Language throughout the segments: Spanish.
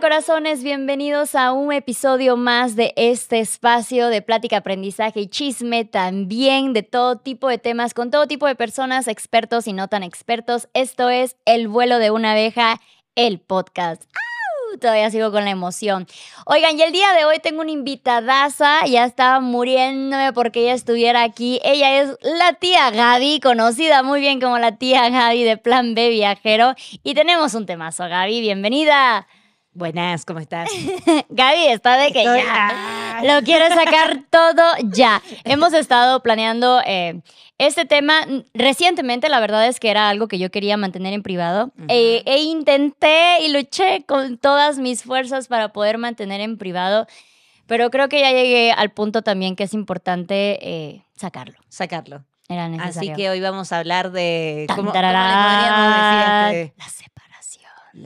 corazones? Bienvenidos a un episodio más de este espacio de plática, aprendizaje y chisme también de todo tipo de temas, con todo tipo de personas, expertos y no tan expertos. Esto es El vuelo de una abeja, el podcast. Todavía sigo con la emoción. Oigan, y el día de hoy tengo una invitadaza, ya estaba muriéndome porque ella estuviera aquí. Ella es la tía Gaby, conocida muy bien como la tía Gaby de Plan B Viajero. Y tenemos un temazo, Gaby, bienvenida. Buenas, ¿cómo estás? Gaby está de que ya. Lo quiero sacar todo ya. Hemos estado planeando eh, este tema recientemente. La verdad es que era algo que yo quería mantener en privado. E, e intenté y luché con todas mis fuerzas para poder mantener en privado. Pero creo que ya llegué al punto también que es importante eh, sacarlo. Sacarlo. Era necesario. Así que hoy vamos a hablar de. cómo, decir? Este la cepa.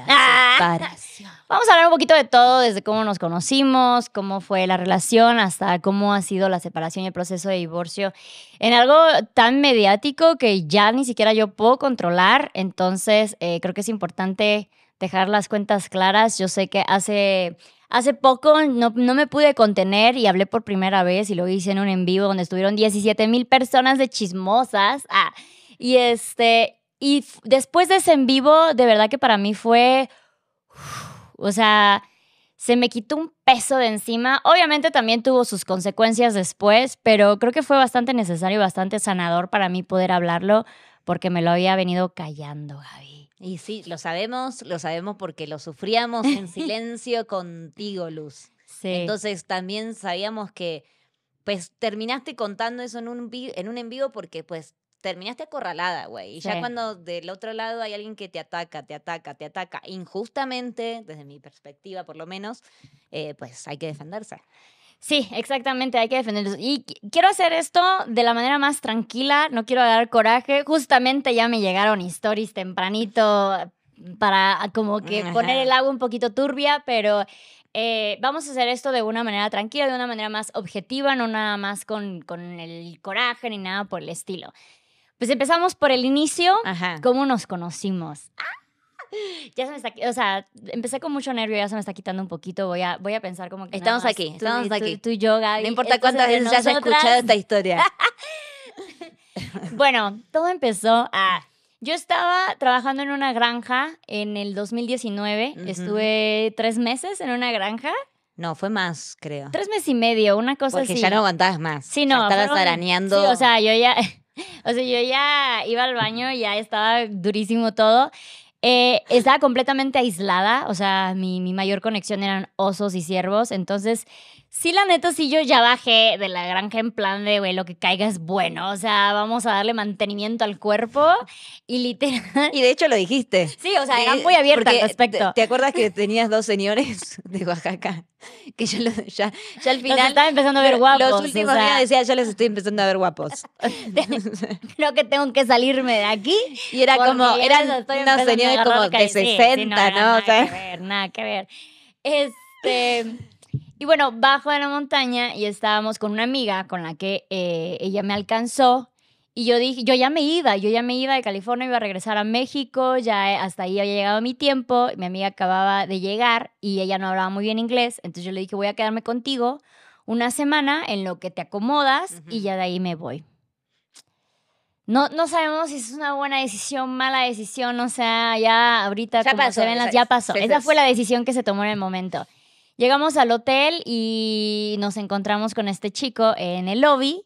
Ah. separación. Vamos a hablar un poquito de todo, desde cómo nos conocimos, cómo fue la relación, hasta cómo ha sido la separación y el proceso de divorcio en algo tan mediático que ya ni siquiera yo puedo controlar. Entonces, eh, creo que es importante dejar las cuentas claras. Yo sé que hace, hace poco no, no, me pude contener y hablé por primera vez y lo hice en un en vivo donde estuvieron 17 mil personas de chismosas. Ah, y este, y después de ese en vivo, de verdad que para mí fue, o sea, se me quitó un peso de encima. Obviamente también tuvo sus consecuencias después, pero creo que fue bastante necesario y bastante sanador para mí poder hablarlo porque me lo había venido callando, Gaby. Y sí, lo sabemos, lo sabemos porque lo sufríamos en silencio contigo, Luz. Entonces también sabíamos que pues terminaste contando eso en un en un en vivo porque pues terminaste acorralada, güey. Y ya cuando del otro lado hay alguien que te ataca, te ataca, te ataca injustamente, desde mi perspectiva por lo menos, eh, pues hay que defenderse. Sí, exactamente, hay que defenderse. Y quiero hacer esto de la manera más tranquila, no quiero dar coraje. Justamente ya me llegaron historias tempranito para ah, como que mm, poner el agua un poquito turbia, pero eh, vamos a hacer esto de una manera tranquila, de una manera más objetiva, no nada más con, con el coraje ni nada por el estilo. Pues empezamos por el inicio, Ajá. cómo nos conocimos. ¡Ah! Ya se me está, o sea, empecé con mucho nervio, ya se me está quitando un poquito. Voy a, voy a pensar como que estamos aquí, estamos aquí. Tú, y yo, Gaby. No importa cuántas veces has escuchado esta historia. bueno, todo empezó a yo estaba trabajando en una granja en el 2019. Estuve tres meses en una granja. No, fue más, creo. Tres meses y medio, una cosa así. Porque ya no aguantabas más. Sí, no. estabas arañando. Sí, o sea, yo ya. o sea, yo ya iba al baño, ya estaba durísimo todo. Eh, estaba completamente aislada, o sea, mi, mayor conexión eran osos y ciervos, entonces sí, la neta, sí, yo ya bajé de la granja en plan de, güey, lo que caiga es bueno. O sea, vamos a darle mantenimiento al cuerpo y literal. Y de hecho lo dijiste. Sí, o sea, era muy abierta al respecto. ¿Te acuerdas que tenías dos señores de Oaxaca? que yo los, ya, ya, al final. estaba empezando a ver guapos. Los últimos días decía, ya los estoy empezando a ver guapos. Creo que tengo que salirme de aquí. Y era como, eran unos señores como de 60, ¿no? nada, que ver, nada que ver. Este. Y bueno, bajo de la montaña y estábamos con una amiga con la que eh, ella me alcanzó y yo dije, yo ya me iba, yo ya me iba de California, iba a regresar a México, ya eh, hasta ahí había llegado mi tiempo, mi amiga acababa de llegar y ella no hablaba muy bien inglés, entonces yo le dije, voy a quedarme contigo una semana en lo que te acomodas y ya de ahí me voy. No, no sabemos si es una buena decisión, mala decisión, o sea, ya ahorita ya pasó, se ven las, ya pasó. Esa fue la decisión que se tomó en el momento. Llegamos al hotel y nos encontramos con este chico en el lobby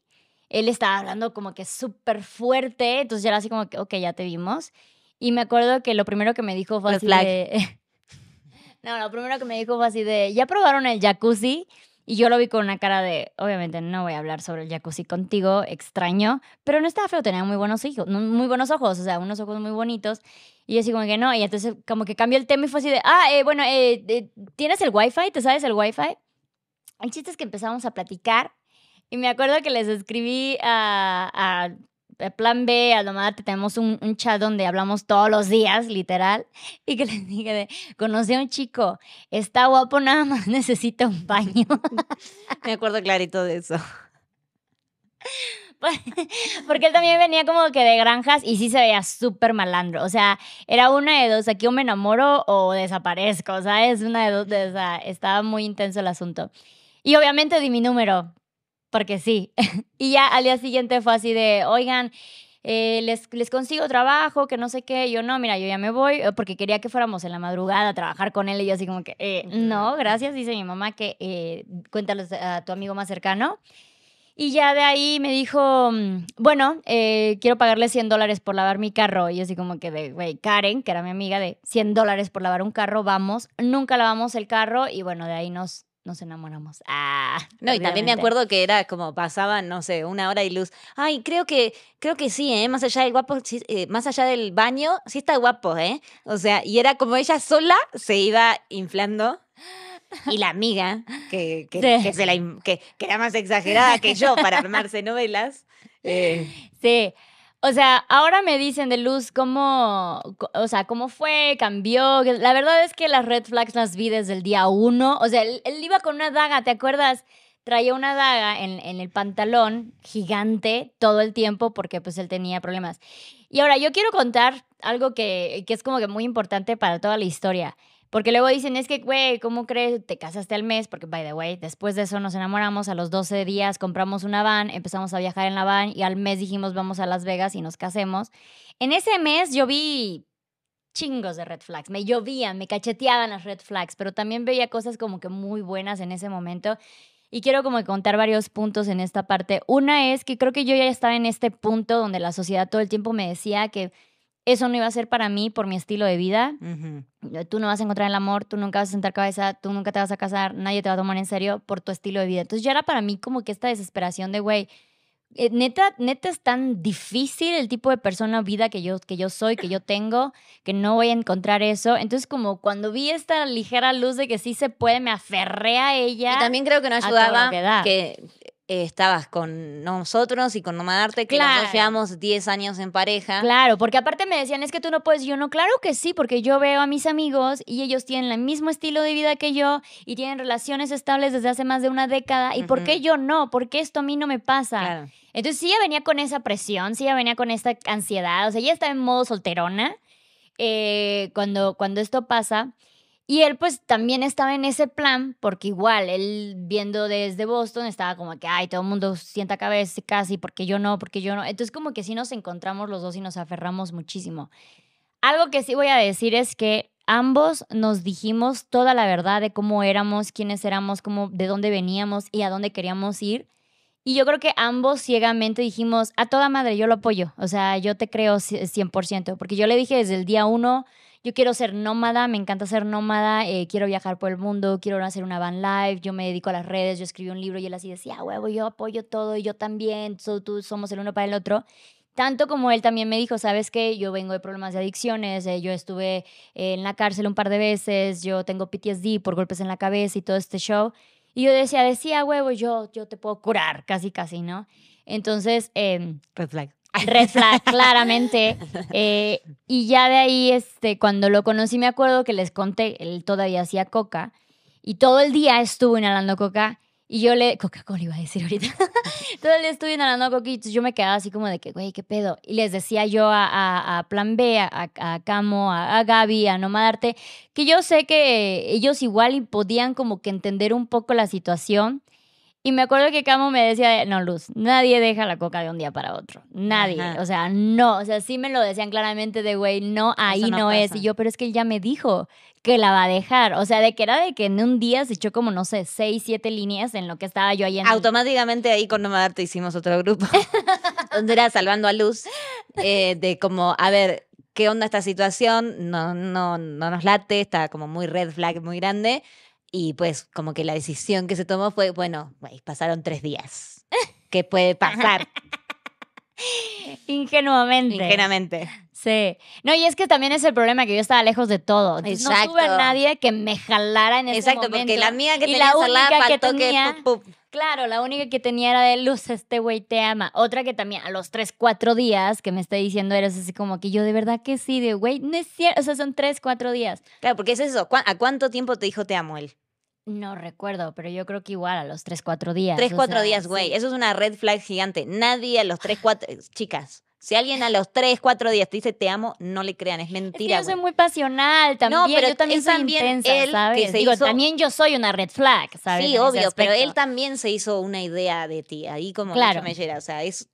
él estaba hablando como que súper fuerte, entonces ya era así como que, ok, ya te vimos. Y me acuerdo que lo primero que me dijo fue así de... no, lo primero que me dijo fue así de, ¿ya probaron el jacuzzi? Y yo lo vi con una cara de, obviamente no voy a hablar sobre el jacuzzi contigo, extraño, pero no estaba feo, tenía muy buenos hijos, muy buenos ojos, o sea, unos ojos muy bonitos. Y yo así como que no, y entonces como que cambió el tema y fue así de, ah, eh, bueno, eh, eh, ¿tienes el wifi? ¿Te sabes el wifi? El chiste es que empezamos a platicar y me acuerdo que les escribí a, a, Plan B, a Domate, tenemos un, un, chat donde hablamos todos los días, literal, y que les dije, conocí a un chico, está guapo, nada más necesita un baño. me acuerdo clarito de eso. Pues, porque él también venía como que de granjas y sí se veía súper malandro. O sea, era una de dos, aquí o me enamoro o desaparezco, O sea, es Una de dos, estaba muy intenso el asunto. Y obviamente di mi número, porque sí. y ya al día siguiente fue así de, oigan, eh, les, les, consigo trabajo, que no sé qué. Yo no, mira, yo ya me voy eh, porque quería que fuéramos en la madrugada a trabajar con él y yo así como que, eh, no, gracias, dice mi mamá, que eh, cuéntales a tu amigo más cercano. Y ya de ahí me dijo, mm, bueno, quiero pagarle 100 dólares por lavar mi carro. Y yo así como que güey, Karen, que era mi amiga, de 100 dólares por lavar un carro, vamos. Nunca lavamos el carro y bueno, de ahí nos, nos enamoramos. Ah, no, y también me acuerdo que era como pasaban, no sé, una hora y luz. Ay, creo que, creo que sí, ¿eh? Más allá del guapo, eh, más allá del baño, sí está guapo, ¿eh? O sea, y era como ella sola se iba inflando. Y la amiga, que, que, se la, que era más exagerada que yo para armarse novelas. Eh, sí. O sea, ahora me dicen de Luz cómo, o sea, cómo fue, cambió. La verdad es que las red flags las vi desde el día uno. O sea, él, iba con una daga, ¿te acuerdas? Traía una daga en, el pantalón gigante todo el tiempo porque pues él tenía problemas. Y ahora yo quiero contar algo que, que es como que muy importante para toda la historia. Porque luego dicen, es que, güey, ¿cómo crees? Te casaste al mes, porque, by the way, después de eso nos enamoramos, a los 12 días compramos una van, empezamos a viajar en la van y al mes dijimos, vamos a Las Vegas y nos casemos. En ese mes yo vi chingos de red flags, me llovían, me cacheteaban las red flags, pero también veía cosas como que muy buenas en ese momento. Y quiero como contar varios puntos en esta parte. Una es que creo que yo ya estaba en este punto donde la sociedad todo el tiempo me decía que eso no iba a ser para mí por mi estilo de vida. Tú no vas a encontrar el amor, tú nunca vas a sentar cabeza, tú nunca te vas a casar, nadie te va a tomar en serio por tu estilo de vida. Entonces ya era para mí como que esta desesperación de, güey, eh, neta, neta es tan difícil el tipo de persona o vida que yo, que yo soy, que yo tengo, que no voy a encontrar eso. Entonces, como cuando vi esta ligera luz de que sí se puede, me aferré a ella. también creo que no ayudaba que, que, eh, estabas con nosotros y con Nomadarte, que claro. nosotros 10 años en pareja. Claro, porque aparte me decían, es que tú no puedes, yo no, claro que sí, porque yo veo a mis amigos y ellos tienen el mismo estilo de vida que yo y tienen relaciones estables desde hace más de una década, ¿y por qué yo no? ¿Por qué esto a mí no me pasa? Entonces sí, ya venía con esa presión, sí, ya venía con esta ansiedad, o sea, ya estaba en modo solterona eh, cuando, cuando esto pasa. Y él pues también estaba en ese plan, porque igual él viendo desde Boston estaba como que, ay, todo el mundo sienta cabeza casi, porque yo no, porque yo no. Entonces como que sí nos encontramos los dos y nos aferramos muchísimo. Algo que sí voy a decir es que ambos nos dijimos toda la verdad de cómo éramos, quiénes éramos, cómo, de dónde veníamos y a dónde queríamos ir. Y yo creo que ambos ciegamente dijimos, a toda madre, yo lo apoyo, o sea, yo te creo 100%, porque yo le dije desde el día uno yo quiero ser nómada, me encanta ser nómada, eh, quiero viajar por el mundo, quiero hacer una van life, yo me dedico a las redes, yo escribí un libro y él así decía, huevo, yo apoyo todo y yo también, tú somos el uno para el otro tanto como él también me dijo, sabes qué, yo vengo de problemas de adicciones, eh, yo estuve eh, en la cárcel un par de veces, yo tengo PTSD por golpes en la cabeza y todo este show. Y yo decía, decía, huevo, yo, yo te puedo curar, casi, casi, ¿no? Entonces... Eh, Red flag. Red claramente. Eh, y ya de ahí, este, cuando lo conocí, me acuerdo que les conté, él todavía hacía coca y todo el día estuvo inhalando coca. Y yo le, Coca-Cola iba a decir ahorita, todo el día estuve inhalando coca y yo me quedaba así como de que, güey, qué pedo. Y les decía yo a, Plan B, a, a Camo, a, Gaby, a Nomadarte, que yo sé que ellos igual podían como que entender un poco la situación, y me acuerdo que Camo me decía, no, Luz, nadie deja la coca de un día para otro. Nadie. O sea, no. O sea, sí me lo decían claramente de, güey, no, ahí no, es. Y yo, pero es que él ya me dijo que la va a dejar. O sea, de que era de que en un día se echó como, no sé, seis, siete líneas en lo que estaba yo ahí en Automáticamente ahí con Nomadarte hicimos otro grupo. donde era Salvando a Luz, eh, de como, a ver, ¿qué onda esta situación? No, no, no nos late, está como muy red flag, muy grande y pues como que la decisión que se tomó fue, bueno, wey, pasaron tres días. ¿Qué puede pasar? Ingenuamente. Ingenuamente. Sí. No, y es que también es el problema que yo estaba lejos de todo. No tuve a nadie que me jalara en ese momento. Exacto, porque la mía que tenía la única Claro, la única que tenía era de luz, este güey te ama. Otra que también a los tres, cuatro días que me está diciendo eres así como que yo de verdad que sí, de güey, no es cierto. O sea, son tres, cuatro días. Claro, porque es eso. ¿A cuánto tiempo te dijo te amo él? No recuerdo, pero yo creo que igual a los 3, 4 días. 3, 4 días, güey. Eso es una red flag gigante. Nadie a los 3, 4... Eh, chicas, si alguien a los 3, 4 días te dice te amo, no le crean, es mentira. Es que yo soy muy pasional también, no, pero yo también soy también intensa, ¿sabes? Digo, también yo soy una red flag, ¿sabes? Sí, obvio, pero él también se hizo una idea de ti, ahí como claro. me o sea, es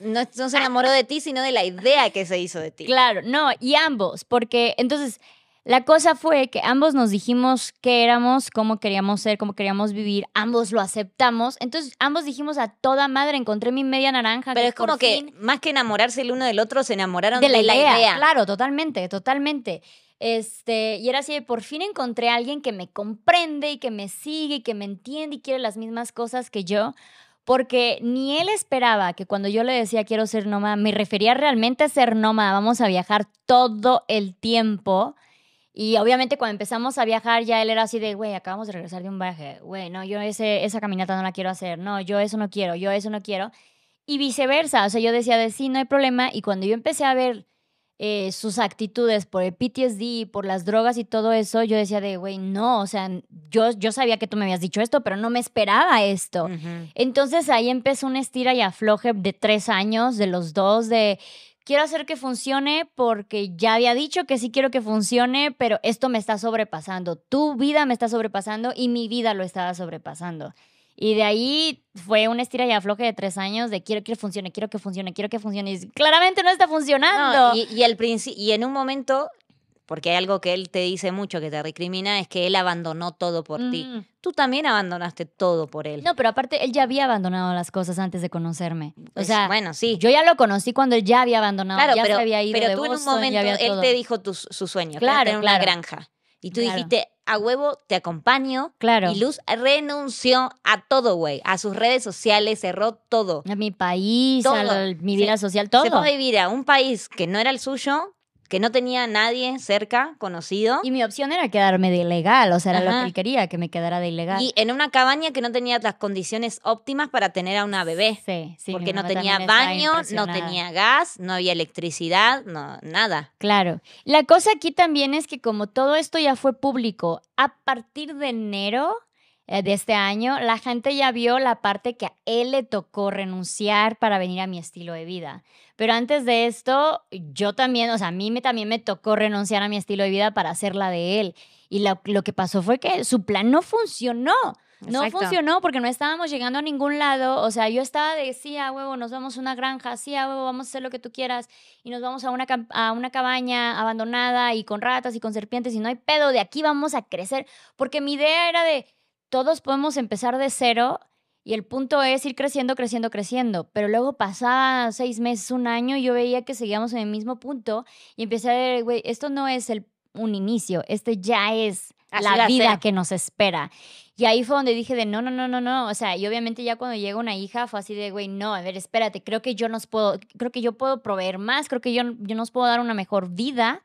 no, no se enamoró de ti, sino de la idea que se hizo de ti. Claro, no, y ambos, porque entonces la cosa fue que ambos nos dijimos qué éramos, cómo queríamos ser, cómo queríamos vivir, ambos lo aceptamos, entonces ambos dijimos a toda madre, encontré mi media naranja. Pero es como que más que enamorarse el uno del otro, se enamoraron de la, idea. Claro, totalmente, totalmente. Este, y era así, por fin encontré a alguien que me comprende y que me sigue y que me entiende y quiere las mismas cosas que yo. Porque ni él esperaba que cuando yo le decía quiero ser nómada, me refería realmente a ser nómada, vamos a viajar todo el tiempo. Y obviamente cuando empezamos a viajar ya él era así de, güey, acabamos de regresar de un viaje, güey, no, yo esa caminata no la quiero hacer, no, yo eso no quiero, yo eso no quiero. Y viceversa, o sea, yo decía de sí, no hay problema. Y cuando yo empecé a ver eh, sus actitudes por el PTSD, por las drogas y todo eso, yo decía de, güey, no, o sea, yo, yo sabía que tú me habías dicho esto, pero no me esperaba esto. Entonces ahí empezó un estira y afloje de tres años, de los dos, de quiero hacer que funcione porque ya había dicho que sí quiero que funcione, pero esto me está sobrepasando. Tu vida me está sobrepasando y mi vida lo estaba sobrepasando. Y de ahí fue un estira y afloje de tres años de quiero que funcione, quiero que funcione, quiero que funcione. Y claramente no está funcionando. y, y en un momento porque hay algo que él te dice mucho que te recrimina, es que él abandonó todo por ti. Mm. Tú también abandonaste todo por él. No, pero aparte, él ya había abandonado las cosas antes de conocerme. O sea, bueno, sí. Yo ya lo conocí cuando él ya había abandonado, claro, ya se había ido Pero tú en un momento, él te dijo tu, su sueño, claro, tener una granja. Y tú dijiste, a huevo, te acompaño. Claro. Y Luz renunció a todo, güey. A sus redes sociales, cerró todo. A mi país, a mi vida social, todo. Se fue vivir a un país que no era el suyo que no tenía nadie cerca conocido. Y mi opción era quedarme de ilegal, o sea, era lo que quería, que me quedara de ilegal. Y en una cabaña que no tenía las condiciones óptimas para tener a una bebé. Sí, sí. Porque no tenía baño, no tenía gas, no había electricidad, no, nada. Claro. La cosa aquí también es que como todo esto ya fue público, a partir de enero eh, de este año, la gente ya vio la parte que a él le tocó renunciar para venir a mi estilo de vida. Pero antes de esto, yo también, o sea, a mí me, también me tocó renunciar a mi estilo de vida para hacer la de él. Y lo que pasó fue que su plan no funcionó. No funcionó porque no estábamos llegando a ningún lado. O sea, yo estaba de, sí, a huevo, nos vamos a una granja, sí, a huevo, vamos a hacer lo que tú quieras. Y nos vamos a una, a una cabaña abandonada y con ratas y con serpientes y no hay pedo, de aquí vamos a crecer. Porque mi idea era de, todos podemos empezar de cero y el punto es ir creciendo, creciendo, creciendo. Pero luego pasaba seis meses, un año, yo veía que seguíamos en el mismo punto y empecé a decir, güey, esto no es el, un inicio, este ya es la vida que nos espera. Y ahí fue donde dije de no, no, no, no, no. O sea, y obviamente ya cuando llega una hija fue así de, güey, no, a ver, espérate, creo que yo nos puedo, creo que yo puedo proveer más, creo que yo, yo nos puedo dar una mejor vida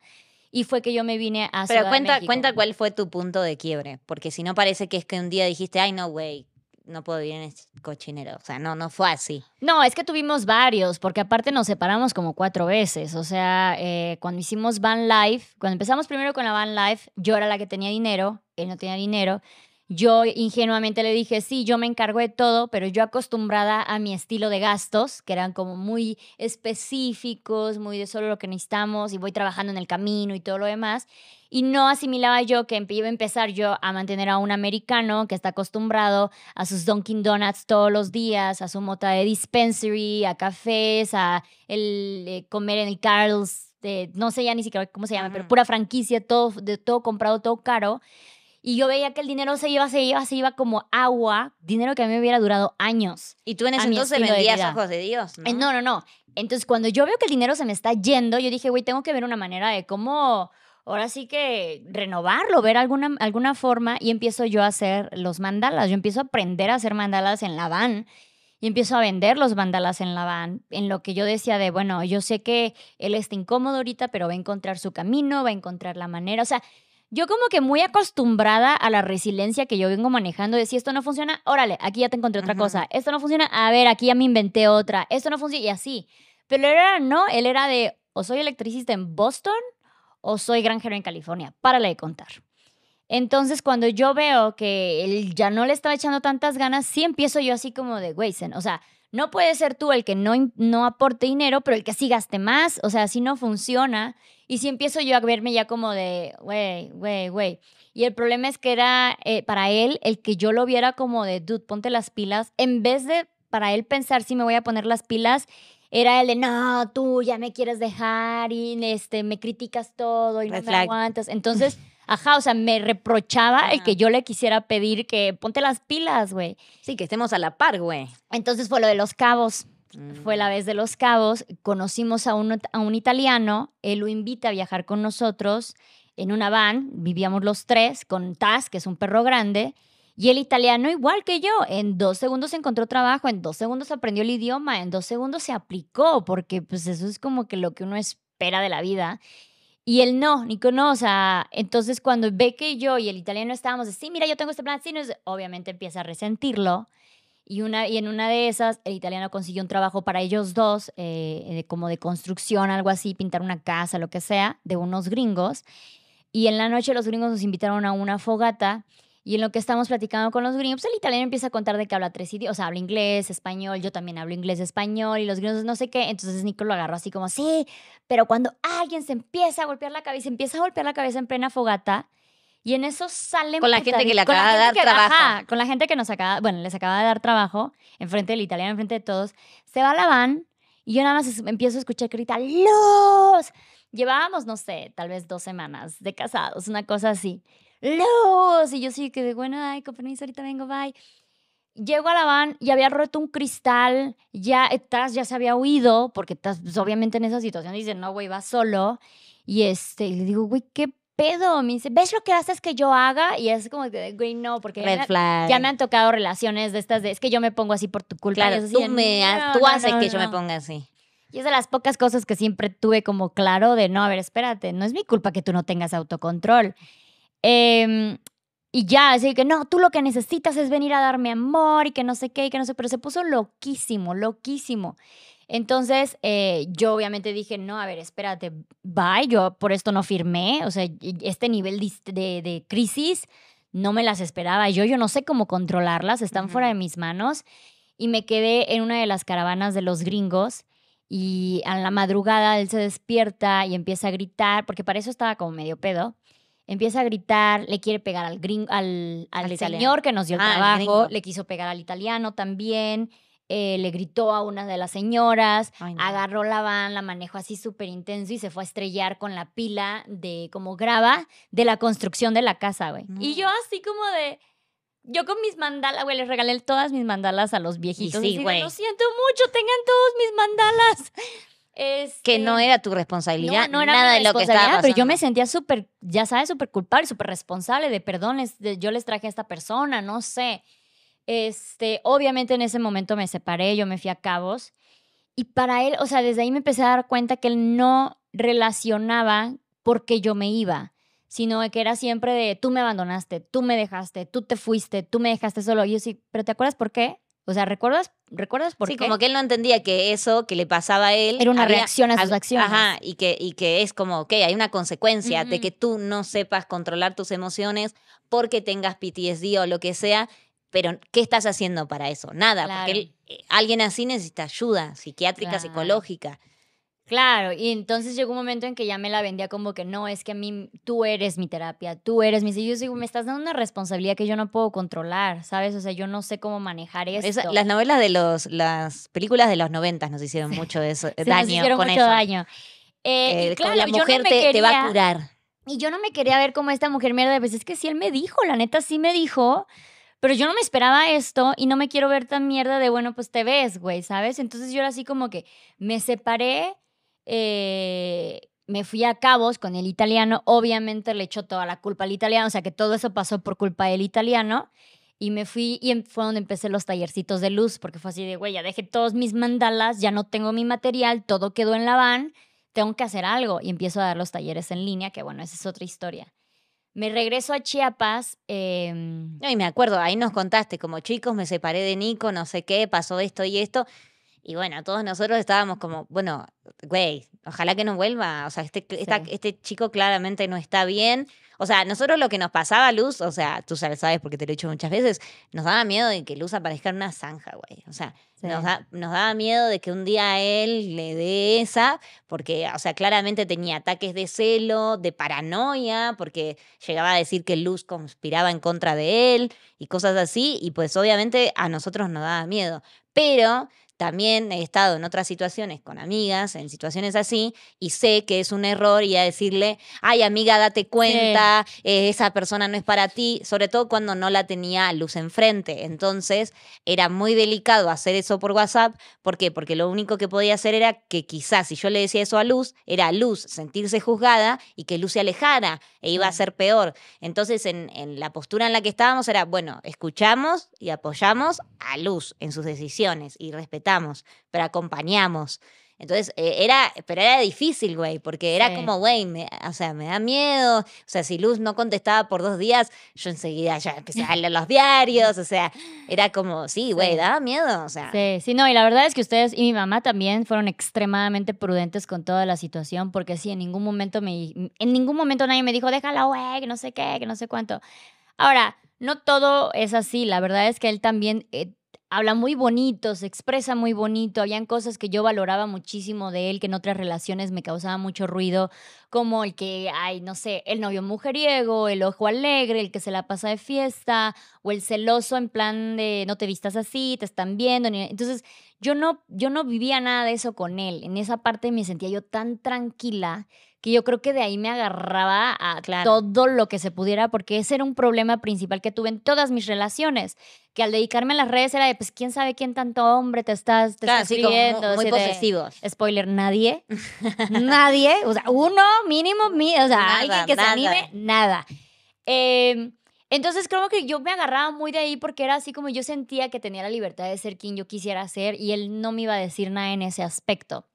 y fue que yo me vine a Pero cuenta, cuenta cuál fue tu punto de quiebre, porque si no parece que es que un día dijiste, ay, no, güey, no puedo vivir en este cochinero. O sea, no, no fue así. No, es que tuvimos varios, porque aparte nos separamos como cuatro veces. O sea, eh, cuando hicimos Van Life, cuando empezamos primero con la Van Life, yo era la que tenía dinero, él no tenía dinero. Yo ingenuamente le dije, sí, yo me encargo de todo, pero yo acostumbrada a mi estilo de gastos, que eran como muy específicos, muy de solo lo que necesitamos y voy trabajando en el camino y todo lo demás. Y no asimilaba yo que iba a empezar yo a mantener a un americano que está acostumbrado a sus Dunkin' Donuts todos los días, a su mota de dispensary, a cafés, a el, eh, comer en el Carl's, no sé ya ni siquiera cómo se llama, pero pura franquicia, todo, de, todo comprado, todo caro. Y yo veía que el dinero se iba, se iba, se iba como agua, dinero que a mí me hubiera durado años. Y tú en ese entonces vendías de ojos de Dios, ¿no? Eh, no, no, no. Entonces, cuando yo veo que el dinero se me está yendo, yo dije, güey, tengo que ver una manera de cómo ahora sí que renovarlo, ver alguna, alguna forma y empiezo yo a hacer los mandalas. Yo empiezo a aprender a hacer mandalas en la van y empiezo a vender los mandalas en la van. En lo que yo decía de, bueno, yo sé que él está incómodo ahorita, pero va a encontrar su camino, va a encontrar la manera. O sea, yo como que muy acostumbrada a la resiliencia que yo vengo manejando de si esto no funciona, órale, aquí ya te encontré otra cosa, esto no funciona, a ver, aquí ya me inventé otra, esto no funciona y así. Pero él era, no, él era de o soy electricista en Boston o soy granjero en California, para de contar. Entonces, cuando yo veo que él ya no le estaba echando tantas ganas, sí empiezo yo así como de, güey, o sea, no puede ser tú el que no, no aporte dinero, pero el que sí gaste más. O sea, así no funciona. Y si empiezo yo a verme ya como de, güey, güey, güey. Y el problema es que era eh, para él el que yo lo viera como de, dude, ponte las pilas. En vez de para él pensar si me voy a poner las pilas, era el de, no, tú ya me quieres dejar y este, me criticas todo y no me aguantas. Entonces. Ajá, o sea, me reprochaba el que yo le quisiera pedir que ponte las pilas, güey. Sí, que estemos a la par, güey. Entonces fue lo de los cabos. Fue la mm. vez de los cabos. Conocimos a un, a un italiano. Él lo invita a viajar con nosotros en una van. Vivíamos los tres con Taz, que es un perro grande. Y el italiano, igual que yo, en dos segundos encontró trabajo, en dos segundos aprendió el idioma, en dos segundos se aplicó, porque pues eso es como que lo que uno espera de la vida. Y él no, Nico no, o sea, entonces cuando ve que yo y el italiano estábamos sí, mira, yo tengo este plan, sí, no obviamente empieza a resentirlo. Y, una, y en una de esas, el italiano consiguió un trabajo para ellos dos, eh, eh, como de construcción, algo así, pintar una casa, lo que sea, de unos gringos. Y en la noche los gringos nos invitaron a una fogata y en lo que estamos platicando con los gringos, pues, el italiano empieza a contar de que habla tres idiomas, o sea, habla inglés, español, yo también hablo inglés, español, y los gringos no sé qué. Entonces Nico lo agarró así como, sí, pero cuando alguien se empieza a golpear la cabeza, empieza a golpear la cabeza en plena fogata, y en eso salen... Con la gente que le acaba de dar trabajo. con la gente que nos acaba, bueno, les acaba de dar trabajo, enfrente del italiano, enfrente de todos, se va a la van, y yo nada más empiezo a escuchar que ¡Los! Llevábamos, no sé, tal vez dos semanas de casados, una cosa así luz. Y yo sí que de, bueno, ay, con permiso, ahorita vengo, bye. Llego a la van y había roto un cristal, ya estás, ya se había huido, porque estás pues, obviamente en esa situación, dice no, güey, va solo. Y este, le digo, güey, qué pedo. Me dice, ¿ves lo que haces que yo haga? Y es como que, güey, no, porque ya, me han tocado relaciones de estas de, es que yo me pongo así por tu culpa. Claro, tú, me, tú haces que yo me ponga así. Y es de las pocas cosas que siempre tuve como claro de, no, a ver, espérate, no es mi culpa que tú no tengas autocontrol. Em, y ya, así que no, tú lo que necesitas es venir a darme amor y que no sé qué y que no sé, pero se puso loquísimo, loquísimo. Entonces, eh, yo obviamente dije, no, a ver, espérate, bye, yo por esto no firmé, o sea, este nivel de, crisis no me las esperaba yo, yo no sé cómo controlarlas, están fuera de mis manos. Y me quedé en una de las caravanas de los gringos y a la madrugada él se despierta y empieza a gritar, porque para eso estaba como medio pedo empieza a gritar, le quiere pegar al, al, señor que nos dio el ah, trabajo, le quiso pegar al italiano también, eh, le gritó a una de las señoras, agarró la van, la manejó así súper intenso y se fue a estrellar con la pila de como grava de la construcción de la casa, güey. Y yo así como de... Yo con mis mandalas, güey, les regalé todas mis mandalas a los viejitos. Y sí, güey. Lo siento mucho, tengan todos mis mandalas. Este, que no era tu responsabilidad, no, nada de lo que estaba pasando. Pero yo me sentía súper, ya sabes, súper culpable, súper responsable de perdones, yo les traje a esta persona, no sé. Este, obviamente en ese momento me separé, yo me fui a Cabos. Y para él, o sea, desde ahí me empecé a dar cuenta que él no relacionaba porque yo me iba, sino que era siempre de tú me abandonaste, tú me dejaste, tú te fuiste, tú me dejaste solo. Y yo sí, pero ¿te acuerdas por qué? O sea, ¿recuerdas, ¿recuerdas por sí, como que él no entendía que eso que le pasaba a él... Era una reacción a sus acciones. Ajá, y que, y que es como, ok, hay una consecuencia de que tú no sepas controlar tus emociones porque tengas PTSD o lo que sea, pero ¿qué estás haciendo para eso? Nada, porque eh, alguien así necesita ayuda psiquiátrica, psicológica. Claro, y entonces llegó un momento en que ya me la vendía como que no, es que a mí tú eres mi terapia, tú eres mi... Y yo digo, me estás dando una responsabilidad que yo no puedo controlar, ¿sabes? O sea, yo no sé cómo manejar esto. las novelas de los... las películas de los noventas nos hicieron mucho de eso, sí, daño nos hicieron con mucho eso. daño. Eh, claro, la mujer te, te va a curar. Y yo no me quería ver como esta mujer mierda, pues es que sí, él me dijo, la neta sí me dijo pero yo no me esperaba esto y no me quiero ver tan mierda de, bueno, pues te ves, güey, ¿sabes? Entonces yo era así como que me separé eh, me fui a Cabos con el italiano, obviamente le echó toda la culpa al italiano, o sea que todo eso pasó por culpa del italiano. Y me fui y em, fue donde empecé los tallercitos de luz, porque fue así de, güey, ya dejé todos mis mandalas, ya no tengo mi material, todo quedó en la van, tengo que hacer algo. Y empiezo a dar los talleres en línea, que bueno, esa es otra historia. Me regreso a Chiapas. Em, y me acuerdo, ahí nos contaste, como chicos, me separé de Nico, no sé qué, pasó esto y esto. Y bueno, todos nosotros estábamos como, bueno, güey, ojalá que no vuelva. O sea, este, este chico claramente no está bien. O sea, nosotros lo que nos pasaba, Luz, o sea, tú sabes porque te lo he dicho muchas veces, nos daba miedo de que Luz aparezca en una zanja, güey. O sea, nos, nos, daba miedo de que un día él le dé esa, porque, o sea, claramente tenía ataques de celo, de paranoia, porque llegaba a decir que Luz conspiraba en contra de él y cosas así, y pues obviamente a nosotros nos daba miedo. Pero también he estado en otras situaciones con amigas, en situaciones así, y sé que es un error y a decirle, ay amiga, date cuenta, eh, esa persona no es para ti, sobre todo cuando no la tenía luz enfrente. Entonces era muy delicado hacer eso por WhatsApp. ¿Por qué? Porque lo único que podía hacer era que quizás si yo le decía eso a Luz, era Luz sentirse juzgada y que Luz se alejara e iba a ser peor. Entonces en, en la postura en la que estábamos era, bueno, escuchamos y apoyamos a Luz en sus decisiones y respetamos pero acompañamos. Entonces, eh, era, pero era difícil, güey, porque era como, güey, o sea, me da miedo. O sea, si Luz no contestaba por dos días, yo enseguida ya empecé a leer los diarios. O sea, era como, sí, güey, da daba miedo. O sea. Sí, sí, no, y la verdad es que ustedes y mi mamá también fueron extremadamente prudentes con toda la situación, porque sí, en ningún momento me, en ningún momento nadie me dijo, déjala, güey, que no sé qué, que no sé cuánto. Ahora, no todo es así. La verdad es que él también. Eh, habla muy bonito, se expresa muy bonito. Habían cosas que yo valoraba muchísimo de él, que en otras relaciones me causaba mucho ruido, como el que hay, no sé, el novio mujeriego, el ojo alegre, el que se la pasa de fiesta, o el celoso en plan de no te vistas así, te están viendo. Entonces, yo no, yo no vivía nada de eso con él. En esa parte me sentía yo tan tranquila que yo creo que de ahí me agarraba a todo lo que se pudiera, porque ese era un problema principal que tuve en todas mis relaciones que al dedicarme a las redes era de, pues, quién sabe quién tanto hombre te estás, te estás sí, muy, spoiler, nadie. nadie. O sea, uno mínimo, o sea, alguien que se anime, nada. Em, entonces creo que yo me agarraba muy de ahí porque era así como yo sentía que tenía la libertad de ser quien yo quisiera ser y él no me iba a decir nada en ese aspecto.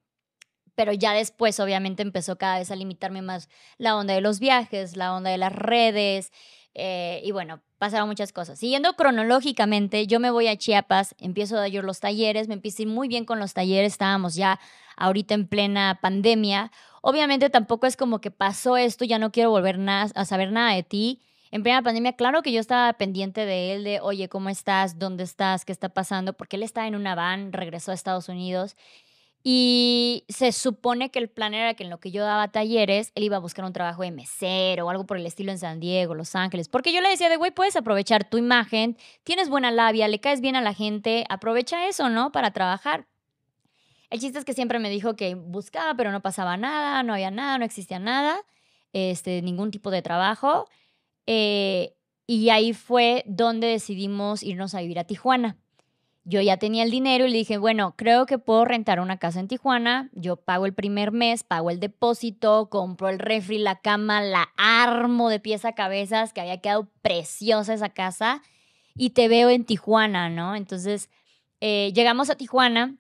Pero ya después obviamente empezó cada vez a limitarme más la onda de los viajes, la onda de las redes, eh, y bueno, pasaron muchas cosas. Siguiendo cronológicamente, yo me voy a Chiapas, empiezo a dar los talleres, me empecé muy bien con los talleres, estábamos ya ahorita en plena pandemia. Obviamente tampoco es como que pasó esto, ya no quiero volver a saber nada de ti. En plena pandemia, claro que yo estaba pendiente de él, de, oye, ¿cómo estás? ¿Dónde estás? ¿Qué está pasando? Porque él estaba en una van, regresó a Estados Unidos y se supone que el plan era que en lo que yo daba talleres, él iba a buscar un trabajo de mesero o algo por el estilo en San Diego, Los Ángeles. Porque yo le decía de, güey, puedes aprovechar tu imagen, tienes buena labia, le caes bien a la gente, aprovecha eso, ¿no? Para trabajar. El chiste es que siempre me dijo que buscaba, pero no pasaba nada, no había nada, no existía nada, este, ningún tipo de trabajo. Eh, y ahí fue donde decidimos irnos a vivir a Tijuana yo ya tenía el dinero y le dije, bueno, creo que puedo rentar una casa en Tijuana, yo pago el primer mes, pago el depósito, compro el refri, la cama, la armo de pies a cabezas, que había quedado preciosa esa casa, y te veo en Tijuana, ¿no? Entonces, eh, llegamos a Tijuana,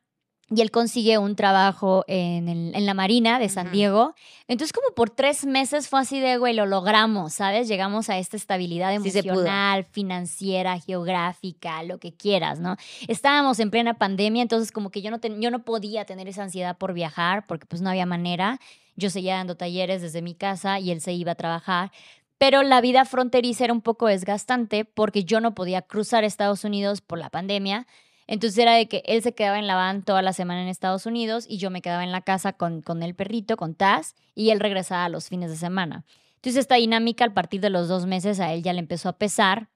y él consigue un trabajo en, en la Marina de San Diego. Entonces, como por tres meses fue así de, güey, lo logramos, ¿sabes? Llegamos a esta estabilidad emocional, financiera, geográfica, lo que quieras, ¿no? Estábamos en plena pandemia, entonces como que yo no, yo no podía tener esa ansiedad por viajar porque pues no había manera. Yo seguía dando talleres desde mi casa y él se iba a trabajar. Pero la vida fronteriza era un poco desgastante porque yo no podía cruzar Estados Unidos por la pandemia entonces era de que él se quedaba en la van toda la semana en Estados Unidos y yo me quedaba en la casa con, con el perrito, con Taz, y él regresaba los fines de semana. Entonces esta dinámica al partir de los dos meses a él ya le empezó a pesar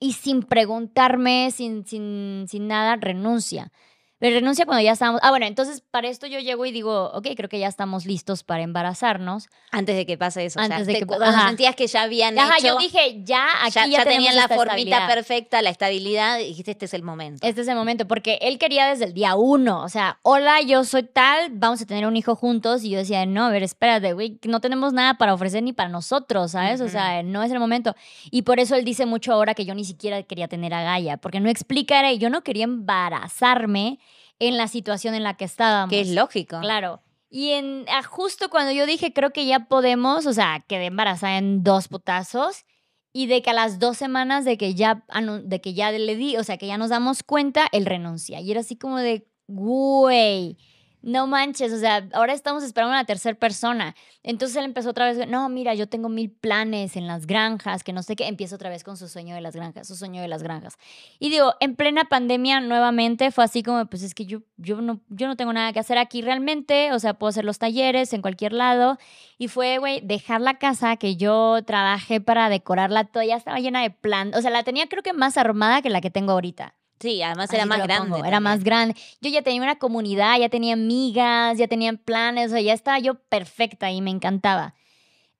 y sin preguntarme, sin, sin, sin nada, renuncia. Pero renuncia cuando ya estábamos. Ah, bueno, entonces para esto yo llego y digo, ok, creo que ya estamos listos para embarazarnos. Antes de que pase eso. Antes o sea, de que. Cuando sentías que ya habían ajá, yo dije, ya aquí ya, ya, tenían la formita perfecta, la estabilidad, y dijiste, este es el momento. Este es el momento, porque él quería desde el día uno. O sea, hola, yo soy tal, vamos a tener un hijo juntos. Y yo decía, no, a ver, espérate, güey, no tenemos nada para ofrecer ni para nosotros, ¿sabes? O sea, no es el momento. Y por eso él dice mucho ahora que yo ni siquiera quería tener a Gaia, porque no explicara yo no quería embarazarme en la situación en la que estábamos. Que es lógico. Claro. Y en, ah, justo cuando yo dije, creo que ya podemos, o sea, quedé embarazada en dos putazos y de que a las dos semanas de que ya, de que ya le di, o sea, que ya nos damos cuenta, él renuncia. Y era así como de, güey no manches, o sea, ahora estamos esperando a una tercera persona. Entonces él empezó otra vez, no, mira, yo tengo mil planes en las granjas, que no sé qué, empieza otra vez con su sueño de las granjas, su sueño de las granjas. Y digo, en plena pandemia nuevamente fue así como, pues es que yo, yo, no, yo no tengo nada que hacer aquí realmente, o sea, puedo hacer los talleres en cualquier lado. Y fue, güey, dejar la casa que yo trabajé para decorarla toda, ya estaba llena de plan, o sea, la tenía creo que más armada que la que tengo ahorita. Sí, además era más grande. era más grande. Yo ya tenía una comunidad, ya tenía amigas, ya tenía planes, o sea, ya estaba yo perfecta y me encantaba.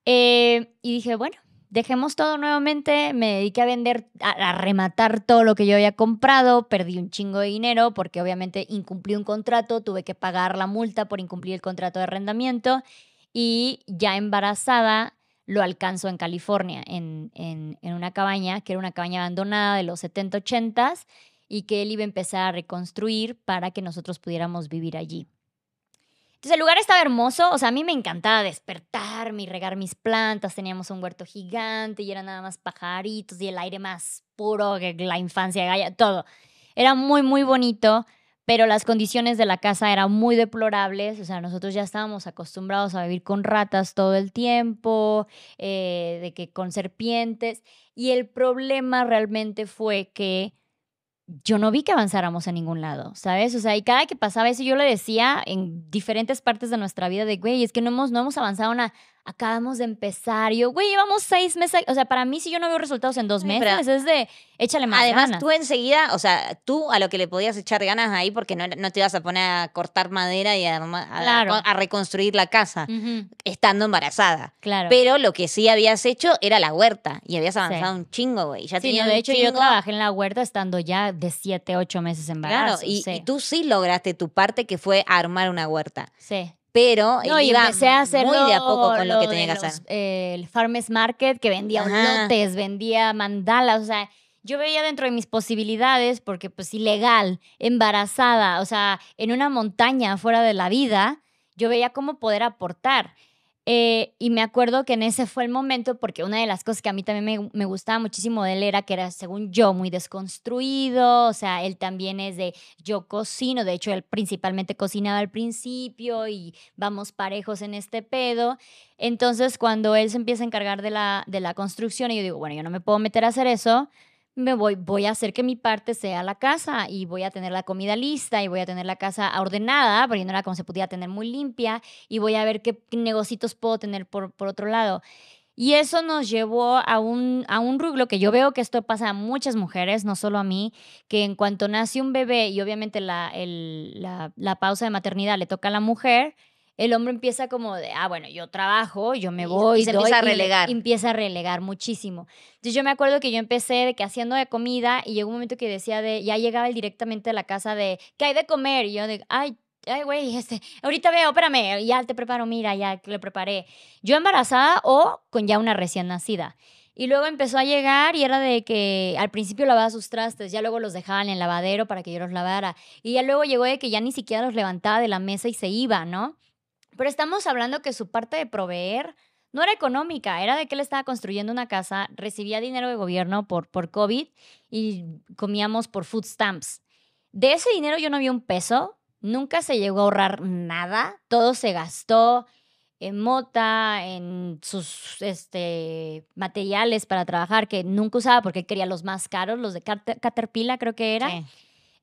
Eh, y dije, bueno, dejemos todo nuevamente, me dediqué a vender, a, rematar todo lo que yo había comprado, perdí un chingo de dinero porque obviamente incumplí un contrato, tuve que pagar la multa por incumplir el contrato de arrendamiento y ya embarazada lo alcanzo en California, en, en, en una cabaña, que era una cabaña abandonada de los 70, 80s y que él iba a empezar a reconstruir para que nosotros pudiéramos vivir allí. Entonces el lugar estaba hermoso, o sea, a mí me encantaba despertarme y regar mis plantas, teníamos un huerto gigante y eran nada más pajaritos y el aire más puro que la infancia gaya todo. Era muy, muy bonito, pero las condiciones de la casa eran muy deplorables, o sea, nosotros ya estábamos acostumbrados a vivir con ratas todo el tiempo, eh, de que con serpientes, y el problema realmente fue que yo no vi que avanzáramos a ningún lado, ¿sabes? O sea, y cada que pasaba eso yo le decía en diferentes partes de nuestra vida de, güey, es que no hemos, no hemos avanzado una acabamos de empezar. yo, güey, llevamos seis meses. O sea, para mí, si yo no veo resultados en dos meses, es de échale más Además, tú enseguida, o sea, tú a lo que le podías echar ganas ahí, porque no, te ibas a poner a cortar madera y a, reconstruir la casa, estando embarazada. Claro. Pero lo que sí habías hecho era la huerta y habías avanzado un chingo, güey. Ya sí, de hecho, yo trabajé en la huerta estando ya de siete, ocho meses embarazada. Claro, y, y tú sí lograste tu parte que fue armar una huerta. Sí pero y iba muy de a poco con lo, que tenía que hacer. el Farmers Market, que vendía lotes, vendía mandalas, o sea, yo veía dentro de mis posibilidades, porque pues ilegal, embarazada, o sea, en una montaña fuera de la vida, yo veía cómo poder aportar. Eh, y me acuerdo que en ese fue el momento, porque una de las cosas que a mí también me, gustaba muchísimo de él era que era, según yo, muy desconstruido, o sea, él también es de yo cocino, de hecho, él principalmente cocinaba al principio y vamos parejos en este pedo. Entonces, cuando él se empieza a encargar de la, de la construcción, y yo digo, bueno, yo no me puedo meter a hacer eso, voy, voy a hacer que mi parte sea la casa y voy a tener la comida lista y voy a tener la casa ordenada, porque no era como se podía tener muy limpia y voy a ver qué negocitos puedo tener por, otro lado. Y eso nos llevó a un, a un rublo que yo veo que esto pasa a muchas mujeres, no solo a mí, que en cuanto nace un bebé y obviamente la, la pausa de maternidad le toca a la mujer, el hombre empieza como de, ah, bueno, yo trabajo, yo me voy. Y se empieza a relegar. Y empieza a relegar muchísimo. Entonces yo me acuerdo que yo empecé de que haciendo de comida y llegó un momento que decía de, ya llegaba él directamente a la casa de, ¿qué hay de comer? Y yo de, ay, ay, güey, este, ahorita veo, espérame, ya te preparo, mira, ya lo preparé. Yo embarazada o con ya una recién nacida. Y luego empezó a llegar y era de que al principio lavaba sus trastes, ya luego los dejaban en el lavadero para que yo los lavara. Y ya luego llegó de que ya ni siquiera los levantaba de la mesa y se iba, ¿no? Pero estamos hablando que su parte de proveer no era económica, era de que él estaba construyendo una casa, recibía dinero de gobierno por, por COVID y comíamos por food stamps. De ese dinero yo no vi un peso, nunca se llegó a ahorrar nada, todo se gastó en mota, en sus este, materiales para trabajar que nunca usaba porque quería los más caros, los de Caterpillar creo que era.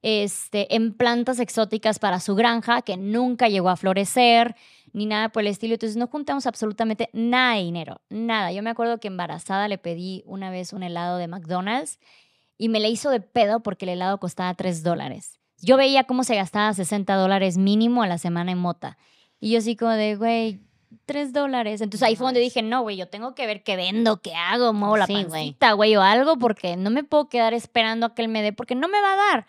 Este, en plantas exóticas para su granja que nunca llegó a florecer ni nada por el estilo. Entonces no juntamos absolutamente nada de dinero, nada. Yo me acuerdo que embarazada le pedí una vez un helado de McDonald's y me le hizo de pedo porque el helado costaba 3 dólares. Yo veía cómo se gastaba 60 dólares mínimo a la semana en mota. Y yo así como de, güey, 3 dólares. Entonces ahí fue donde dije, no, güey, yo tengo que ver qué vendo, qué hago, muevo la pancita, güey, o algo, porque no me puedo quedar esperando a que él me dé, porque no me va a dar.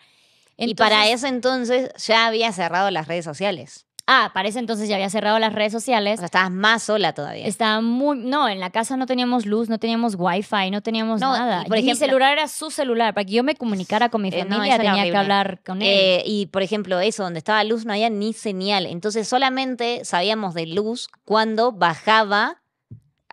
y para eso entonces ya había cerrado las redes sociales. Ah, parece entonces ya había cerrado las redes sociales. estabas más sola todavía. Estaba muy. No, en la casa no teníamos luz, no teníamos wifi, no teníamos nada. por ejemplo, mi celular era su celular. Para que yo me comunicara con mi eh, familia tenía que hablar con él. Eh, y por ejemplo, eso, donde estaba luz no había ni señal. Entonces solamente sabíamos de luz cuando bajaba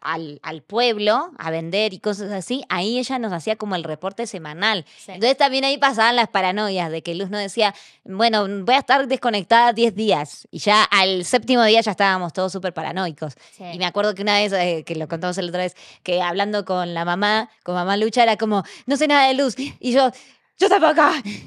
al, pueblo a vender y cosas así, ahí ella nos hacía como el reporte semanal. Entonces también ahí pasaban las paranoias de que Luz nos decía, bueno, voy a estar desconectada 10 días. Y ya al séptimo día ya estábamos todos súper paranoicos. Y me acuerdo que una vez, eh, que lo contamos la otra vez, que hablando con la mamá, con mamá Lucha, era como, no sé nada de Luz. Y yo, yo tampoco.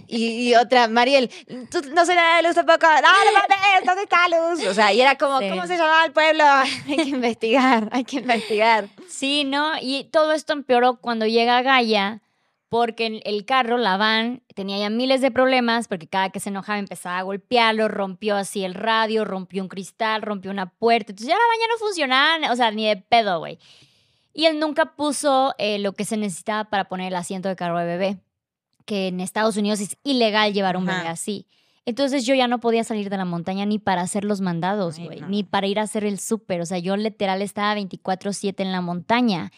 Y, otra, Mariel, tú no sé nada de luz tampoco. No, no ¿dónde está luz? O sea, y era como, ¿cómo se llamaba el pueblo? hay que investigar, hay que investigar. Sí, ¿no? Y todo esto empeoró cuando llega Gaia, porque el carro, la van, tenía ya miles de problemas, porque cada que se enojaba empezaba a golpearlo, rompió así el radio, rompió un cristal, rompió una puerta. Entonces ya la van no funcionaba, o sea, ni de pedo, güey. Y él nunca puso eh, lo que se necesitaba para poner el asiento de carro de bebé que en Estados Unidos es ilegal llevar un así. Entonces yo ya no podía salir de la montaña ni para hacer los mandados, ni para ir a hacer el súper. O sea, yo literal estaba 24/7 en la montaña.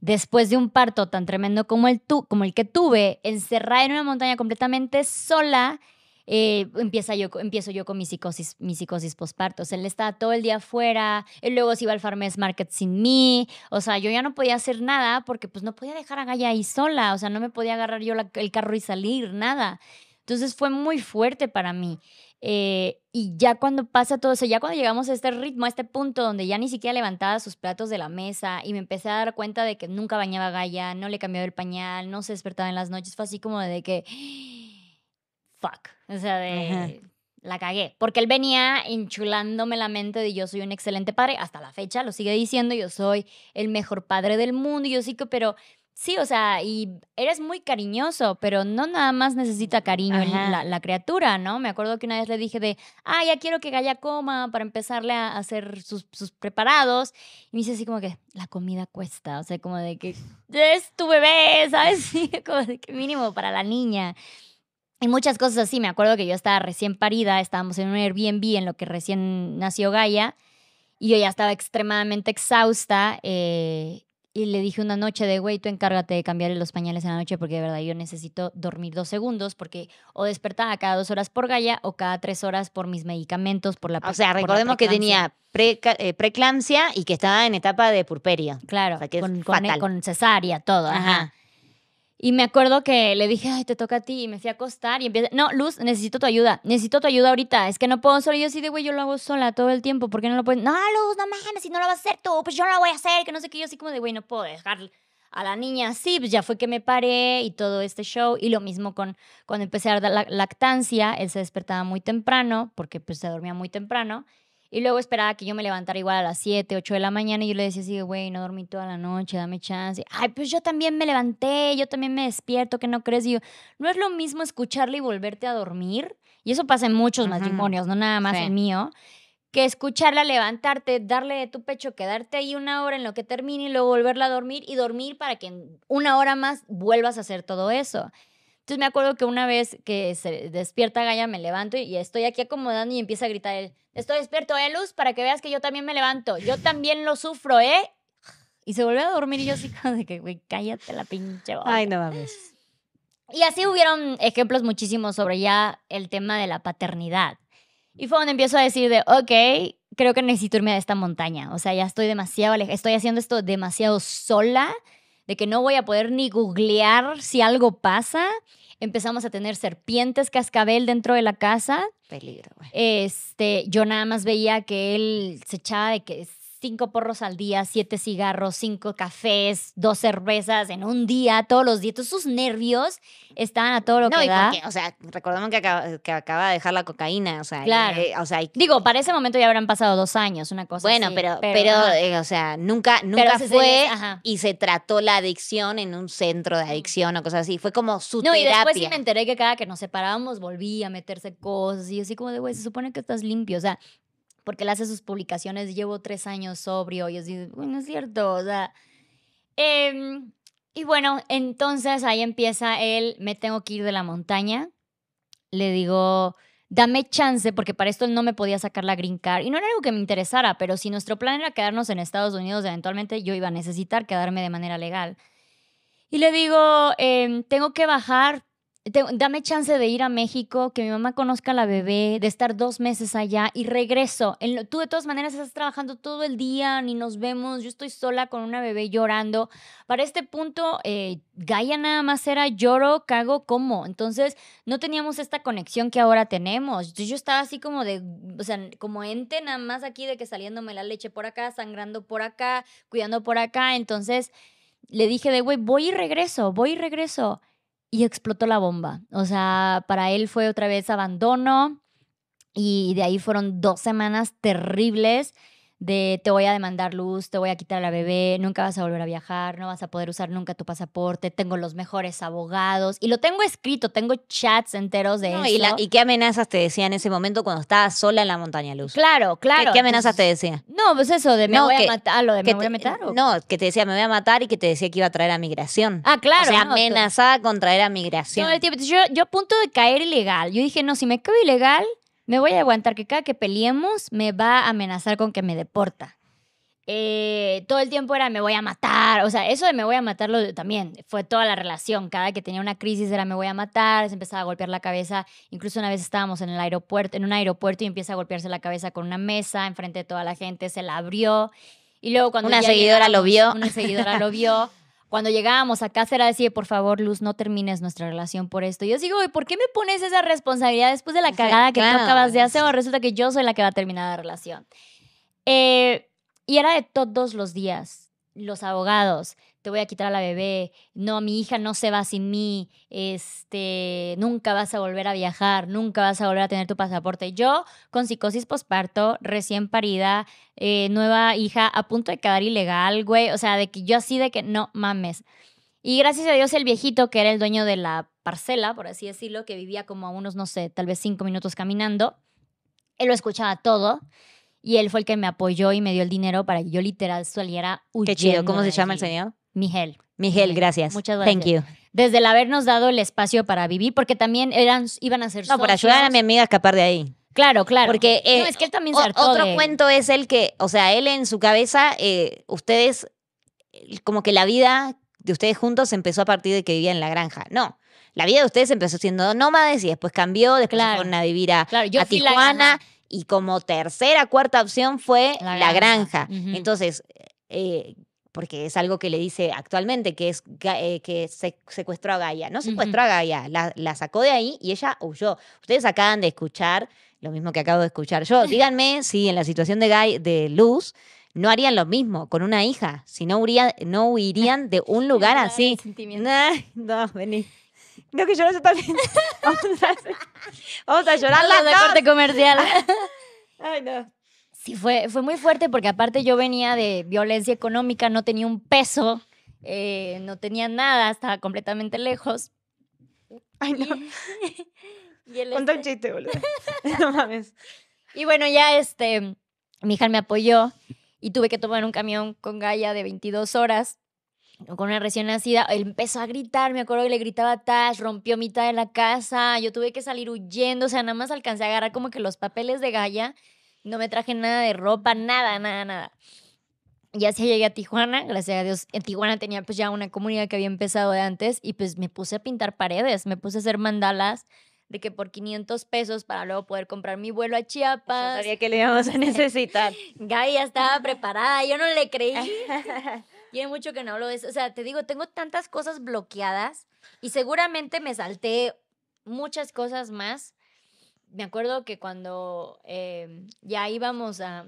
Después de un parto tan tremendo como el, como el que tuve, encerrada en una montaña completamente sola, eh, empieza yo, empiezo yo con mi psicosis, mi psicosis postparto. él estaba todo el día afuera, él luego se iba al farmers market sin mí, o sea, yo ya no podía hacer nada porque pues no podía dejar a Gaia ahí sola, o sea, no me podía agarrar yo el carro y salir, nada. Entonces fue muy fuerte para mí. Eh, y ya cuando pasa todo eso, ya cuando llegamos a este ritmo, a este punto donde ya ni siquiera levantaba sus platos de la mesa y me empecé a dar cuenta de que nunca bañaba a Gaia, no le cambiaba el pañal, no se despertaba en las noches, fue así como de que fuck. O sea, de. La cagué. Porque él venía enchulándome la mente de yo soy un excelente padre. Hasta la fecha lo sigue diciendo. Yo soy el mejor padre del mundo. Y yo sí que, pero Sí, o sea, y eres muy cariñoso, pero no nada más necesita cariño la, criatura, ¿no? Me acuerdo que una vez le dije de, ah, ya quiero que Gaya coma para empezarle a hacer sus, preparados. Y me dice así como que, la comida cuesta, o sea, como de que es tu bebé, ¿sabes? como de que mínimo para la niña. Y muchas cosas así. Me acuerdo que yo estaba recién parida, estábamos en un Airbnb en lo que recién nació Gaia. Y yo ya estaba extremadamente exhausta. Eh, y le dije una noche de, güey, tú encárgate de cambiarle los pañales en la noche porque de verdad yo necesito dormir dos segundos porque o despertaba cada dos horas por Gaia o cada tres horas por mis medicamentos, por la O sea, recordemos que tenía eh, preeclampsia y que estaba en etapa de purperia. Claro, con, cesárea, todo. ajá. Y me acuerdo que le dije, ay, te toca a ti. Y me fui a acostar y empieza, no, Luz, necesito tu ayuda. Necesito tu ayuda ahorita. Es que no puedo solo. yo así de, güey, yo lo hago sola todo el tiempo. ¿Por qué no lo puedes? No, Luz, no mames, si no lo vas a hacer tú, pues yo no lo voy a hacer. Que no sé qué. Yo así como de, güey, no puedo dejar a la niña así. Pues ya fue que me paré y todo este show. Y lo mismo con cuando empecé a dar la lactancia. Él se despertaba muy temprano porque pues se dormía muy temprano. Y luego esperaba que yo me levantara igual a las 7, 8 de la mañana y yo le decía así, güey, no dormí toda la noche, dame chance. Ay, pues yo también me levanté, yo también me despierto, que no crees. Y yo, no es lo mismo escucharle y volverte a dormir. Y eso pasa en muchos matrimonios, no nada más el mío. Que escucharla, levantarte, darle de tu pecho, quedarte ahí una hora en lo que termine y luego volverla a dormir y dormir para que en una hora más vuelvas a hacer todo eso. Entonces me acuerdo que una vez que se despierta Gaia, me levanto y estoy aquí acomodando y empieza a gritar él, estoy despierto, eh, Luz, para que veas que yo también me levanto, yo también lo sufro, ¿eh? Y se volvió a dormir y yo así como de que, güey, cállate la pinche boca. Ay, no mames. Y así hubieron ejemplos muchísimos sobre ya el tema de la paternidad. Y fue donde empiezo a decir de, ok, creo que necesito irme a esta montaña. O sea, ya estoy demasiado, estoy haciendo esto demasiado sola de que no voy a poder ni googlear si algo pasa. Empezamos a tener serpientes cascabel dentro de la casa. Peligro, Este, yo nada más veía que él se echaba de que cinco porros al día, siete cigarros, cinco cafés, dos cervezas en un día, todos los días. Entonces, sus nervios estaban a todo lo no, que y da. o sea, recordamos que acaba, que acaba, de dejar la cocaína, o sea, claro. Eh, o sea digo, para ese momento ya habrán pasado dos años, una cosa bueno, así. Bueno, pero, pero, eh, o sea, nunca, nunca fue y se trató la adicción en un centro de mm. adicción o cosas así. Fue como su terapia. No, y después sí me enteré que cada que nos separábamos volvía a meterse cosas y así como de, güey, se supone que estás limpio, o sea, porque él hace sus publicaciones, llevo tres años sobrio, y es bueno, es cierto, o sea... Em, y bueno, entonces ahí empieza él, me tengo que ir de la montaña, le digo, dame chance, porque para esto él no me podía sacar la green card, y no era algo que me interesara, pero si nuestro plan era quedarnos en Estados Unidos, eventualmente yo iba a necesitar quedarme de manera legal. Y le digo, em, tengo que bajar dame chance de ir a México, que mi mamá conozca a la bebé, de estar dos meses allá y regreso. En tú de todas maneras estás trabajando todo el día, ni nos vemos, yo estoy sola con una bebé llorando. Para este punto, eh, Gaia nada más era lloro, cago, como. Entonces no teníamos esta conexión que ahora tenemos. yo estaba así como de, o sea, como ente nada más aquí de que saliéndome la leche por acá, sangrando por acá, cuidando por acá. Entonces le dije de, güey, voy y regreso, voy y regreso y explotó la bomba. O sea, para él fue otra vez abandono y de ahí fueron dos semanas terribles de te voy a demandar luz, te voy a quitar a la bebé, nunca vas a volver a viajar, no vas a poder usar nunca tu pasaporte, tengo los mejores abogados y lo tengo escrito, tengo chats enteros de eso. Y, qué amenazas te decía en ese momento cuando estabas sola en la montaña luz? Claro, claro. ¿Qué, qué amenazas te decía? No, pues eso de me voy a matar, lo de me te, voy a matar. No, que te decía me voy a matar y que te decía que iba a traer a migración. Ah, claro. O sea, amenazada con traer a migración. No, pues yo, yo a punto de caer ilegal. Yo dije, no, si me quedo ilegal, me voy a aguantar que cada que peleemos me va a amenazar con que me deporta. Eh, todo el tiempo era me voy a matar, o sea, eso de me voy a matar lo, también fue toda la relación, cada que tenía una crisis era me voy a matar, se empezaba a golpear la cabeza, incluso una vez estábamos en el aeropuerto, en un aeropuerto y empieza a golpearse la cabeza con una mesa enfrente de toda la gente, se la abrió y luego cuando una seguidora lo vio, una seguidora lo vio cuando llegábamos a casa era decir, por favor, Luz, no termines nuestra relación por esto. Y yo digo, por qué me pones esa responsabilidad después de la cagada que tú acabas de hacer? O resulta que yo soy la que va a terminar la relación. Eh, y era de todos los días los abogados, te voy a quitar a la bebé, no, mi hija no se va sin mí, este, nunca vas a volver a viajar, nunca vas a volver a tener tu pasaporte. Yo con psicosis posparto, recién parida, eh, nueva hija, a punto de quedar ilegal, güey, o sea, de que yo así de que no mames. Y gracias a Dios el viejito, que era el dueño de la parcela, por así decirlo, que vivía como a unos, no sé, tal vez cinco minutos caminando, él lo escuchaba todo. Y él fue el que me apoyó y me dio el dinero para que yo literal saliera huyendo. Qué chido. ¿Cómo se llama el señor? Miguel. Miguel, gracias. Muchas gracias. Thank you. Desde el habernos dado el espacio para vivir, porque también eran, iban a ser No, para ayudar a mi amiga a escapar de ahí. Claro, claro. Porque eh, es que él también se hartó Otro cuento es el que, o sea, él en su cabeza, eh, ustedes, como que la vida de ustedes juntos empezó a partir de que vivían en la granja. No. La vida de ustedes empezó siendo nómades y después cambió, después se fueron a vivir a Tijuana. Y como tercera, cuarta opción fue la, granja. Entonces, eh, porque es algo que le dice actualmente, que es eh, que se, secuestró a Gaia. No secuestró a Gaia, la, sacó de ahí y ella huyó. Ustedes acaban de escuchar lo mismo que acabo de escuchar yo. Díganme si en la situación de, de Luz no harían lo mismo con una hija, si no, huirían, no huirían de un lugar así. No, no, vení que lloras Vamos a, llorar la corte comercial. Ay, no. Sí, fue, fue muy fuerte porque aparte yo venía de violencia económica, no tenía un peso, eh, no tenía nada, estaba completamente lejos. Ay, no. y este- chiste, boludo. no mames. Y bueno, ya este, mi hija me apoyó y tuve que tomar un camión con Gaia de 22 horas con una recién nacida, él empezó a gritar, me acuerdo que le gritaba Tash, rompió mitad de la casa, yo tuve que salir huyendo, o sea, nada más alcancé a agarrar como que los papeles de Gaia, no me traje nada de ropa, nada, nada, nada. Y así llegué a Tijuana, gracias a Dios, en Tijuana tenía pues ya una comunidad que había empezado de antes y pues me puse a pintar paredes, me puse a hacer mandalas, de que por 500 pesos para luego poder comprar mi vuelo a Chiapas. No sabía que le íbamos a necesitar. Gaby estaba preparada, yo no le creí. hay mucho que no hablo de eso. O sea, te digo, tengo tantas cosas bloqueadas y seguramente me salté muchas cosas más. Me acuerdo que cuando eh, ya íbamos a,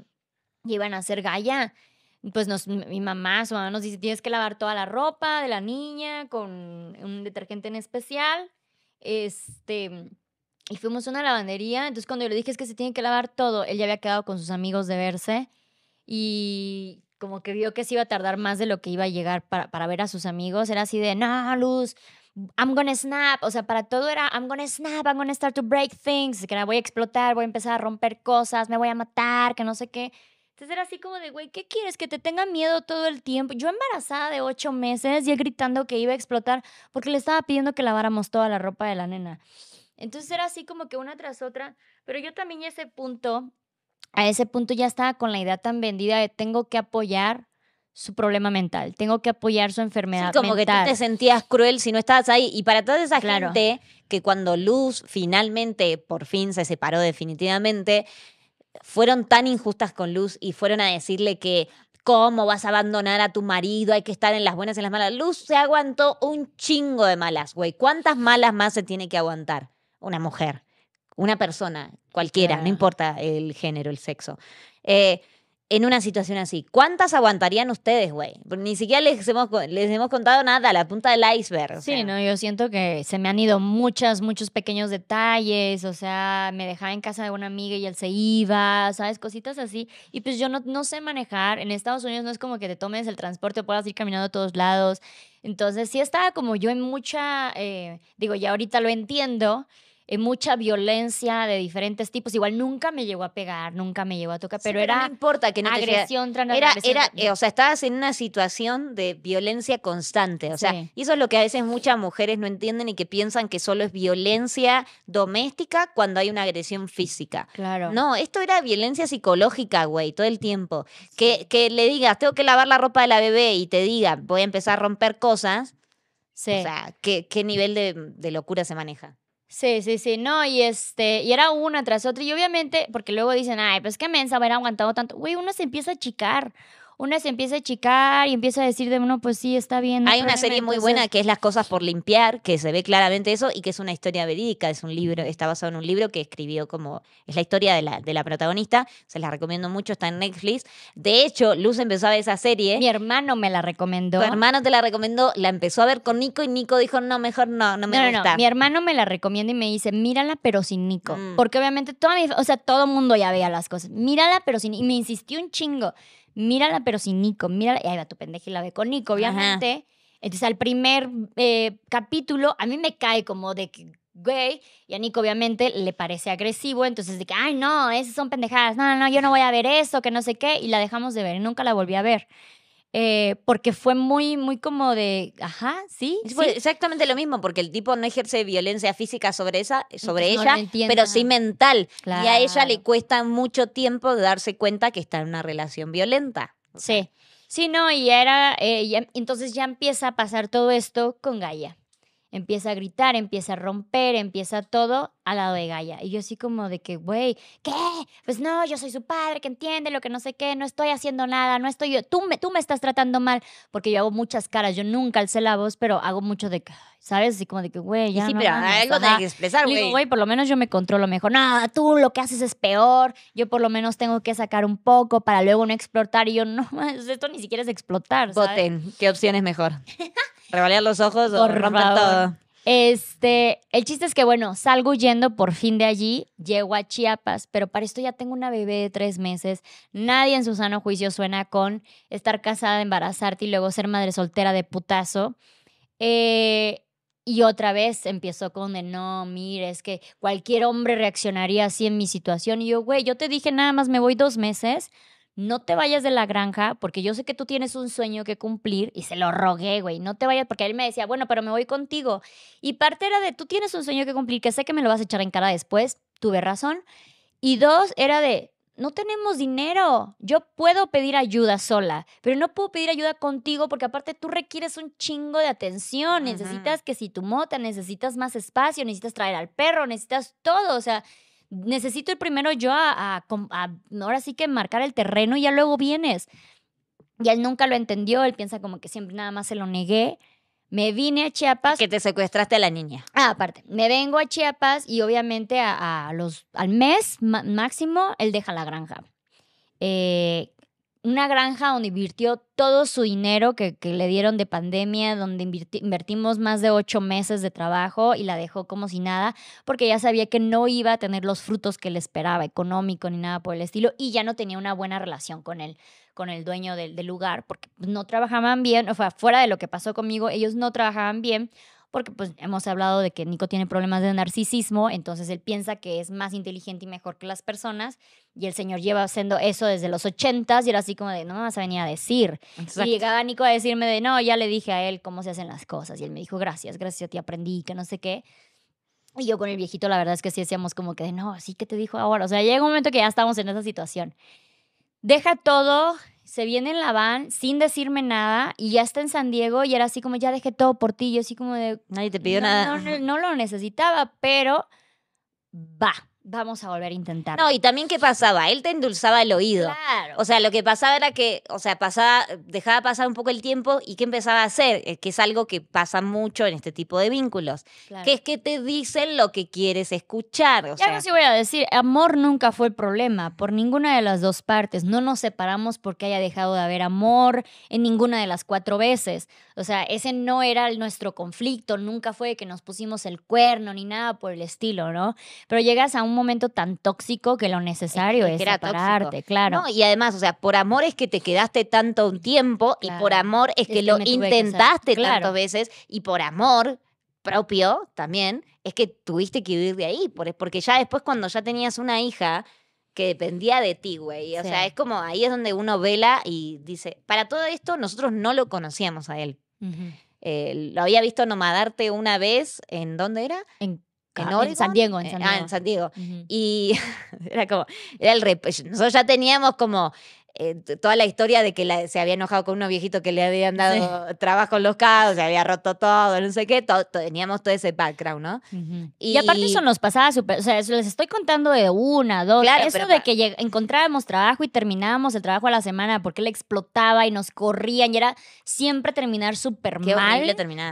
iban a hacer gaya, pues nos, mi mamá, su mamá nos dice, tienes que lavar toda la ropa de la niña con un detergente en especial. Este, y fuimos a una lavandería, entonces cuando yo le dije es que se tiene que lavar todo, él ya había quedado con sus amigos de verse y como que vio que se iba a tardar más de lo que iba a llegar para, ver a sus amigos, era así de, no, Luz, I'm gonna snap, o sea, para todo era, I'm gonna snap, I'm gonna start to break things, que era, voy a explotar, voy a empezar a romper cosas, me voy a matar, que no sé qué. Entonces era así como de, güey, ¿qué quieres? Que te tenga miedo todo el tiempo. Yo embarazada de ocho meses y gritando que iba a explotar porque le estaba pidiendo que laváramos toda la ropa de la nena. Entonces era así como que una tras otra, pero yo también ese punto a ese punto ya estaba con la idea tan vendida de tengo que apoyar su problema mental, tengo que apoyar su enfermedad. Sí, como que tú te sentías cruel si no estabas ahí. Y para toda esa gente que cuando Luz finalmente, por fin, se separó definitivamente, fueron tan injustas con Luz y fueron a decirle que cómo vas a abandonar a tu marido, hay que estar en las buenas y en las malas. Luz se aguantó un chingo de malas, güey. ¿Cuántas malas más se tiene que aguantar una mujer? una persona, cualquiera, no importa el género, el sexo. Eh, en una situación así, ¿cuántas aguantarían ustedes, güey? Ni siquiera les hemos, les hemos contado nada, la punta del iceberg. Sí, yo siento que se me han ido muchos, muchos pequeños detalles, o sea, me dejaba en casa de una amiga y él se iba, ¿sabes? Cositas así. Y pues yo no, sé manejar, en Estados Unidos no es como que te tomes el transporte o puedas ir caminando a todos lados. Entonces sí estaba como yo en mucha, eh, digo, ya ahorita lo entiendo, eh, mucha violencia de diferentes tipos. Igual nunca me llegó a pegar, nunca me llegó a tocar, pero, era... No importa que no agresión, era, eh, o sea, estabas en una situación de violencia constante. O sea, eso es lo que a veces muchas mujeres no entienden y que piensan que solo es violencia doméstica cuando hay una agresión física. Claro. No, esto era violencia psicológica, güey, todo el tiempo. Que, que le digas, tengo que lavar la ropa de la bebé y te diga, voy a empezar a romper cosas. O sea, ¿qué, qué nivel de locura se maneja? Sí, sí, sí, no, y este, y era una tras otra, y obviamente, porque luego dicen, ay, pues qué mensa haber aguantado tanto, güey, uno se empieza a chicar, una se empieza a chicar y empieza a decir de uno, pues sí, está bien. Hay una serie muy buena que es Las cosas por limpiar, que se ve claramente eso y que es una historia verídica, es un libro, está basado en un libro que escribió como, es la historia de la, de la protagonista, se la recomiendo mucho, está en Netflix. De hecho, Luz empezó a ver esa serie. Mi hermano me la recomendó. Tu hermano te la recomendó, la empezó a ver con Nico y Nico dijo, no, mejor no, no me gusta. mi hermano me la recomienda y me dice, mírala pero sin Nico, mm. porque obviamente toda mi, o sea, todo mundo ya veía las cosas, mírala pero sin, y me insistió un chingo mírala pero sin Nico, mírala. Y ahí va tu pendeja y la ve con Nico, obviamente. Entonces al primer eh, capítulo a mí me cae como de que, güey, y a Nico obviamente le parece agresivo, entonces de que, ay no, esas son pendejadas, no, no, no, yo no voy a ver eso, que no sé qué, y la dejamos de ver y nunca la volví a ver. Eh, porque fue muy, muy como de, ajá, sí. Fue pues, exactamente lo mismo, porque el tipo no ejerce violencia física sobre, esa, sobre ella, pero sí mental. Y a ella le cuesta mucho tiempo darse cuenta que está en una relación violenta. Sí, sí, no, y era, eh, entonces ya empieza a pasar todo esto con Gaia. Empieza a gritar, empieza a romper, empieza todo al lado de Gaia. Y yo así como de que, güey, ¿qué? Pues no, yo soy su padre, que entiende lo que no sé qué, no estoy haciendo nada, no estoy yo, tú me, tú me estás tratando mal, porque yo hago muchas caras, yo nunca alcé la voz, pero hago mucho de, ¿sabes? Así como de que, güey, ya. Sí, pero algo eh, que expresar, güey. güey, por lo menos yo me controlo mejor. No, tú lo que haces es peor, yo por lo menos tengo que sacar un poco para luego no explotar. Y yo, no, esto ni siquiera es explotar. Voten, ¿qué opción es mejor? Revalía los ojos o todo. Este, el chiste es que, bueno, salgo huyendo por fin de allí, llego a Chiapas, pero para esto ya tengo una bebé de tres meses. Nadie en su sano juicio suena con estar casada, embarazarte y luego ser madre soltera de putazo. Eh, y otra vez empezó con de no, mire, es que cualquier hombre reaccionaría así en mi situación. Y yo, güey, yo te dije nada más me voy dos meses no te vayas de la granja porque yo sé que tú tienes un sueño que cumplir y se lo rogué, güey, no te vayas porque él me decía, bueno, pero me voy contigo. Y parte era de, tú tienes un sueño que cumplir que sé que me lo vas a echar en cara después, tuve razón. Y dos, era de, no tenemos dinero, yo puedo pedir ayuda sola, pero no puedo pedir ayuda contigo porque aparte tú requieres un chingo de atención, necesitas que si tu mota, necesitas más espacio, necesitas traer al perro, necesitas todo, o sea necesito el primero yo a, ahora sí que marcar el terreno y ya luego vienes. Y él nunca lo entendió, él piensa como que siempre nada más se lo negué. Me vine a Chiapas. Que te secuestraste a la niña. Ah, aparte. Me vengo a Chiapas y obviamente a, los, al mes máximo él deja la granja. Eh, una granja donde invirtió todo su dinero que, le dieron de pandemia, donde invertimos más de ocho meses de trabajo y la dejó como si nada, porque ya sabía que no iba a tener los frutos que le esperaba, económico ni nada por el estilo, y ya no tenía una buena relación con él, con el dueño del, del lugar, porque no trabajaban bien, o sea, fuera de lo que pasó conmigo, ellos no trabajaban bien, porque pues hemos hablado de que Nico tiene problemas de narcisismo, entonces él piensa que es más inteligente y mejor que las personas, y el señor lleva haciendo eso desde los ochentas, y era así como de, no me vas a venir a decir. Y llegaba Nico a decirme de, no, ya le dije a él cómo se hacen las cosas, y él me dijo, gracias, gracias a ti aprendí, que no sé qué. Y yo con el viejito, la verdad es que sí decíamos como que, de, no, sí que te dijo ahora. O sea, llega un momento que ya estamos en esa situación. Deja todo se viene en la van sin decirme nada y ya está en San Diego y era así como, ya dejé todo por ti, yo así como de... Nadie te pidió nada. no lo necesitaba, pero va vamos a volver a intentar. No, y también qué pasaba, él te endulzaba el oído. Claro. O sea, lo que pasaba era que, o sea, pasaba, dejaba pasar un poco el tiempo y qué empezaba a hacer, eh, que es algo que pasa mucho en este tipo de vínculos, que es que te dicen lo que quieres escuchar. O ya sea. sí voy a decir, amor nunca fue el problema por ninguna de las dos partes. No nos separamos porque haya dejado de haber amor en ninguna de las cuatro veces. O sea, ese no era nuestro conflicto, nunca fue que nos pusimos el cuerno ni nada por el estilo, ¿no? Pero llegas a un momento tan tóxico que lo necesario es, que claro. y además, o sea, por amor es que te quedaste tanto un tiempo y por amor es, que, lo intentaste tantas veces y por amor propio también es que tuviste que vivir de ahí, e, porque ya después cuando ya tenías una hija que dependía de ti, güey. O sea, es como ahí es donde uno vela y dice, para todo esto nosotros no lo conocíamos a él. Eh, lo había visto nomadarte una vez, ¿en dónde era? En Ah, en, San Diego, en eh, ah, San Diego. Ah, en San Diego. Y era como, era el rep Nosotros ya teníamos como eh, toda la historia de que se había enojado con unos viejito que le habían dado trabajo en los cados se había roto todo, no sé qué, todo, teníamos todo ese background, ¿no? y, aparte eso nos pasaba súper, o sea, les estoy contando de una, dos, eso de que encontrábamos trabajo y terminábamos el trabajo a la semana porque él explotaba y nos corrían y era siempre terminar súper mal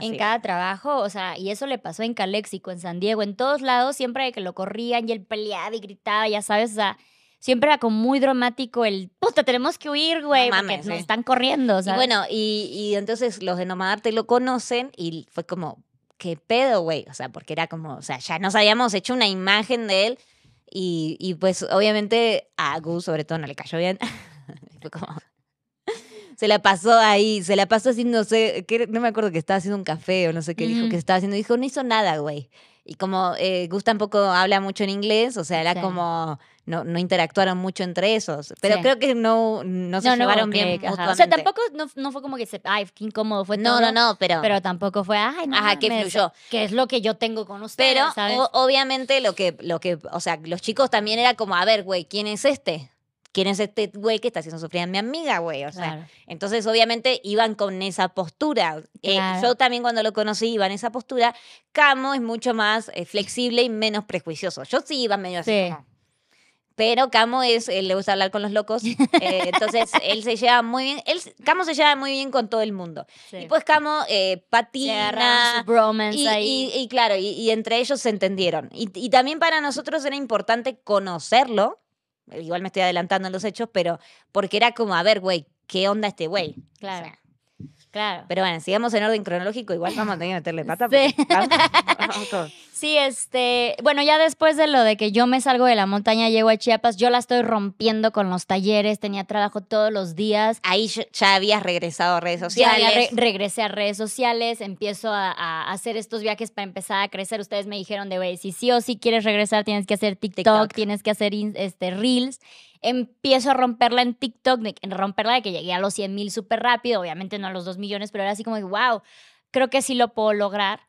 en cada trabajo, o sea, y eso le pasó en Calexico, en San Diego, en todos lados, siempre que lo corrían y él peleaba y gritaba, ya sabes, o sea, siempre era como muy dramático el puta, tenemos que huir, güey, porque nos están corriendo. ¿sabes? bueno, y, entonces los de Nomadarte lo conocen y fue como, ¿qué pedo, güey? O sea, porque era como, o sea, ya nos habíamos hecho una imagen de él y, pues obviamente a Gus sobre todo no le cayó bien. se la pasó ahí, se la pasó haciendo, no sé, no me acuerdo que estaba haciendo un café o no sé qué dijo que estaba haciendo. Dijo, no hizo nada, güey. Y como eh, Gus tampoco habla mucho en inglés, o sea, era como no, no interactuaron mucho entre esos. Pero creo que no, no se llevaron bien. o sea, tampoco no, fue como que se, ay, qué incómodo fue todo. No, no, no, pero. Pero tampoco fue, ay, no. Ajá, que fluyó. Que es lo que yo tengo con ustedes. Pero, obviamente, lo que, lo que, o sea, los chicos también era como, a ver, güey, ¿quién es este? ¿Quién es este güey que está haciendo sufrir a mi amiga, güey? O sea, entonces obviamente iban con esa postura. Eh, yo también cuando lo conocí iba en esa postura. Camo es mucho más eh, flexible y menos prejuicioso. Yo sí iba medio así. Pero Camo es, le gusta hablar con los locos. Eh, entonces, él se lleva muy bien. Él, Camo se lleva muy bien con todo el mundo. Y pues Camo eh, patina. y, Y, claro, y, entre ellos se entendieron. y también para nosotros era importante conocerlo. Igual me estoy adelantando en los hechos, pero porque era como, a ver, güey, ¿qué onda este güey? Claro. Claro. Pero bueno, sigamos en orden cronológico, igual vamos a tener que meterle pata. Sí. este, bueno, ya después de lo de que yo me salgo de la montaña, llego a Chiapas, yo la estoy rompiendo con los talleres, tenía trabajo todos los días. Ahí ya habías regresado a redes sociales. Ya regresé a redes sociales, empiezo a, hacer estos viajes para empezar a crecer. Ustedes me dijeron de, güey, si sí o sí quieres regresar, tienes que hacer TikTok, TikTok. tienes que hacer este, Reels empiezo a romperla en TikTok, en romperla de que llegué a los 100 mil súper rápido, obviamente no a los 2 millones, pero era así como, wow, creo que sí lo puedo lograr.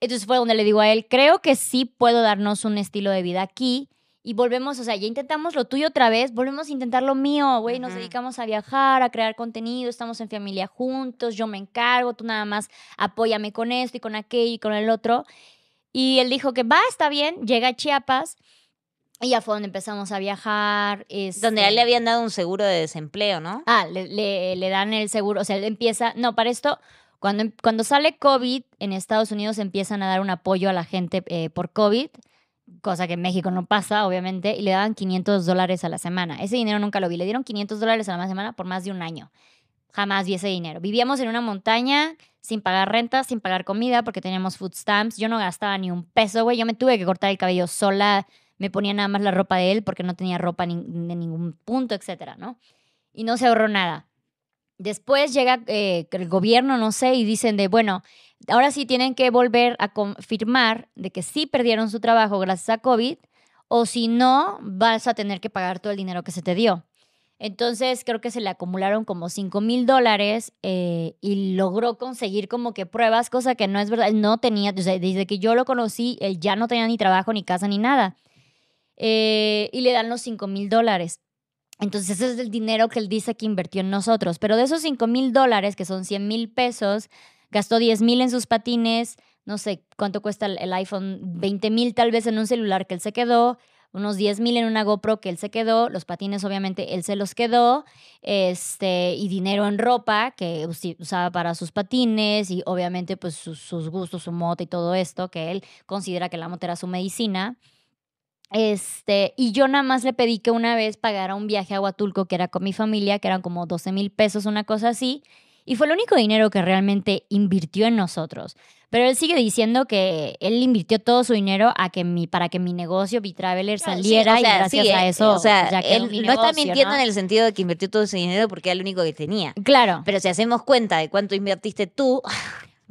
Entonces fue donde le digo a él, creo que sí puedo darnos un estilo de vida aquí y volvemos, o sea, ya intentamos lo tuyo otra vez, volvemos a intentar lo mío, güey, nos dedicamos a viajar, a crear contenido, estamos en familia juntos, yo me encargo, tú nada más apóyame con esto y con aquello y con el otro. Y él dijo que va, está bien, llega a Chiapas y ya fue donde empezamos a viajar. donde a él le este habían dado un seguro de desempleo, ¿no? Ah, le, le, dan el seguro, o sea, él empieza, no, para esto, cuando, cuando sale COVID, en Estados Unidos empiezan a dar un apoyo a la gente eh, por COVID, cosa que en México no pasa, obviamente, y le daban 500 dólares a la semana. Ese dinero nunca lo vi, le dieron 500 dólares a la semana por más de un año. Jamás vi ese dinero. Vivíamos en una montaña sin pagar renta, sin pagar comida, porque teníamos food stamps. Yo no gastaba ni un peso, güey. Yo me tuve que cortar el cabello sola me ponía nada más la ropa de él porque no tenía ropa de ningún punto, etcétera, ¿no? Y no se ahorró nada. Después llega eh, el gobierno, no sé, y dicen de, bueno, ahora sí tienen que volver a confirmar de que sí perdieron su trabajo gracias a COVID, o si no, vas a tener que pagar todo el dinero que se te dio. Entonces creo que se le acumularon como 5 mil dólares eh, y logró conseguir como que pruebas, cosa que no es verdad. no tenía, desde que yo lo conocí, él ya no tenía ni trabajo, ni casa, ni nada. Eh, y le dan los 5 mil dólares. Entonces ese es el dinero que él dice que invirtió en nosotros. Pero de esos 5 mil dólares, que son 100 mil pesos, gastó 10 mil en sus patines, no sé cuánto cuesta el iPhone, 20 mil tal vez en un celular que él se quedó, unos 10 mil en una GoPro que él se quedó, los patines obviamente él se los quedó, este, y dinero en ropa que usaba para sus patines y obviamente pues sus, sus gustos, su moto y todo esto, que él considera que la moto era su medicina. Este, y yo nada más le pedí que una vez pagara un viaje a Huatulco, que era con mi familia, que eran como 12 mil pesos, una cosa así. Y fue el único dinero que realmente invirtió en nosotros. Pero él sigue diciendo que él invirtió todo su dinero a que mi, para que mi negocio, Bitraveler, saliera y gracias a eh, eso. O sea, pues, él no está mintiendo en el sentido de que invirtió todo su dinero porque era el único que tenía. Claro. Pero si hacemos cuenta de cuánto invertiste tú.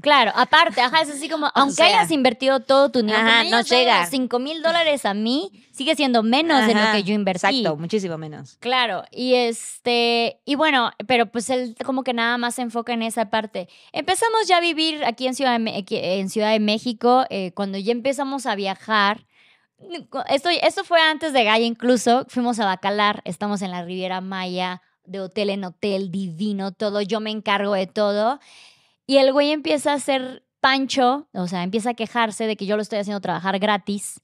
Claro, aparte, ajá, es así como, aunque hayas invertido todo tu dinero, no llega. cinco mil dólares a mí sigue siendo menos de lo que yo invertí. Exacto, muchísimo menos. Claro, y este, y bueno, pero pues él como que nada más se enfoca en esa parte. Empezamos ya a vivir aquí en Ciudad de, Ciudad de México, eh, cuando ya empezamos a viajar. Esto, esto fue antes de Gaia incluso, fuimos a Bacalar, estamos en la Riviera Maya, de hotel en hotel, divino, todo, yo me encargo de todo. Y el güey empieza a ser pancho, o sea, empieza a quejarse de que yo lo estoy haciendo trabajar gratis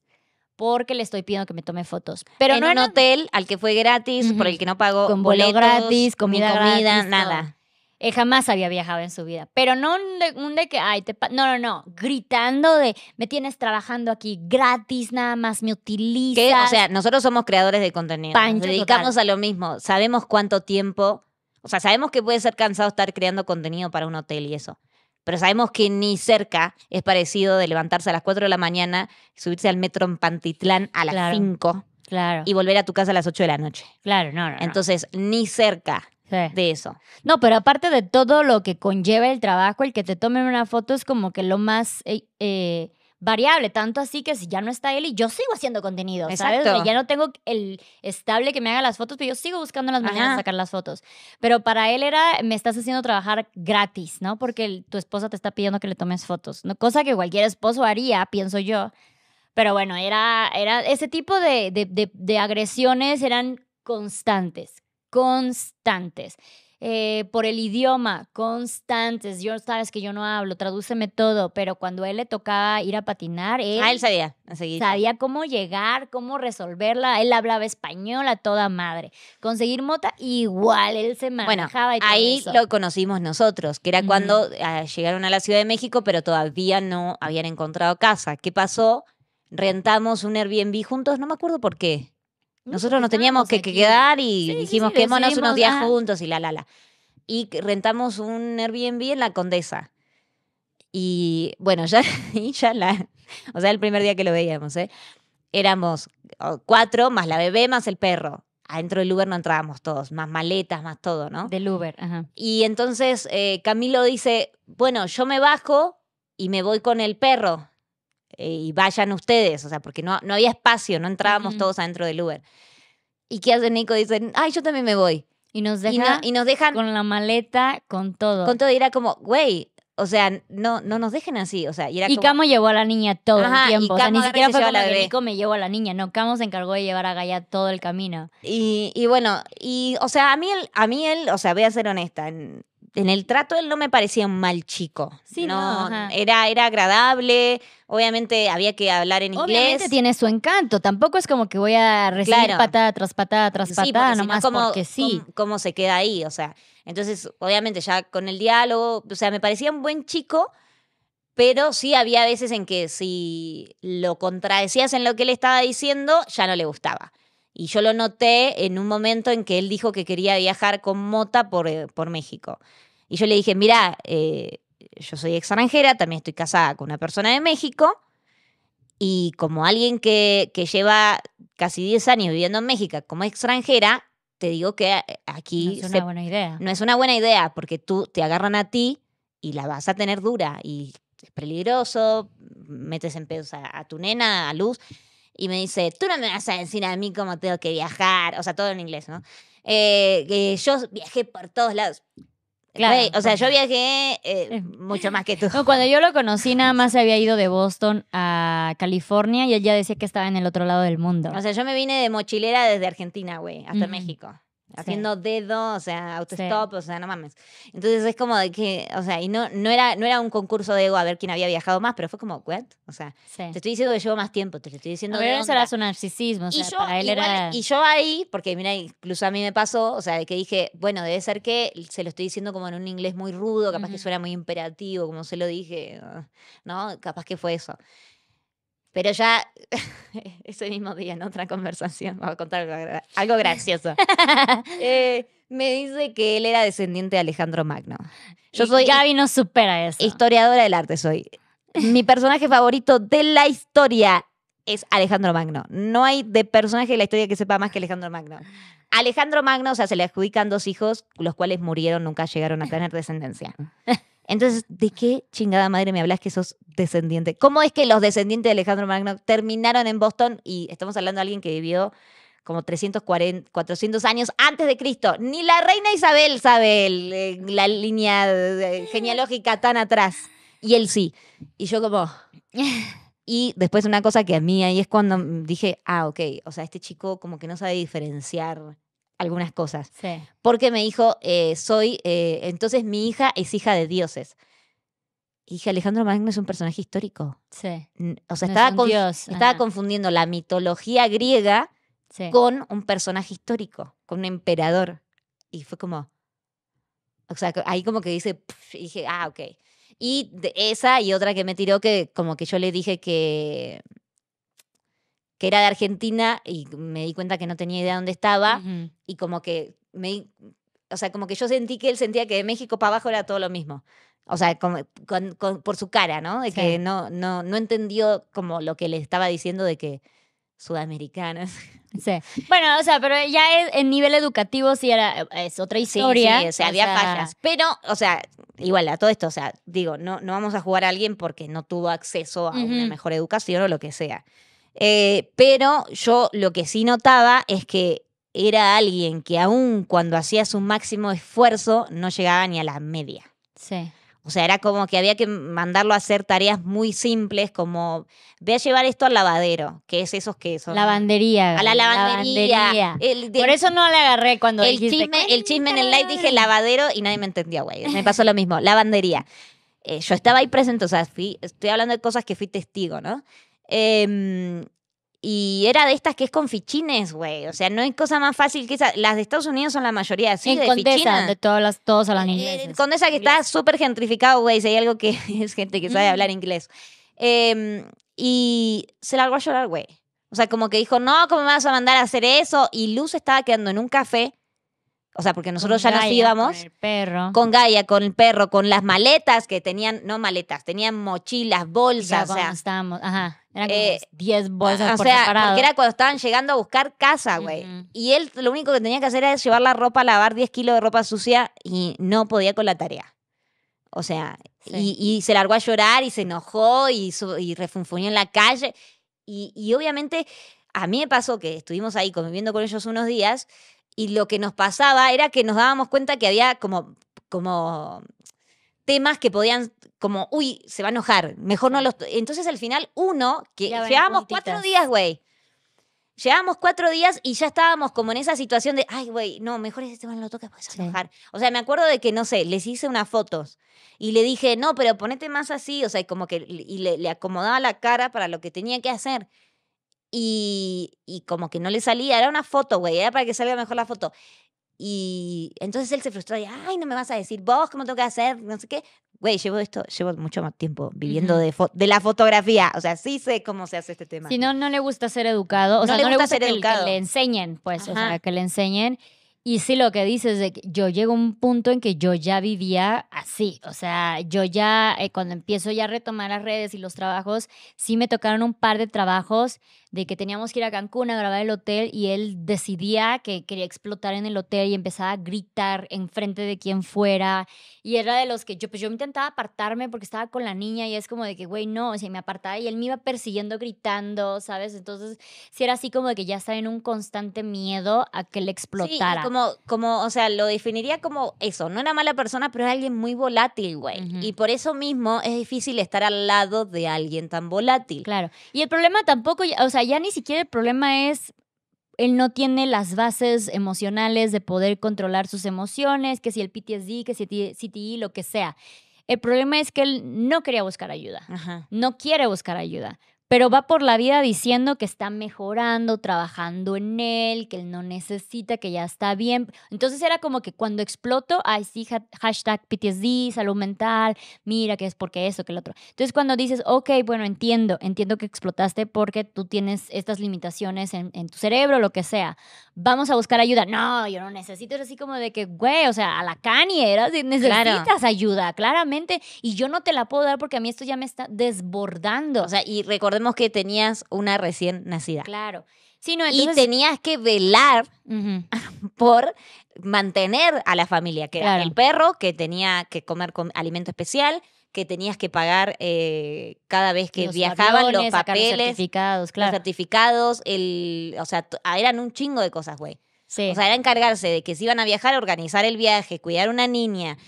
porque le estoy pidiendo que me tome fotos. Pero en no un hotel al que fue gratis, por el que no pagó con boletos, gratis, comida, comida nada. Eh, jamás había viajado en su vida. Pero no un de, que, ay, te no, no, no. Gritando de, me tienes trabajando aquí gratis, nada más me utilizas. O sea, nosotros somos creadores de contenido. dedicamos a lo mismo. Sabemos cuánto tiempo o sea, sabemos que puede ser cansado estar creando contenido para un hotel y eso. Pero sabemos que ni cerca es parecido de levantarse a las 4 de la mañana, subirse al metro en Pantitlán a las 5 claro. y volver a tu casa a las 8 de la noche. Claro, no, no. Entonces, ni cerca de eso. No, pero aparte de todo lo que conlleva el trabajo, el que te tomen una foto es como que lo más eh, eh, variable, tanto así que si ya no está él y yo sigo haciendo contenido, ¿sabes? ya no tengo el estable que me haga las fotos, pero yo sigo buscando las mañanas de sacar las fotos. Pero para él era, me estás haciendo trabajar gratis, ¿no? Porque tu esposa te está pidiendo que le tomes fotos, ¿no? cosa que cualquier esposo haría, pienso yo. Pero bueno, era, era ese tipo de, de, de agresiones eran constantes, constantes. Eh, por el idioma, constantes, yo sabes que yo no hablo, tradúceme todo, pero cuando a él le tocaba ir a patinar, ah, él, sabía, sabía cómo llegar, cómo resolverla, él hablaba español a toda madre. Conseguir mota, igual, él se manejaba y todo ahí lo conocimos nosotros, que era cuando eh, llegaron a la Ciudad de México, pero todavía no habían encontrado casa. ¿Qué pasó? Rentamos un Airbnb juntos, no me acuerdo por qué. Nosotros nos teníamos que, quedar y dijimos, que sí, quémonos unos días ah. juntos y la, la, la. Y rentamos un Airbnb en la Condesa. Y bueno, ya, ya la... O sea, el primer día que lo veíamos, ¿eh? Éramos cuatro, más la bebé, más el perro. Adentro del Uber no entrábamos todos, más maletas, más todo, ¿no? Del Uber, ajá. Y entonces eh, Camilo dice, bueno, yo me bajo y me voy con el perro. Eh, y vayan ustedes, o sea, porque no, no había espacio, no entrábamos todos adentro del Uber. ¿Y qué hace Nico? Dicen, ay, yo también me voy. Y nos, dejan con la maleta, con todo. Con todo, y era como, güey, o sea, no, no nos dejen así. O sea, y, era y Camo llevó a la niña todo el tiempo. Y ni siquiera fue Nico me llevó a la niña. No, Camo se encargó de llevar a Gaia todo el camino. Y, bueno, y o sea, a mí él, a mí él, o sea, voy a ser honesta, en, en el trato él no me parecía un mal chico. Sí, no, era, era agradable, obviamente había que hablar en inglés. Obviamente tiene su encanto, tampoco es como que voy a recibir patada tras patada tras patada, nomás como, porque sí. Cómo, cómo, se queda ahí, o sea, entonces obviamente ya con el diálogo, o sea, me parecía un buen chico, pero sí había veces en que si lo contradecías en lo que él estaba diciendo, ya no le gustaba. Y yo lo noté en un momento en que él dijo que quería viajar con Mota por, eh, México. Y yo le dije, mira, eh, yo soy extranjera, también estoy casada con una persona de México. Y como alguien que, que lleva casi 10 años viviendo en México como extranjera, te digo que eh, aquí... No es una buena idea. No es una buena idea porque tú te agarran a ti y la vas a tener dura. Y es peligroso, metes en pedos a tu nena, a Luz y me dice, tú no me vas a decir a mí cómo tengo que viajar, o sea, todo en inglés, ¿no? Eh, que yo viajé por todos lados. Claro. o sea, yo viajé eh, eh. mucho más que tú. cuando yo lo conocí, nada más se había ido de Boston a California y ella decía que estaba en el otro lado del mundo. O sea, yo me vine de mochilera desde Argentina, güey, hasta México haciendo dedos dedo, o sea, autostop, o sea, no mames. Entonces es como de que, o sea, y no, no, era, no era un concurso de ego a ver quién había viajado más, pero fue como, ¿what? O sea, te estoy diciendo que llevo más tiempo, te estoy diciendo Pero eso era su narcisismo, o sea, y yo, Y yo ahí, porque mira, incluso a mí me pasó, o sea, de que dije, bueno, debe ser que se lo estoy diciendo como en un inglés muy rudo, capaz que eso que muy imperativo, como se lo dije, ¿no? Capaz que fue eso. Pero ya ese mismo día en otra conversación, vamos a contar algo, gracioso. Eh, me dice que él era descendiente de Alejandro Magno. Yo soy. Gaby no supera eso. Historiadora del arte soy. Mi personaje favorito de la historia es Alejandro Magno. No hay de personaje de la historia que sepa más que Alejandro Magno. Alejandro Magno, o sea, se le adjudican dos hijos, los cuales murieron, nunca llegaron a tener descendencia. Entonces, ¿de qué chingada madre me hablas que sos descendiente? ¿Cómo es que los descendientes de Alejandro Magno terminaron en Boston y estamos hablando de alguien que vivió como 340, 400 años antes de Cristo? Ni la reina Isabel sabe eh, la línea eh, genealógica tan atrás. Y él sí. Y yo como... Y después una cosa que a mí ahí es cuando dije, ah, ok, o sea, este chico como que no sabe diferenciar algunas cosas. Porque me dijo, eh, soy, eh, entonces mi hija es hija de dioses. Y dije, Alejandro Magno es un personaje histórico. Sí. O sea, estaba, confundiendo la mitología griega con un personaje histórico, con un emperador. Y fue como, o sea, ahí como que dice, dije, ah, ok. Y esa y otra que me tiró que como que yo le dije que que era de Argentina y me di cuenta que no tenía idea dónde estaba y como que me o sea, como que yo sentí que él sentía que de México para abajo era todo lo mismo. O sea, como por su cara, ¿no? De que no, no, no entendió como lo que le estaba diciendo de que sudamericanas. Sí. Bueno, o sea, pero ya es, en nivel educativo sí era, es otra historia. Sí, o sea, había fallas. Pero, o sea, igual a todo esto, o sea, digo, no, no vamos a jugar a alguien porque no tuvo acceso a una mejor educación o lo que sea. Eh, pero yo lo que sí notaba es que era alguien que aún cuando hacía su máximo esfuerzo no llegaba ni a la media. Sí. O sea, era como que había que mandarlo a hacer tareas muy simples, como ve a llevar esto al lavadero, que es esos que son. Lavandería. A la lavandería. Por eso no le agarré cuando el Chisme, el chisme en el live dije lavadero y nadie me entendía, güey. Me pasó lo mismo. Lavandería. Eh, yo estaba ahí presente, o sea, estoy hablando de cosas que fui testigo, ¿no? Em, y era de estas que es con fichines, güey. O sea, no hay cosa más fácil que esa. Las de Estados Unidos son la mayoría sí de de todas las, todos hablan eh, inglés. condesa que está súper gentrificado, güey. Si hay algo que es gente que sabe hablar mm. inglés. Em, y se largó a llorar, güey. O sea, como que dijo, no, ¿cómo me vas a mandar a hacer eso? Y Luz estaba quedando en un café. O sea, porque nosotros ya nos íbamos. Con Con Gaia, con el perro, con las maletas que tenían, no maletas, tenían mochilas, bolsas. o sea, estábamos, ajá. Eran como 10 eh, bolsas o sea, Porque era cuando estaban llegando a buscar casa, güey. Y él lo único que tenía que hacer era llevar la ropa, lavar 10 kilos de ropa sucia y no podía con la tarea. O sea, y, se largó a llorar y se enojó y, y refunfuñó en la calle. Y, y obviamente a mí me pasó que estuvimos ahí conviviendo con ellos unos días y lo que nos pasaba era que nos dábamos cuenta que había como, como temas que podían como, uy, se va a enojar, mejor no los... Entonces al final uno, que llevábamos cuatro días, güey. Llevábamos cuatro días y ya estábamos como en esa situación de, ay, güey, no, mejor ese tema no lo toques porque se a enojar. O sea, me acuerdo de que, no sé, les hice unas fotos y le dije, no, pero ponete más así, o sea, como que y le, le acomodaba la cara para lo que tenía que hacer. Y, y, como que no le salía, era una foto, güey, era para que salga mejor la foto. Y entonces él se frustró y, ay, no me vas a decir vos cómo tengo que hacer, no sé qué. Güey, llevo esto, llevo mucho más tiempo viviendo de, de la fotografía. O sea, sí sé cómo se hace este tema. Si no, no le gusta ser educado. O sea, le gusta le gusta ser que, que le enseñen, pues, o sea, que le enseñen. Y sí, lo que dices, de que yo llego a un punto en que yo ya vivía así. O sea, yo ya, eh, cuando empiezo ya a retomar las redes y los trabajos, sí me tocaron un par de trabajos de que teníamos que ir a Cancún a grabar el hotel y él decidía que quería explotar en el hotel y empezaba a gritar enfrente de quien fuera. Y era de los que yo, pues yo intentaba apartarme porque estaba con la niña y es como de que, güey, no, o sea, me apartaba y él me iba persiguiendo gritando, ¿sabes? Entonces, si era así como de que ya estaba en un constante miedo a que le explotara. Sí, como, como, o sea, lo definiría como eso, no era mala persona, pero es alguien muy volátil, güey. Y por eso mismo es difícil estar al lado de alguien tan volátil. Claro. Y el problema tampoco, o sea, ya ni siquiera el problema es él no tiene las bases emocionales de poder controlar sus emociones, que si el PTSD, que si el CTI, lo que sea. El problema es que él no quería buscar ayuda. No quiere buscar ayuda pero va por la vida diciendo que está mejorando, trabajando en él, que él no necesita, que ya está bien. Entonces era como que cuando exploto, ay, sí, hashtag PTSD, salud mental, mira que es porque eso, que el otro. Entonces cuando dices, ok, bueno, entiendo, entiendo que explotaste porque tú tienes estas limitaciones en, en tu cerebro, lo que sea vamos a buscar ayuda. No, yo no necesito. Es así como de que, güey, o sea, a la Kanye, eras, necesitas ayuda, claramente. Y yo no te la puedo dar porque a mí esto ya me está desbordando. O sea, y recordemos que tenías una recién nacida. Claro. Y tenías que velar por mantener a la familia, que era el perro, que tenía que comer con alimento especial, que tenías que pagar eh, cada vez que viajaban, los papeles, los certificados, claro. certificados, el, o sea, ah, eran un chingo de cosas, güey. Sí. O sea, era encargarse de que si iban a viajar, organizar el viaje, cuidar a una niña,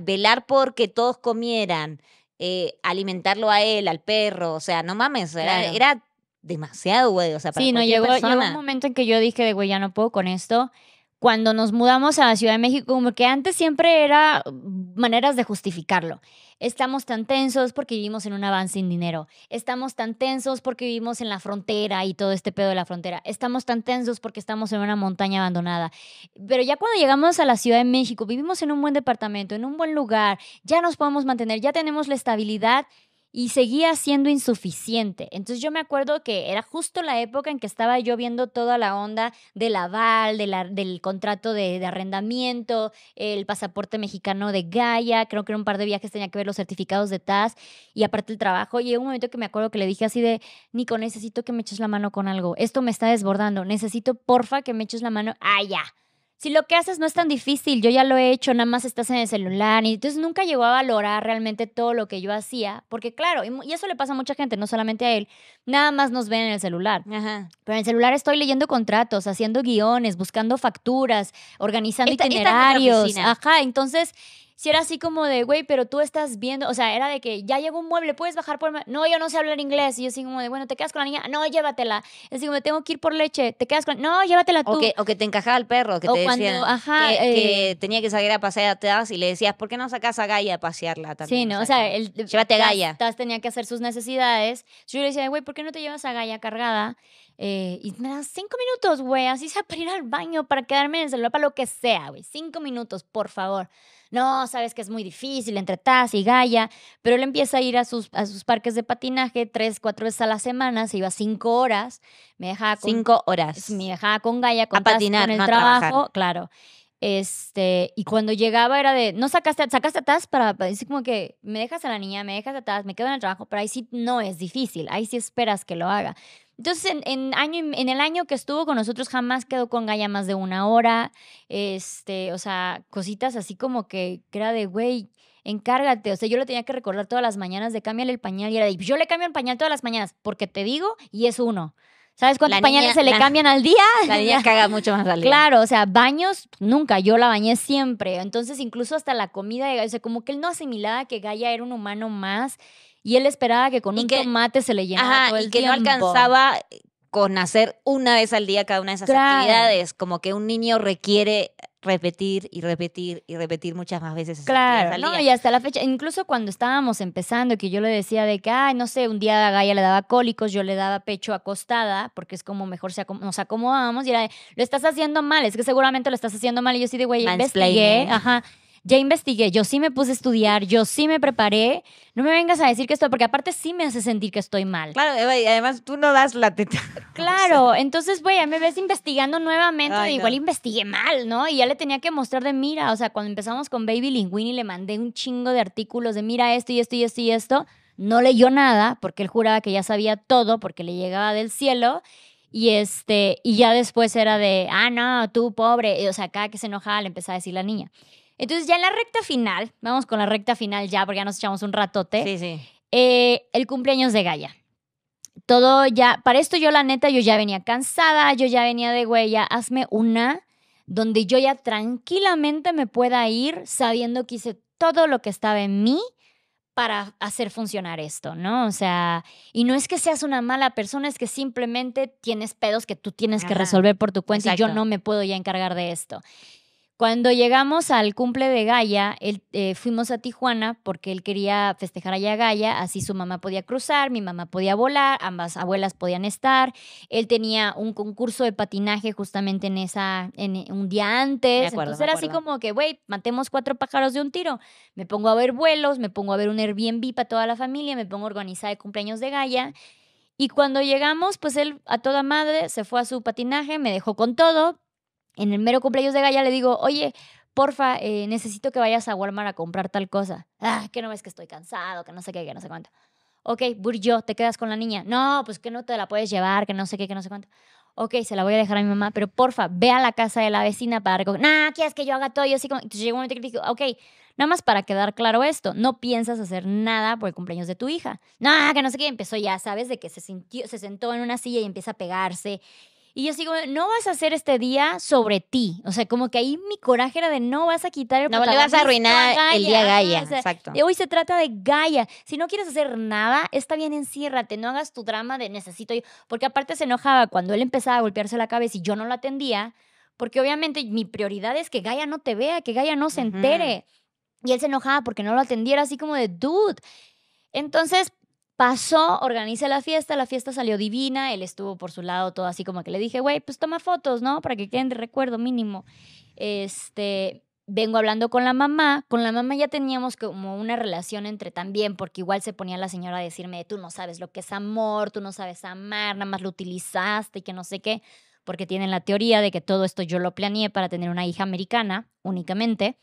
velar por que todos comieran, eh, alimentarlo a él, al perro. O sea, no mames, era, demasiado, güey. O sea, sí, no, llegó, un momento en que yo dije, güey, ya no puedo con esto. Cuando nos mudamos a la Ciudad de México, como que antes siempre era mm, maneras de justificarlo. Estamos tan tensos porque vivimos en un avance sin dinero. Estamos tan tensos porque vivimos en la frontera y todo este pedo de la frontera. Estamos tan tensos porque estamos en una montaña abandonada. Pero ya cuando llegamos a la Ciudad de México, vivimos en un buen departamento, en un buen lugar, ya nos podemos mantener, ya tenemos la estabilidad y seguía siendo insuficiente. Entonces yo me acuerdo que era justo la época en que estaba yo viendo toda la onda del aval, de la, del contrato de, arrendamiento, el pasaporte mexicano de Gaia, creo que era un par de viajes tenía que ver los certificados de TAS y aparte el trabajo. y en un momento que me acuerdo que le dije así de, Nico, necesito que me eches la mano con algo, esto me está desbordando, necesito porfa que me eches la mano, allá si lo que haces no es tan difícil, yo ya lo he hecho, nada más estás en el celular. Y entonces nunca llegó a valorar realmente todo lo que yo hacía, porque claro, y, eso le pasa a mucha gente, no solamente a él, nada más nos ven en el celular. Ajá. Pero en el celular estoy leyendo contratos, haciendo guiones, buscando facturas, organizando itinerarios. Ajá, entonces si era así como de, güey, pero tú estás viendo, o sea, era de que ya llegó un mueble, puedes bajar por... No, yo no sé hablar inglés. Y yo así como de, bueno, te quedas con la niña, no, llévatela. Es como, tengo que ir por leche, te quedas con... No, llévatela tú. O que, te encajaba el perro, que te cuando, ajá, que, eh, tenía que salir a pasear atrás y le decías, ¿por qué no sacas a Gaia a pasearla también? Sí, no, o sea, él... llévate Gaia. tenía que hacer sus necesidades. Yo le decía, güey, ¿por qué no te llevas a Gaia cargada? Eh, y me das cinco minutos, güey, así se para ir al baño, para quedarme en el celular, para lo que sea, güey. Cinco minutos, por favor no, sabes que es muy difícil entre Taz y Gaia, pero él empieza a ir a sus, a sus parques de patinaje tres, cuatro veces a la semana, se iba cinco horas, me dejaba con, cinco horas. Me dejaba con Gaia, con, patinar, el trabajo, claro. Este, y cuando llegaba era de, no sacaste, sacaste a Taz para, decir como que, me dejas a la niña, me dejas a Taz, me quedo en el trabajo, pero ahí sí no es difícil, ahí sí esperas que lo haga. Entonces, en, año, en el año que estuvo con nosotros, jamás quedó con Gaia más de una hora. Este, o sea, cositas así como que, era de, güey, encárgate. O sea, yo le tenía que recordar todas las mañanas de cámbiale el pañal. Y era de, yo le cambio el pañal todas las mañanas, porque te digo, y es uno. ¿Sabes cuántos pañales se le cambian al día? La niña caga mucho más al día. Claro, o sea, baños, nunca. Yo la bañé siempre. Entonces, incluso hasta la comida de Gaia. O sea, como que él no asimilaba que Gaia era un humano más y él esperaba que con un tomate se le llenara todo el y que no alcanzaba con hacer una vez al día cada una de esas actividades. Como que un niño requiere repetir y repetir y repetir muchas más veces. Claro, no, y hasta la fecha, incluso cuando estábamos empezando, que yo le decía de que, ay, no sé, un día a Gaya le daba cólicos, yo le daba pecho acostada, porque es como mejor se nos acomodábamos, y era, lo estás haciendo mal, es que seguramente lo estás haciendo mal, y yo sí de, güey, investigué, ajá, ya investigué, yo sí me puse a estudiar, yo sí me preparé, no me vengas a decir que estoy, porque aparte sí me hace sentir que estoy mal. Claro, y además tú no das la teta. Claro, entonces, güey, me ves investigando nuevamente, igual investigué mal, ¿no? Y ya le tenía que mostrar de mira, o sea, cuando empezamos con Baby Linguini le mandé un chingo de artículos de mira esto y esto y esto y esto. No leyó nada porque él juraba que ya sabía todo porque le llegaba del cielo. Y este, y ya después era de, ah, no, tú pobre. o sea, cada que se enojaba le empezaba a decir la niña. Entonces, ya en la recta final, vamos con la recta final ya, porque ya nos echamos un ratote. Sí, sí. Eh, el cumpleaños de Gaia. Todo ya, para esto yo la neta, yo ya venía cansada, yo ya venía de huella. hazme una donde yo ya tranquilamente me pueda ir sabiendo que hice todo lo que estaba en mí para hacer funcionar esto, ¿no? O sea, y no es que seas una mala persona, es que simplemente tienes pedos que tú tienes que resolver por tu cuenta y yo no me puedo ya encargar de esto. Cuando llegamos al cumple de Gaia, eh, fuimos a Tijuana porque él quería festejar allá a Gaia, así su mamá podía cruzar, mi mamá podía volar, ambas abuelas podían estar. Él tenía un concurso de patinaje justamente en esa, en eh, un día antes. Entonces era así como que, güey, matemos cuatro pájaros de un tiro. Me pongo a ver vuelos, me pongo a ver un Airbnb para toda la familia, me pongo a organizar el cumpleaños de Gaia. Y cuando llegamos, pues él a toda madre se fue a su patinaje, me dejó con todo, en el mero cumpleaños de Gaia le digo, oye, porfa, eh, necesito que vayas a Walmart a comprar tal cosa. Ah, que no ves que estoy cansado, que no sé qué, que no sé cuánto. Ok, Burjo, te quedas con la niña. No, pues que no te la puedes llevar, que no sé qué, que no sé cuánto. Ok, se la voy a dejar a mi mamá, pero porfa, ve a la casa de la vecina para recoger. Nah, quieres que yo haga todo. Yo así como. llegó un momento que ok, nada más para quedar claro esto, no piensas hacer nada por el cumpleaños de tu hija. No, que no sé qué. Empezó ya, ¿sabes? De que se sentó en una silla y empieza a pegarse y yo sigo, no vas a hacer este día sobre ti. O sea, como que ahí mi coraje era de no vas a quitar el No le vas a arruinar el día Gaia. exacto. Y Hoy se trata de Gaia. Si no quieres hacer nada, está bien, enciérrate. No hagas tu drama de necesito yo. Porque aparte se enojaba cuando él empezaba a golpearse la cabeza y yo no lo atendía. Porque obviamente mi prioridad es que Gaia no te vea, que Gaia no se entere. Y él se enojaba porque no lo atendiera, así como de dude. Entonces, Pasó, organiza la fiesta, la fiesta salió divina, él estuvo por su lado todo así como que le dije, güey, pues toma fotos, ¿no? Para que queden de recuerdo mínimo. Este, vengo hablando con la mamá, con la mamá ya teníamos como una relación entre también, porque igual se ponía la señora a decirme, tú no sabes lo que es amor, tú no sabes amar, nada más lo utilizaste y que no sé qué, porque tienen la teoría de que todo esto yo lo planeé para tener una hija americana únicamente.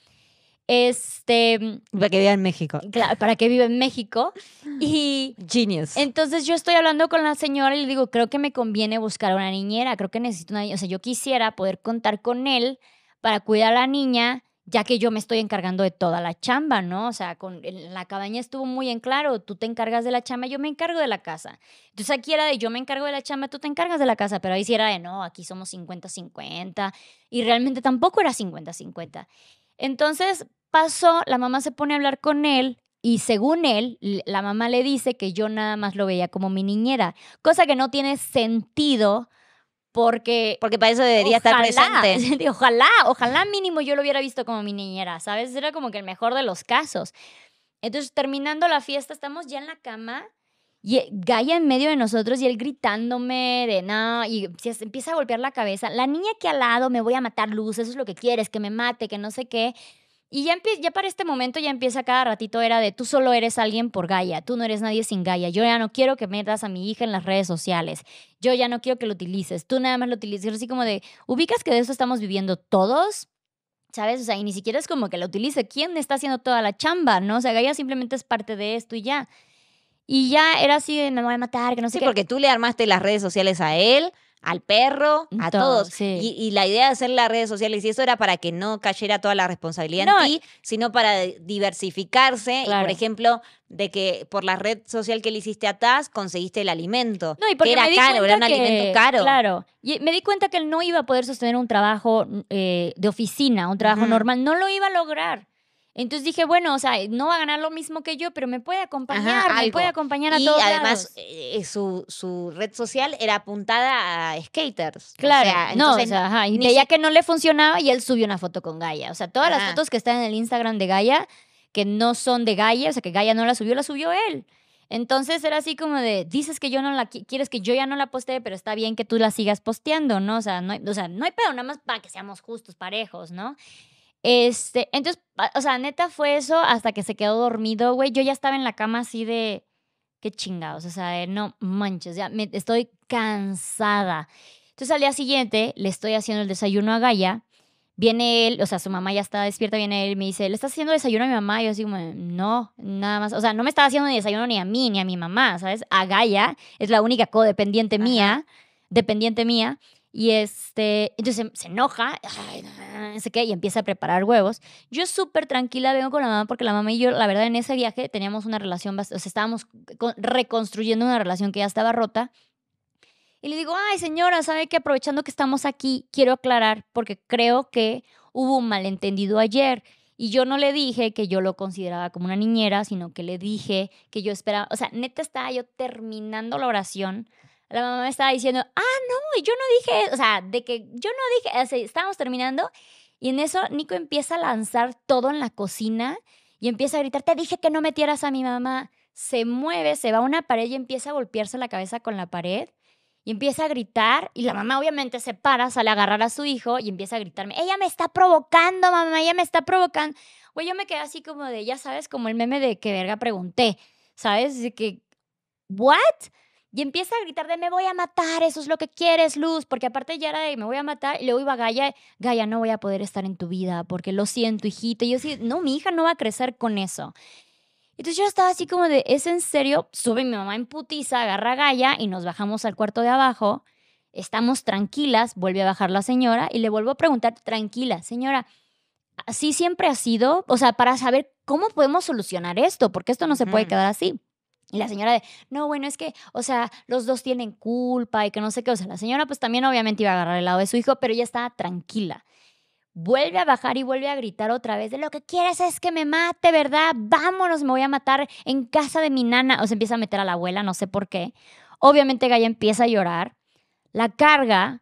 Este. Para que viva en México. Claro, para que viva en México. Y. Genius. Entonces yo estoy hablando con la señora y le digo, creo que me conviene buscar una niñera, creo que necesito una. O sea, yo quisiera poder contar con él para cuidar a la niña, ya que yo me estoy encargando de toda la chamba, ¿no? O sea, con la cabaña estuvo muy en claro, tú te encargas de la chamba, yo me encargo de la casa. Entonces aquí era de yo me encargo de la chamba, tú te encargas de la casa, pero ahí sí era de no, aquí somos 50-50 y realmente tampoco era 50-50. Entonces pasó, la mamá se pone a hablar con él y según él, la mamá le dice que yo nada más lo veía como mi niñera, cosa que no tiene sentido porque... Porque para eso debería estar presente. Ojalá, ojalá mínimo yo lo hubiera visto como mi niñera, ¿sabes? Era como que el mejor de los casos. Entonces, terminando la fiesta, estamos ya en la cama y eh, Gaia en medio de nosotros y él gritándome de no, y empieza a golpear la cabeza. La niña que al lado me voy a matar luz, eso es lo que quieres, que me mate, que no sé qué. Y ya, ya para este momento ya empieza cada ratito era de tú solo eres alguien por Gaia, tú no eres nadie sin Gaia, yo ya no quiero que metas a mi hija en las redes sociales, yo ya no quiero que lo utilices, tú nada más lo utilices, así como de, ubicas que de eso estamos viviendo todos, ¿sabes? O sea, y ni siquiera es como que lo utilice, ¿quién está haciendo toda la chamba, no? O sea, Gaia simplemente es parte de esto y ya. Y ya era así, de, me voy a matar, que no sé sí, porque tú le armaste las redes sociales a él, al perro, mm, a todos. Y, la idea de hacer las redes sociales, y eso era para que no cayera toda la responsabilidad no, en ti, sino para diversificarse. Y, por ejemplo, de que por la red social que le hiciste a Taz conseguiste el alimento. No, y porque era caro, era un alimento caro. Claro. Y me di cuenta que él no iba a poder sostener un trabajo mm, eh, de oficina, un trabajo normal. No lo iba a lograr. Entonces dije, bueno, o sea, no va a ganar lo mismo que yo, pero me puede acompañar, me puede acompañar a todos. Y además, eh, eh, su, red social era apuntada a skaters. Claro. O sea, no, o sea, y que no le funcionaba, y él subió una foto con Gaia. O sea, todas las fotos que están en el Instagram de Gaia, que no son de Gaia, o sea, que Gaia no la subió, la subió él. Entonces era así como de, dices que yo no la, quieres que yo ya no la postee, pero está bien que tú la sigas posteando, ¿no? O sea, no o sea, no hay pedo, nada más para que seamos justos, parejos, ¿no? Este, entonces, o sea, neta fue eso hasta que se quedó dormido, güey. Yo ya estaba en la cama así de, qué chingados, o sea, no manches, ya me, estoy cansada. Entonces al día siguiente le estoy haciendo el desayuno a Gaia. Viene él, o sea, su mamá ya está despierta, viene él y me dice, ¿le estás haciendo desayuno a mi mamá? yo así como, no, nada más. O sea, no me estaba haciendo ni desayuno ni a mí, ni a mi mamá, ¿sabes? A Gaia es la única codependiente mía, dependiente mía. Y este, entonces se, enoja, sé qué, y empieza a preparar huevos. Yo súper tranquila vengo con la mamá porque la mamá y yo, la verdad, en ese viaje teníamos una relación, o sea, estábamos reconstruyendo una relación que ya estaba rota. Y le digo, ay señora, ¿sabe que aprovechando que estamos aquí, quiero aclarar porque creo que hubo un malentendido ayer? Y yo no le dije que yo lo consideraba como una niñera, sino que le dije que yo esperaba, o sea, neta estaba yo terminando la oración la mamá me estaba diciendo, ah, no, yo no dije, o sea, de que yo no dije, estábamos terminando y en eso Nico empieza a lanzar todo en la cocina y empieza a gritar, te dije que no metieras a mi mamá. Se mueve, se va a una pared y empieza a golpearse la cabeza con la pared y empieza a gritar y la mamá obviamente se para, sale a agarrar a su hijo y empieza a gritarme, ella me está provocando, mamá, ella me está provocando. Güey, yo me quedé así como de, ya sabes, como el meme de que verga pregunté, ¿sabes? De que, ¿what? Y empieza a gritar de me voy a matar, eso es lo que quieres, Luz, porque aparte ya era de me voy a matar, y luego iba Gaya, Gaya, no voy a poder estar en tu vida, porque lo siento, hijito. Y yo sí, no, mi hija no va a crecer con eso. Entonces yo estaba así como de, ¿es en serio? Sube mi mamá en putiza, agarra a Gaia y nos bajamos al cuarto de abajo. Estamos tranquilas, vuelve a bajar la señora y le vuelvo a preguntar, tranquila, señora, ¿así siempre ha sido? O sea, para saber cómo podemos solucionar esto, porque esto no se puede quedar así. Y la señora de, no, bueno, es que, o sea, los dos tienen culpa y que no sé qué. O sea, la señora pues también obviamente iba a agarrar el lado de su hijo, pero ella estaba tranquila. Vuelve a bajar y vuelve a gritar otra vez de lo que quieres es que me mate, ¿verdad? Vámonos, me voy a matar en casa de mi nana. O se empieza a meter a la abuela, no sé por qué. Obviamente Gaia empieza a llorar, la carga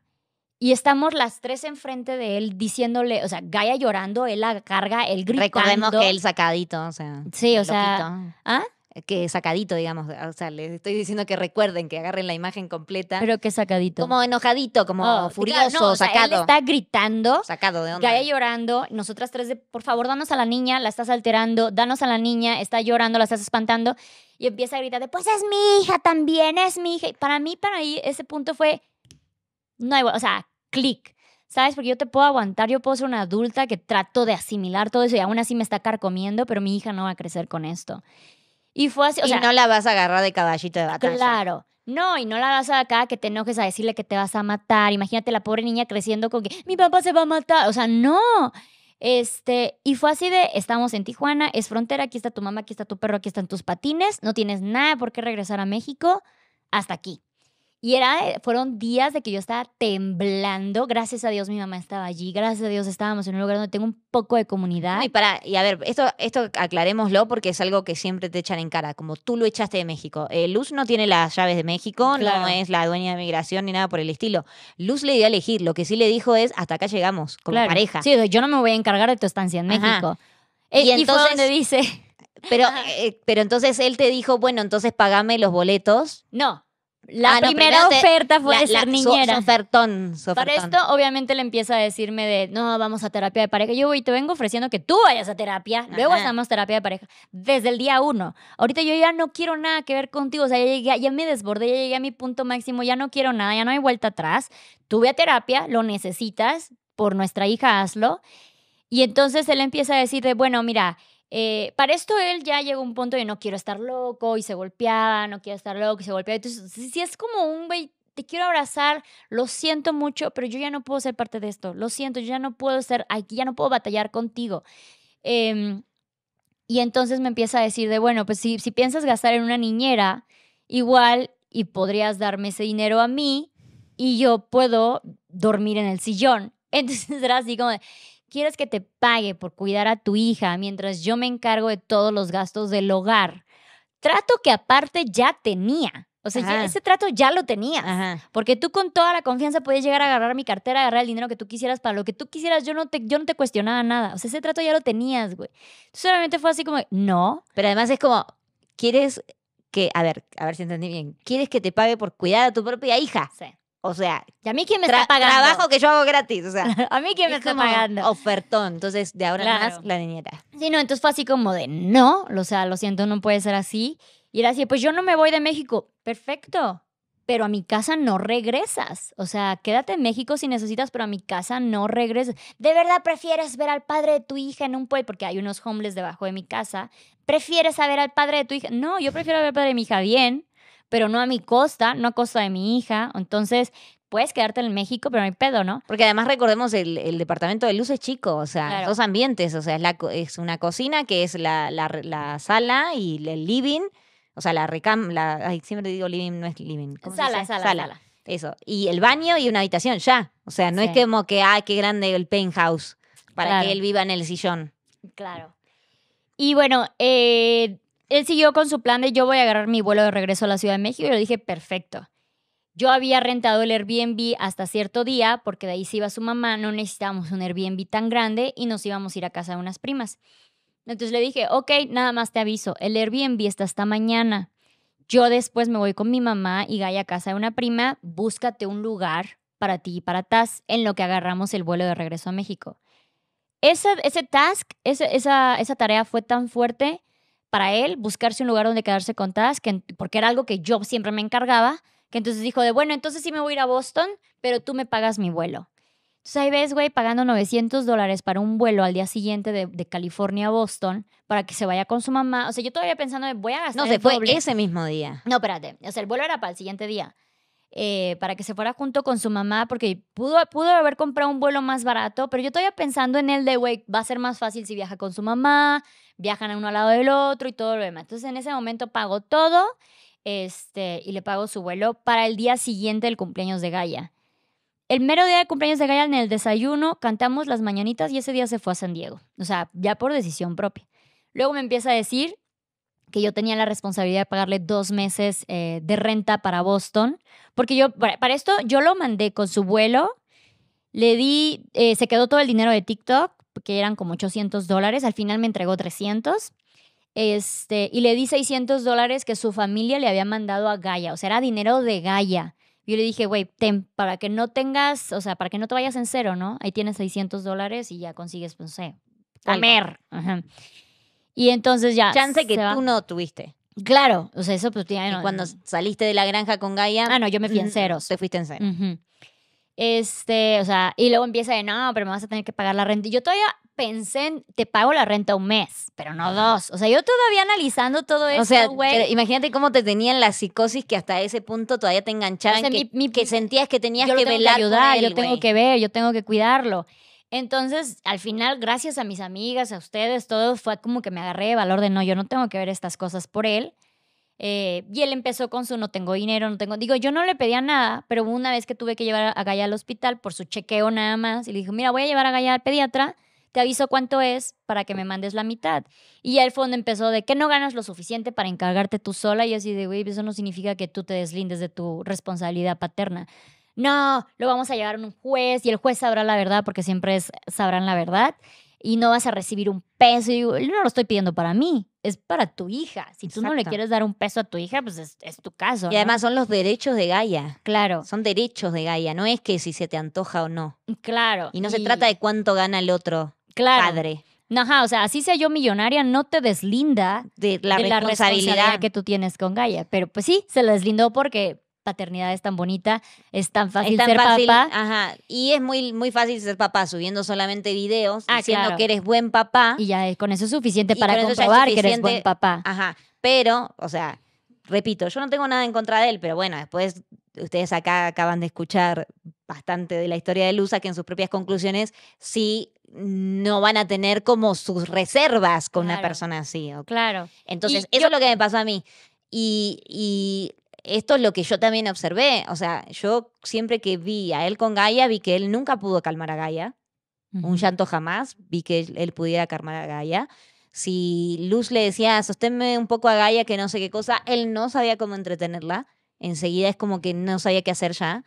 y estamos las tres enfrente de él diciéndole, o sea, Gaia llorando, él la carga, él gritando. Recordemos que él sacadito, o sea. Sí, o sea. ¿Ah? que sacadito, digamos. O sea, les estoy diciendo que recuerden, que agarren la imagen completa. Pero que sacadito. Como enojadito, como oh, furioso, sacado. está gritando. Sacado de onda. llorando. Nosotras tres de, por favor, danos a la niña, la estás alterando. Danos a la niña, está llorando, la estás espantando. Y empieza a gritar de, pues es mi hija también, es mi hija. Y para mí, para ahí, ese punto fue, no o sea, clic. ¿Sabes? Porque yo te puedo aguantar, yo puedo ser una adulta que trato de asimilar todo eso y aún así me está carcomiendo, pero mi hija no va a crecer con esto. Y fue así, o no la vas a agarrar de caballito de batalla. Claro. No, y no la vas a acá que te enojes a decirle que te vas a matar. Imagínate la pobre niña creciendo con que mi papá se va a matar. O sea, no. Este, y fue así de, estamos en Tijuana, es frontera, aquí está tu mamá, aquí está tu perro, aquí están tus patines, no tienes nada por qué regresar a México, hasta aquí. Y era, eh, fueron días de que yo estaba temblando. Gracias a Dios mi mamá estaba allí. Gracias a Dios estábamos en un lugar donde tengo un poco de comunidad. Y para, y a ver, esto, esto aclarémoslo porque es algo que siempre te echan en cara. Como tú lo echaste de México. Eh, Luz no tiene las llaves de México, no es la dueña de migración ni nada por el estilo. Luz le dio a elegir. Lo que sí le dijo es hasta acá llegamos, como pareja. Sí, yo no me voy a encargar de tu estancia en México. y, eh, entonces, dice. Pero, pero entonces él te dijo, bueno, entonces pagame los boletos. No, la, ah, primera oferta fue la, de ser niñera. sofertón, Para esto, obviamente, le empieza a decirme de, no, vamos a terapia de pareja. Yo voy, y te vengo ofreciendo que tú vayas a terapia, luego hacemos terapia de pareja. Desde el día uno. Ahorita yo ya no quiero nada que ver contigo. O sea, ya, llegué, ya me desbordé, ya llegué a mi punto máximo, ya no quiero nada, ya no hay vuelta atrás. Tú Tuve a terapia, lo necesitas, por nuestra hija, hazlo. Y entonces él empieza a decir de, bueno, mira, eh, para esto él ya llegó a un punto de no quiero estar loco y se golpeaba, no quiero estar loco y se golpeaba. Entonces, si es como un güey, te quiero abrazar, lo siento mucho, pero yo ya no puedo ser parte de esto, lo siento, yo ya no puedo ser aquí, ya no puedo batallar contigo. Em, y entonces me empieza a decir de, bueno, pues si, si piensas gastar en una niñera, igual y podrías darme ese dinero a mí y yo puedo dormir en el sillón. Entonces era así como ¿Quieres que te pague por cuidar a tu hija mientras yo me encargo de todos los gastos del hogar? Trato que aparte ya tenía. O sea, ese trato ya lo tenías. Porque tú con toda la confianza podías llegar a agarrar mi cartera, agarrar el dinero que tú quisieras para lo que tú quisieras. Yo no te, yo no te cuestionaba nada. O sea, ese trato ya lo tenías, güey. Solamente fue así como, no. Pero además es como, ¿quieres que, a ver, a ver si entendí bien, ¿quieres que te pague por cuidar a tu propia hija? Sí. O sea, ¿Y a mí quién me está pagando? Trabajo que yo hago gratis, o sea. ¿A mí quién me está pagando? Ofertón, entonces de ahora en más la niñera. Sí, no, entonces fue así como de, no, o sea, lo siento, no puede ser así. Y era así, pues yo no me voy de México. Perfecto, pero a mi casa no regresas. O sea, quédate en México si necesitas, pero a mi casa no regresas. ¿De verdad prefieres ver al padre de tu hija en un pueblo? Porque hay unos homeless debajo de mi casa. ¿Prefieres a ver al padre de tu hija? No, yo prefiero ver al padre de mi hija bien pero no a mi costa, no a costa de mi hija. Entonces, puedes quedarte en México, pero no hay pedo, ¿no? Porque además recordemos, el, el departamento de luz es chico, o sea, dos ambientes, o sea, es, la, es una cocina que es la, sala y el living, o sea, la recam... La, siempre digo living, no es living. Sala, sala, sala, Eso, y el baño y una habitación, ya. O sea, no es como que, ah, qué grande el penthouse, para que él viva en el sillón. Claro. Y bueno, eh, él siguió con su plan de yo voy a agarrar mi vuelo de regreso a la Ciudad de México y le dije, perfecto. Yo había rentado el Airbnb hasta cierto día porque de ahí se iba su mamá, no necesitábamos un Airbnb tan grande y nos íbamos a ir a casa de unas primas. Entonces le dije, ok, nada más te aviso, el Airbnb está hasta mañana. Yo después me voy con mi mamá y Gaya a casa de una prima, búscate un lugar para ti y para Taz en lo que agarramos el vuelo de regreso a México. Ese, task, esa, esa tarea fue tan fuerte para él buscarse un lugar donde quedarse con que, porque era algo que yo siempre me encargaba, que entonces dijo de, bueno, entonces sí me voy a ir a Boston, pero tú me pagas mi vuelo. Entonces ahí ves, güey, pagando 900 dólares para un vuelo al día siguiente de, California a Boston para que se vaya con su mamá. O sea, yo todavía pensando, voy a gastar. No, se fue ese mismo día. No, espérate. O sea, el vuelo era para el siguiente día. Eh, para que se fuera junto con su mamá, porque pudo, pudo haber comprado un vuelo más barato, pero yo todavía pensando en él de, güey, va a ser más fácil si viaja con su mamá, viajan a uno al lado del otro y todo lo demás. Entonces en ese momento pago todo este, y le pago su vuelo para el día siguiente del cumpleaños de Gaia. El mero día del cumpleaños de Gaia en el desayuno cantamos las mañanitas y ese día se fue a San Diego, o sea, ya por decisión propia. Luego me empieza a decir que yo tenía la responsabilidad de pagarle dos meses eh, de renta para Boston, porque yo, para esto, yo lo mandé con su vuelo, le di, eh, se quedó todo el dinero de TikTok, que eran como 800 dólares, al final me entregó 300, este, y le di 600 dólares que su familia le había mandado a Gaia, o sea, era dinero de Gaia. Yo le dije, güey, para que no tengas, o sea, para que no te vayas en cero, ¿no? Ahí tienes 600 dólares y ya consigues, pues, no sé, comer. Ajá. Y entonces ya. Chance que tú no tuviste. Claro, o sea, eso pues cuando saliste de la granja con Gaia. Ah, no, yo me fui en cero, Te fuiste en cero Este, o sea, y luego empieza de no, pero me vas a tener que pagar la renta. Y yo todavía pensé en te pago la renta un mes, pero no dos. O sea, yo todavía analizando todo eso. O sea, imagínate cómo te tenían la psicosis que hasta ese punto todavía te enganchaban. O que, mi, que, sentías que tenías que velar. Que ayudar, yo tengo que ver, yo tengo que cuidarlo. Entonces, al final, gracias a mis amigas, a ustedes, todo fue como que me agarré de valor de no, yo no tengo que ver estas cosas por él. Eh, y él empezó con su no tengo dinero, no tengo. Digo, yo no le pedía nada, pero una vez que tuve que llevar a Gaya al hospital por su chequeo nada más. Y le dijo, mira, voy a llevar a Gaya al pediatra, te aviso cuánto es para que me mandes la mitad. Y al el fondo empezó de que no ganas lo suficiente para encargarte tú sola. Y así de, güey, eso no significa que tú te deslindes de tu responsabilidad paterna no, lo vamos a llevar a un juez y el juez sabrá la verdad porque siempre sabrán la verdad y no vas a recibir un peso. Y yo no lo estoy pidiendo para mí, es para tu hija. Si tú no le quieres dar un peso a tu hija, pues es, tu caso. Y además son los derechos de Gaia. Claro. Son derechos de Gaia, no es que si se te antoja o no. Mm, claro. Y no se trata de cuánto gana el otro claro. padre. Ajá, o sea, así sea yo millonaria, no te deslinda de la, responsabilidad. que tú tienes con Gaia. Pero pues sí, se la deslindó porque paternidad es tan bonita, es tan fácil ser papá. Y es muy, muy fácil ser papá subiendo solamente videos haciendo ah, que eres buen papá. Y ya con eso suficiente para comprobar que eres buen papá. Ajá. Pero, o sea, repito, yo no tengo nada en contra de él, pero bueno, después ustedes acá acaban de escuchar bastante de la historia de Lusa, que en sus propias conclusiones sí no van a tener como sus reservas con una persona así. Claro. Entonces, eso es lo que me pasó a mí. Y, y, esto es lo que yo también observé. O sea, yo siempre que vi a él con Gaia, vi que él nunca pudo calmar a Gaia. Un llanto jamás, vi que él pudiera calmar a Gaia. Si Luz le decía, sosténme un poco a Gaia, que no sé qué cosa, él no sabía cómo entretenerla. Enseguida es como que no sabía qué hacer ya.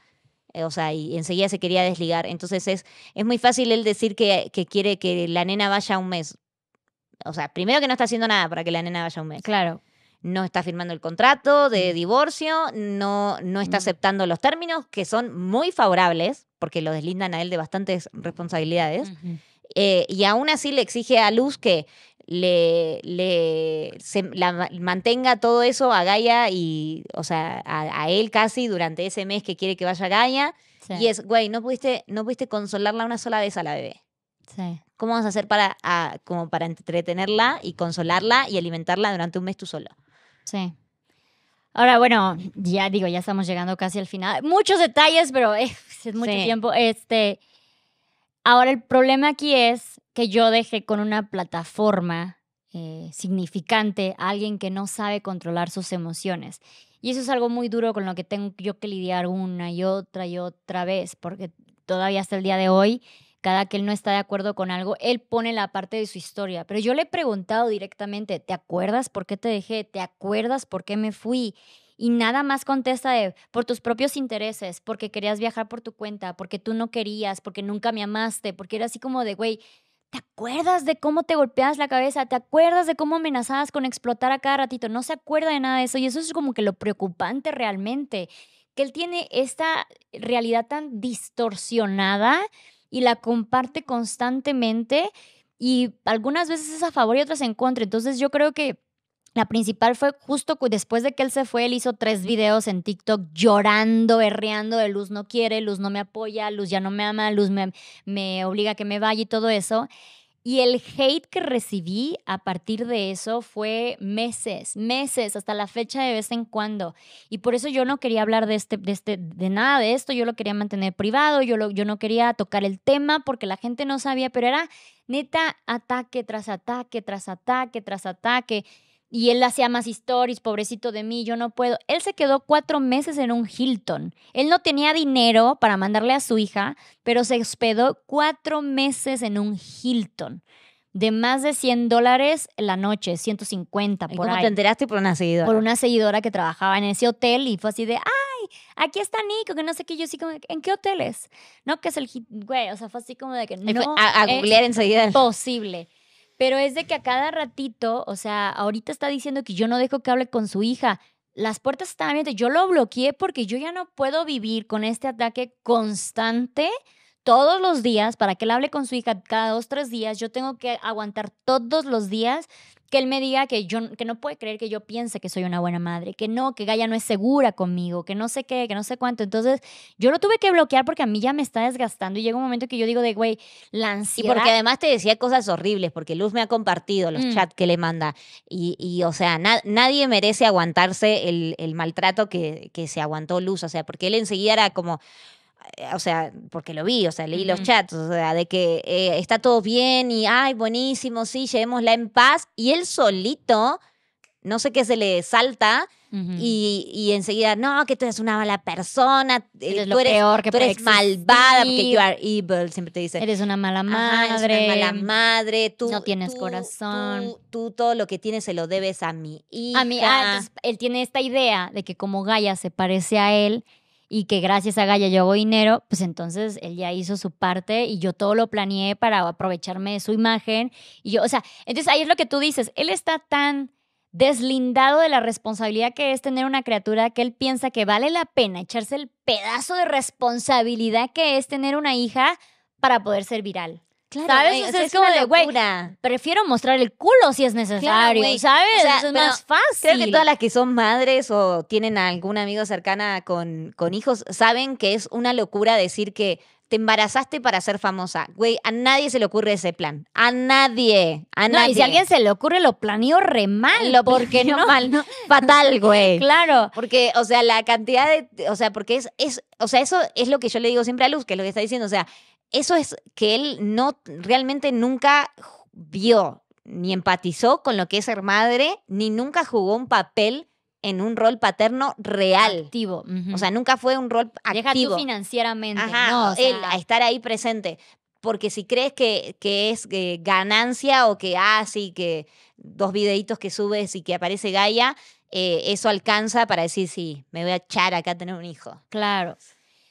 Eh, o sea, y enseguida se quería desligar. Entonces es, es muy fácil él decir que, que quiere que la nena vaya un mes. O sea, primero que no está haciendo nada para que la nena vaya un mes. Claro no está firmando el contrato de mm. divorcio, no, no está mm. aceptando los términos que son muy favorables, porque lo deslindan a él de bastantes responsabilidades. Mm. Eh, y aún así le exige a Luz que le, le mantenga todo eso a Gaia y, o sea, a, él casi durante ese mes que quiere que vaya Gaia. Y es, güey, no pudiste, no pudiste consolarla una sola vez a la bebé. ¿Cómo vas a hacer para, como para entretenerla y consolarla y alimentarla durante un mes tú solo? Sí. Ahora, bueno, ya digo, ya estamos llegando casi al final. Muchos detalles, pero eh, es mucho tiempo. Este, ahora, el problema aquí es que yo dejé con una plataforma eh, significante a alguien que no sabe controlar sus emociones. Y eso es algo muy duro con lo que tengo yo que lidiar una y otra y otra vez, porque todavía hasta el día de hoy cada que él no está de acuerdo con algo, él pone la parte de su historia. Pero yo le he preguntado directamente, ¿te acuerdas por qué te dejé? ¿Te acuerdas por qué me fui? Y nada más contesta de, por tus propios intereses, porque querías viajar por tu cuenta, porque tú no querías, porque nunca me amaste, porque era así como de, güey, ¿te acuerdas de cómo te golpeabas la cabeza? ¿Te acuerdas de cómo amenazabas con explotar a cada ratito? No se acuerda de nada de eso y eso es como que lo preocupante realmente, que él tiene esta realidad tan distorsionada y la comparte constantemente y algunas veces es a favor y otras en contra. Entonces yo creo que la principal fue justo después de que él se fue, él hizo tres videos en TikTok llorando, berreando de Luz no quiere, Luz no me apoya, Luz ya no me ama, Luz me, me obliga a que me vaya y todo eso. Y el hate que recibí a partir de eso fue meses, meses, hasta la fecha de vez en cuando. Y por eso yo no quería hablar de, este, de, este, de nada de esto, yo lo quería mantener privado, yo, yo no quería tocar el tema porque la gente no sabía, pero era neta ataque tras ataque, tras ataque, tras ataque y él hacía más stories, pobrecito de mí, yo no puedo. Él se quedó cuatro meses en un Hilton. Él no tenía dinero para mandarle a su hija, pero se hospedó cuatro meses en un Hilton. De más de 100 dólares la noche, 150 por cómo te enteraste por una seguidora? Por una seguidora que trabajaba en ese hotel y fue así de, ¡ay! Aquí está Nico, que no sé qué. Yo sí, como, ¿en qué hoteles? No, que es el. Güey, o sea, fue así como de que no. es a, googlear enseguida. Posible. Pero es de que a cada ratito, o sea, ahorita está diciendo que yo no dejo que hable con su hija. Las puertas están abiertas. Yo lo bloqueé porque yo ya no puedo vivir con este ataque constante todos los días, para que él hable con su hija cada dos, tres días, yo tengo que aguantar todos los días que él me diga que yo que no puede creer que yo piense que soy una buena madre, que no, que Gaia no es segura conmigo, que no sé qué, que no sé cuánto. Entonces, yo lo tuve que bloquear porque a mí ya me está desgastando y llega un momento que yo digo de, güey, la ansiedad. Y porque además te decía cosas horribles, porque Luz me ha compartido los mm. chats que le manda y, y o sea, nadie merece aguantarse el, el maltrato que, que se aguantó Luz, o sea, porque él enseguida era como eh, o sea, porque lo vi, o sea, leí los chats, o sea, de que eh, está todo bien y, ay, buenísimo, sí, llevémosla en paz. Y él solito, no sé qué se le salta. y, enseguida, no, que tú eres una mala persona, eh, eres tú eres, peor que eres malvada, porque you are evil, siempre te dicen. Eres una mala madre. Eres una mala madre, tú. No tienes corazón. Tú, todo lo que tienes se lo debes a mí ah, hija. A mí, él tiene esta idea de que como Gaia se parece a él, y que gracias a Gaya yo hago dinero, pues entonces él ya hizo su parte y yo todo lo planeé para aprovecharme de su imagen. Y yo, o sea, entonces ahí es lo que tú dices, él está tan deslindado de la responsabilidad que es tener una criatura que él piensa que vale la pena echarse el pedazo de responsabilidad que es tener una hija para poder ser viral. ¿Sabes? es, como una locura. prefiero mostrar el culo si es necesario, ¿sabes? es más fácil. Creo que todas las que son madres o tienen algún amigo cercana con, con hijos saben que es una locura decir que te embarazaste para ser famosa. Güey, a nadie se le ocurre ese plan. A nadie. A nadie. Y si a alguien se le ocurre, lo planeo re mal. Lo porque no, mal, no. Fatal, güey. claro. Porque, o sea, la cantidad de. O sea, porque es, es. O sea, eso es lo que yo le digo siempre a Luz, que es lo que está diciendo. O sea, eso es que él no realmente nunca vio ni empatizó con lo que es ser madre, ni nunca jugó un papel en un rol paterno real. Activo. O sea, nunca fue un rol activo. financieramente. a estar ahí presente. Porque si crees que, que es ganancia o que, ah, que dos videitos que subes y que aparece Gaia, eh, eso alcanza para decir, sí, me voy a echar acá a tener un hijo. Claro.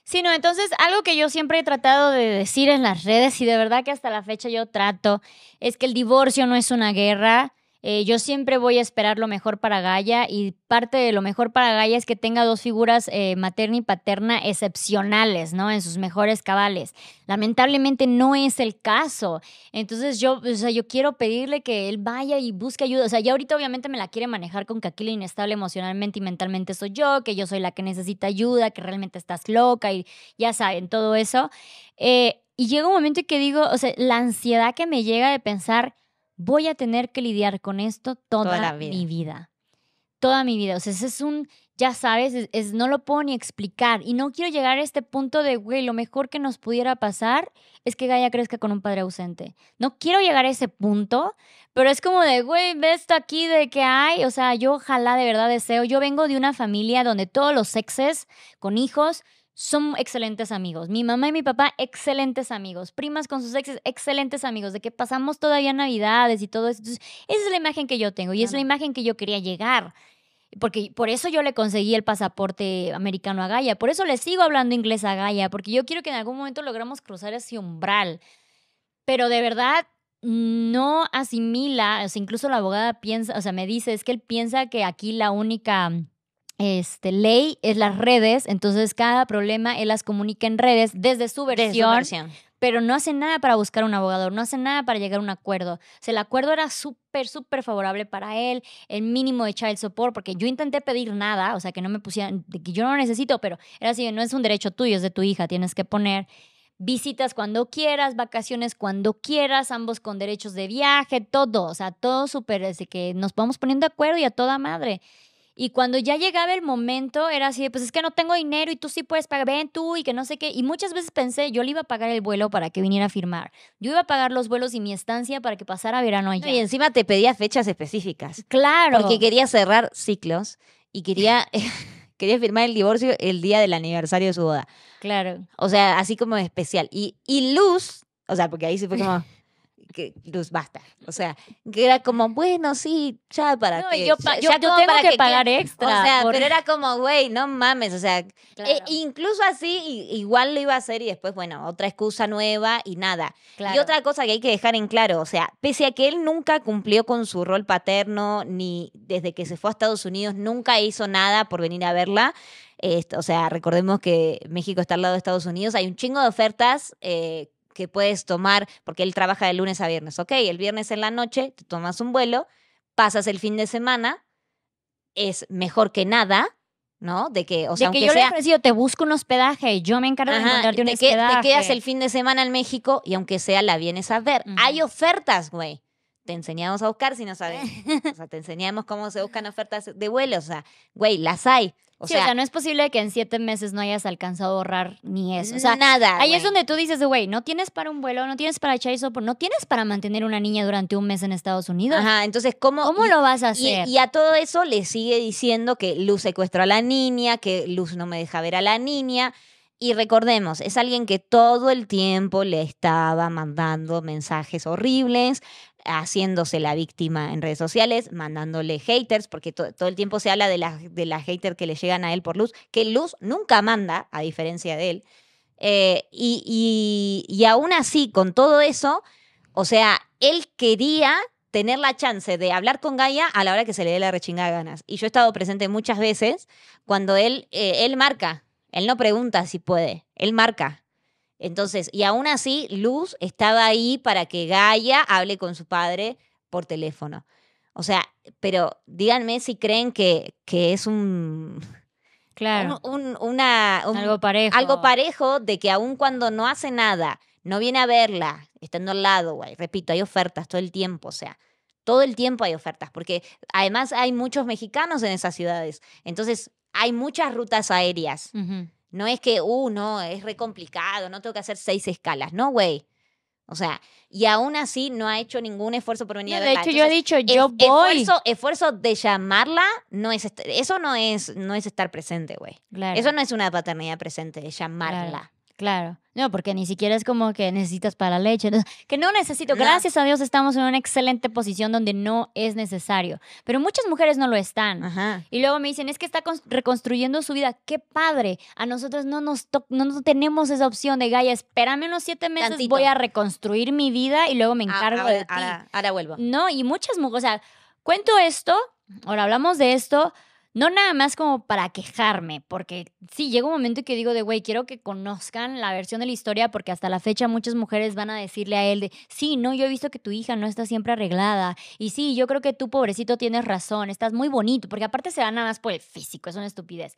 Sí, no, entonces algo que yo siempre he tratado de decir en las redes y de verdad que hasta la fecha yo trato es que el divorcio no es una guerra, eh, yo siempre voy a esperar lo mejor para Gaia y parte de lo mejor para Gaia es que tenga dos figuras eh, materna y paterna excepcionales, ¿no? En sus mejores cabales. Lamentablemente no es el caso. Entonces yo, o sea, yo quiero pedirle que él vaya y busque ayuda. O sea, ya ahorita obviamente me la quiere manejar con que aquí la inestable emocionalmente y mentalmente soy yo, que yo soy la que necesita ayuda, que realmente estás loca y ya saben, todo eso. Eh, y llega un momento que digo, o sea, la ansiedad que me llega de pensar voy a tener que lidiar con esto toda, mi vida. Toda mi vida. O sea, ese es un, ya sabes, es, no lo puedo ni explicar. Y no quiero llegar a este punto de, güey, lo mejor que nos pudiera pasar es que Gaia crezca con un padre ausente. No quiero llegar a ese punto, pero es como de, güey, ve esto aquí de que hay. O sea, yo ojalá de verdad deseo. Yo vengo de una familia donde todos los sexes con hijos son excelentes amigos. Mi mamá y mi papá, excelentes amigos. Primas con sus exes, excelentes amigos. De que pasamos todavía navidades y todo eso. esa es la imagen que yo tengo y es la imagen que yo quería llegar. Porque por eso yo le conseguí el pasaporte americano a Gaia. Por eso le sigo hablando inglés a Gaia. Porque yo quiero que en algún momento logramos cruzar ese umbral. Pero de verdad no asimila, o sea, incluso la abogada piensa, o sea, me dice, es que él piensa que aquí la única este, ley es las redes, entonces cada problema él las comunica en redes desde su versión. Pero no hace nada para buscar un abogado, no hace nada para llegar a un acuerdo. O sea, el acuerdo era súper, súper favorable para él, el mínimo de child support, porque yo intenté pedir nada, o sea, que no me pusieran, que yo no lo necesito, pero era así, no es un derecho tuyo, es de tu hija, tienes que poner visitas cuando quieras, vacaciones cuando quieras, ambos con derechos de viaje, todo, o sea, todo súper, así que nos vamos poniendo de acuerdo y a toda madre. Y cuando ya llegaba el momento, era así, pues es que no tengo dinero y tú sí puedes pagar, ven tú y que no sé qué. Y muchas veces pensé, yo le iba a pagar el vuelo para que viniera a firmar. Yo iba a pagar los vuelos y mi estancia para que pasara verano allá. Y encima te pedía fechas específicas. Claro. Porque quería cerrar ciclos y quería... quería firmar el divorcio el día del aniversario de su boda. Claro. O sea, así como especial. Y, y Luz, o sea, porque ahí se fue como, que basta. O sea, que era como, bueno, sí, ya para que. Yo, tengo que, pagar extra. O sea, pero era como, güey, no mames. O sea, e incluso así, igual lo iba a hacer y después, bueno, otra excusa nueva y nada. Y otra cosa que hay que dejar en claro, o sea, pese a que él nunca cumplió con su rol paterno, ni desde que se fue a Estados Unidos, nunca hizo nada por venir a verla. esto o sea, recordemos que México está al lado de Estados Unidos. Hay un chingo de ofertas eh, que puedes tomar, porque él trabaja de lunes a viernes, ok, el viernes en la noche te tomas un vuelo, pasas el fin de semana, es mejor que nada, ¿no? De que, o sea, aunque yo te busco un hospedaje, yo me encargo de encontrarte un que, hospedaje. Te quedas el fin de semana en México y aunque sea, la vienes a ver. Hay ofertas, güey. Te enseñamos a buscar si no sabes. o sea, te enseñamos cómo se buscan ofertas de vuelo. O sea, güey, las hay. O, sí, sea, o sea, no es posible que en siete meses no hayas alcanzado a ahorrar ni eso. O sea, nada. Ahí es donde tú dices, güey, no tienes para un vuelo, no tienes para echar eso, no tienes para mantener una niña durante un mes en Estados Unidos. Ajá, entonces, ¿cómo, ¿Cómo lo vas a hacer? Y, y, a todo eso le sigue diciendo que Luz secuestró a la niña, que Luz no me deja ver a la niña. Y recordemos, es alguien que todo el tiempo le estaba mandando mensajes horribles, haciéndose la víctima en redes sociales, mandándole haters, porque todo el tiempo se habla de las de la haters que le llegan a él por Luz, que Luz nunca manda, a diferencia de él. Eh, y, aún así, con todo eso, o sea, él quería tener la chance de hablar con Gaia a la hora que se le dé la rechingada ganas. Y yo he estado presente muchas veces cuando él, eh, él marca, él no pregunta si puede, él marca. Entonces, y aún así, Luz estaba ahí para que Gaia hable con su padre por teléfono. O sea, pero díganme si creen que, que es un... Claro. algo parejo. Algo parejo de que aun cuando no hace nada, no viene a verla, estando al lado, güey. Repito, hay ofertas todo el tiempo, o sea, todo el tiempo hay ofertas, porque además hay muchos mexicanos en esas ciudades. Entonces, hay muchas rutas aéreas. No es que, uh, no, es re complicado, no tengo que hacer seis escalas. No, güey. O sea, y aún así no ha hecho ningún esfuerzo por venir a De hecho, yo he dicho, yo voy. Esfuerzo, de llamarla, no es eso no es, no es estar presente, güey. Eso no es una paternidad presente, de llamarla. Claro. No, porque ni siquiera es como que necesitas para leche. Que no necesito. Gracias a Dios estamos en una excelente posición donde no es necesario. Pero muchas mujeres no lo están. Y luego me dicen, es que está reconstruyendo su vida. ¡Qué padre! A nosotros no nos no, tenemos esa opción de, Gaya, espérame unos siete meses, voy a reconstruir mi vida y luego me ah, encargo ah, de ti. Ahora, ahora vuelvo. No, y muchas mujeres, o sea, cuento esto, ahora hablamos de esto, no nada más como para quejarme, porque sí, llega un momento que digo de, güey, quiero que conozcan la versión de la historia, porque hasta la fecha muchas mujeres van a decirle a él de, sí, no, yo he visto que tu hija no está siempre arreglada, y sí, yo creo que tú, pobrecito, tienes razón, estás muy bonito, porque aparte se da nada más por el físico, es una estupidez.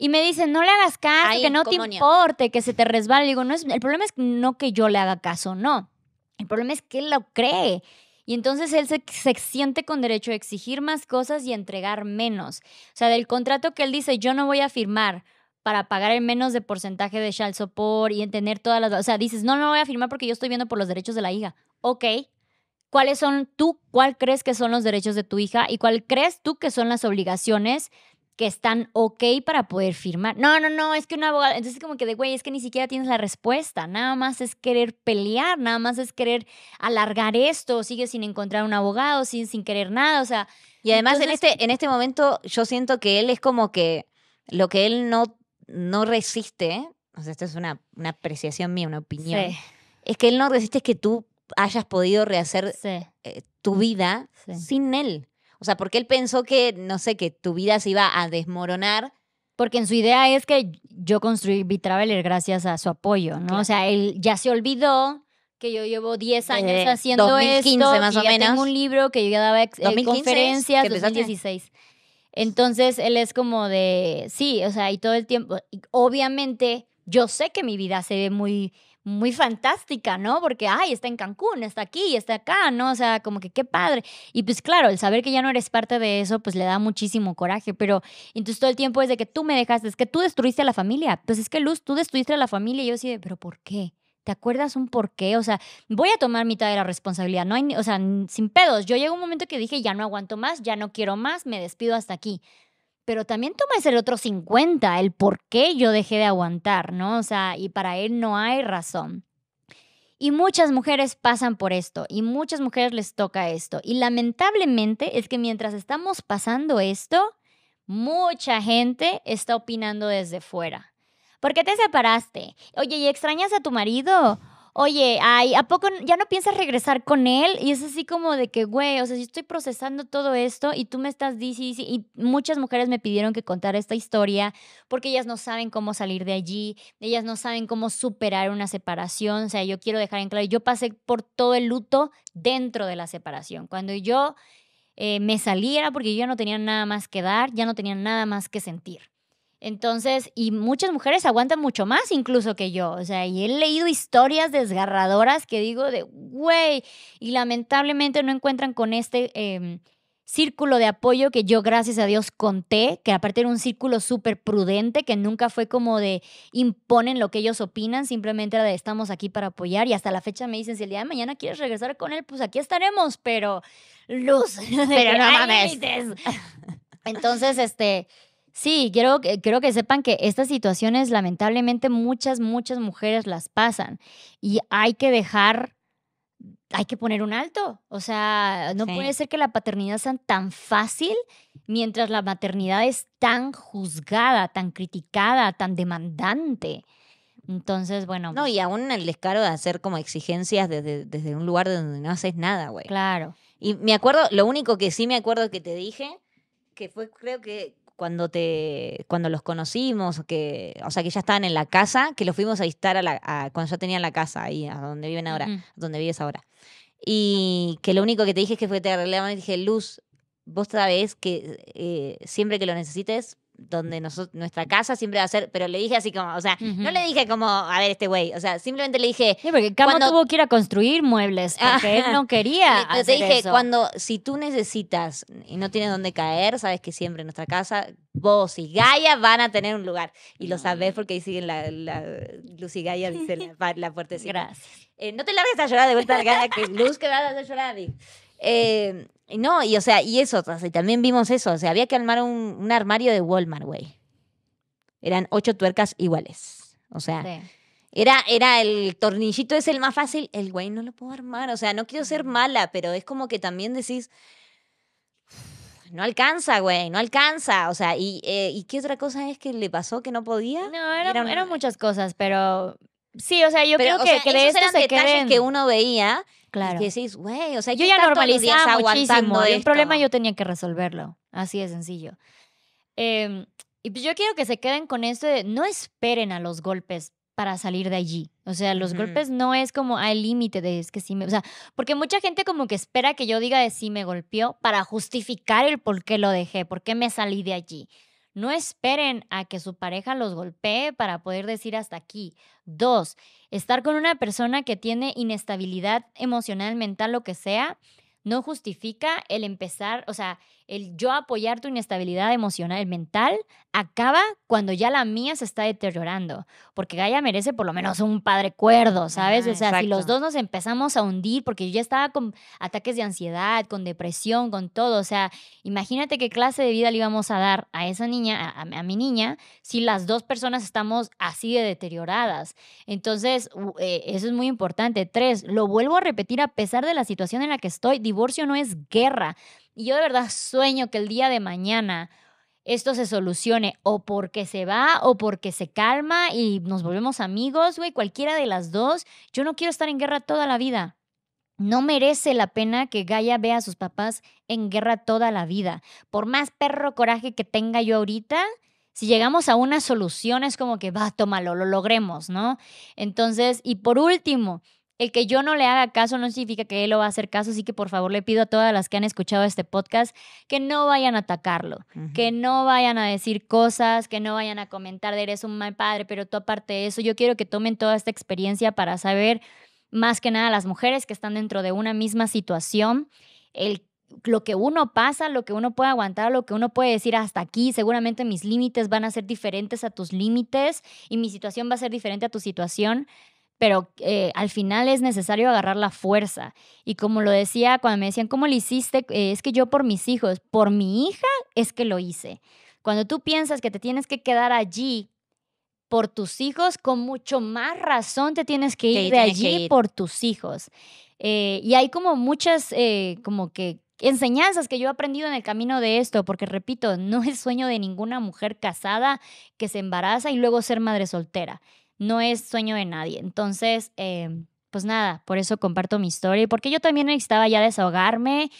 Y me dicen, no le hagas caso, que no te importe, que se te resbale. Digo, no es, el problema es no que yo le haga caso, no. El problema es que él lo cree y entonces él se, siente con derecho a exigir más cosas y entregar menos. O sea, del contrato que él dice, yo no voy a firmar para pagar el menos de porcentaje de Shal Sopor y entender todas las... O sea, dices, no, no voy a firmar porque yo estoy viendo por los derechos de la hija. Ok. ¿Cuáles son tú? ¿Cuál crees que son los derechos de tu hija? ¿Y cuál crees tú que son las obligaciones que están ok para poder firmar. No, no, no, es que un abogado, entonces como que de güey, es que ni siquiera tienes la respuesta, nada más es querer pelear, nada más es querer alargar esto, Sigue sin encontrar un abogado, sin, sin querer nada, o sea... Y además en, este, en este momento yo siento que él es como que lo que él no, no resiste, o sea, esta es una, una, apreciación mía, una opinión, es que él no resiste que tú hayas podido rehacer eh, tu vida sin él. O sea, porque él pensó que, no sé, que tu vida se iba a desmoronar. Porque en su idea es que yo construí B-Traveler gracias a su apoyo, ¿no? O sea, él ya se olvidó que yo llevo 10 años haciendo 2015, esto, más o menos. tengo un libro que yo ya daba eh, conferencias, 2016. Entonces, él es como de, sí, o sea, y todo el tiempo, obviamente yo sé que mi vida se ve muy muy fantástica, ¿no? Porque, ay, está en Cancún, está aquí, está acá, ¿no? O sea, como que qué padre. Y pues claro, el saber que ya no eres parte de eso, pues le da muchísimo coraje, pero entonces todo el tiempo es de que tú me dejaste, es que tú destruiste a la familia. Pues es que Luz, tú destruiste a la familia y yo sí, pero ¿por qué? ¿Te acuerdas un por qué? O sea, voy a tomar mitad de la responsabilidad. No hay, o sea, sin pedos. Yo llego un momento que dije, ya no aguanto más, ya no quiero más, me despido hasta aquí pero también tomas el otro 50, el por qué yo dejé de aguantar, ¿no? O sea, y para él no hay razón. Y muchas mujeres pasan por esto y muchas mujeres les toca esto. Y lamentablemente es que mientras estamos pasando esto, mucha gente está opinando desde fuera. ¿Por qué te separaste? Oye, ¿y extrañas a tu marido? oye, ay, ¿a poco ya no piensas regresar con él? Y es así como de que, güey, o sea, si estoy procesando todo esto y tú me estás diciendo, y muchas mujeres me pidieron que contara esta historia porque ellas no saben cómo salir de allí, ellas no saben cómo superar una separación, o sea, yo quiero dejar en claro, yo pasé por todo el luto dentro de la separación. Cuando yo eh, me saliera porque yo ya no tenía nada más que dar, ya no tenía nada más que sentir. Entonces, y muchas mujeres aguantan mucho más incluso que yo. O sea, y he leído historias desgarradoras que digo de, güey, y lamentablemente no encuentran con este em, círculo de apoyo que yo, gracias a Dios, conté, que aparte era un círculo súper prudente, que nunca fue como de imponen lo que ellos opinan, simplemente era de estamos aquí para apoyar. Y hasta la fecha me dicen, si el día de mañana quieres regresar con él, pues aquí estaremos, pero luz. Pero Entonces, este Sí, quiero, que sepan que estas situaciones lamentablemente muchas, muchas mujeres las pasan y hay que dejar hay que poner un alto. O sea, no puede ser que la paternidad sea tan fácil mientras la maternidad es tan juzgada, tan criticada, tan demandante. Entonces, bueno. No, pues y aún el descaro de hacer como exigencias desde, desde un lugar donde no haces nada, güey. Claro. Y me acuerdo, lo único que sí me acuerdo que te dije, que fue creo que cuando te cuando los conocimos, que, o sea, que ya estaban en la casa, que los fuimos a visitar a la, cuando ya tenían la casa ahí, a donde viven ahora, donde vives ahora. Y que lo único que te dije es que fue te arreglé dije, Luz, vos sabés que eh, siempre que lo necesites, donde nuestra casa siempre va a ser, pero le dije así como, o sea, no le dije como, a ver, este güey, o sea, simplemente le dije... Sí, porque tuvo que ir a construir muebles, ah. porque él no quería. Te pues, dije, cuando, si tú necesitas y no tienes dónde caer, sabes que siempre nuestra casa, vos y Gaia van a tener un lugar. Y lo sabés mm. porque ahí siguen la, Luz y Gaia, dice la, puertecita. Gracias. Eh, no te largues a llorar de vuelta, a Gaia, que Luz que vas a hacer llorar. Eh, no, y o sea, y eso, también vimos eso. O sea, había que armar un, armario de Walmart, güey. Eran ocho tuercas iguales. O sea, era, era el tornillito es el más fácil. El güey no lo puedo armar. O sea, no quiero ser mala, pero es como que también decís. No alcanza, güey, no alcanza. O sea, ¿y, eh, ¿y qué otra cosa es que le pasó que no podía? No, eran, muchas cosas, pero sí, o sea, yo creo que, que de detalles que uno veía Claro. Y decís, güey, o sea, yo ya normalizaba muchísimo. problema yo tenía que resolverlo. Así de sencillo. Em, y pues yo quiero que se queden con esto de no esperen a los golpes para salir de allí. O sea, los golpes no es como al límite de es que sí me. O sea, porque mucha gente como que espera que yo diga de sí me golpeó para justificar el por qué lo dejé, por qué me salí de allí. No esperen a que su pareja los golpee para poder decir hasta aquí. Dos, estar con una persona que tiene inestabilidad emocional, mental, lo que sea, no justifica el empezar, o sea, el yo apoyar tu inestabilidad emocional, mental, acaba cuando ya la mía se está deteriorando, porque Gaia merece por lo menos un padre cuerdo, ¿sabes? Ah, o sea, si los dos nos empezamos a hundir, porque yo ya estaba con ataques de ansiedad, con depresión, con todo, o sea, imagínate qué clase de vida le íbamos a dar a esa niña, a, mi niña, si las dos personas estamos así de deterioradas. Entonces, eh, eso es muy importante. Tres, lo vuelvo a repetir, a pesar de la situación en la que estoy, divorcio no es guerra. Y yo de verdad sueño que el día de mañana esto se solucione o porque se va o porque se calma y nos volvemos amigos, güey, cualquiera de las dos. Yo no quiero estar en guerra toda la vida. No merece la pena que Gaia vea a sus papás en guerra toda la vida. Por más perro coraje que tenga yo ahorita, si llegamos a una solución es como que va, tómalo, lo logremos, ¿no? Entonces, y por último, el que yo no le haga caso no significa que él lo va a hacer caso, así que por favor le pido a todas las que han escuchado este podcast que no vayan a atacarlo, que no vayan a decir cosas, que no vayan a comentar de eres un mal padre, pero tú aparte de eso, yo quiero que tomen toda esta experiencia para saber más que nada las mujeres que están dentro de una misma situación, lo que uno pasa, lo que uno puede aguantar, lo que uno puede decir hasta aquí, seguramente mis límites van a ser diferentes a tus límites y mi situación va a ser diferente a tu situación pero eh, al final es necesario agarrar la fuerza. Y como lo decía, cuando me decían, ¿cómo lo hiciste? Eh, es que yo por mis hijos, por mi hija, es que lo hice. Cuando tú piensas que te tienes que quedar allí por tus hijos, con mucho más razón te tienes que ir de allí por tus hijos. Eh, y hay como muchas, como que enseñanzas que yo he aprendido en el camino de esto, porque repito, no es sueño de ninguna mujer casada que se embaraza y luego ser madre soltera no es sueño de nadie. Entonces, em, pues nada, por eso comparto mi historia porque yo también necesitaba ya desahogarme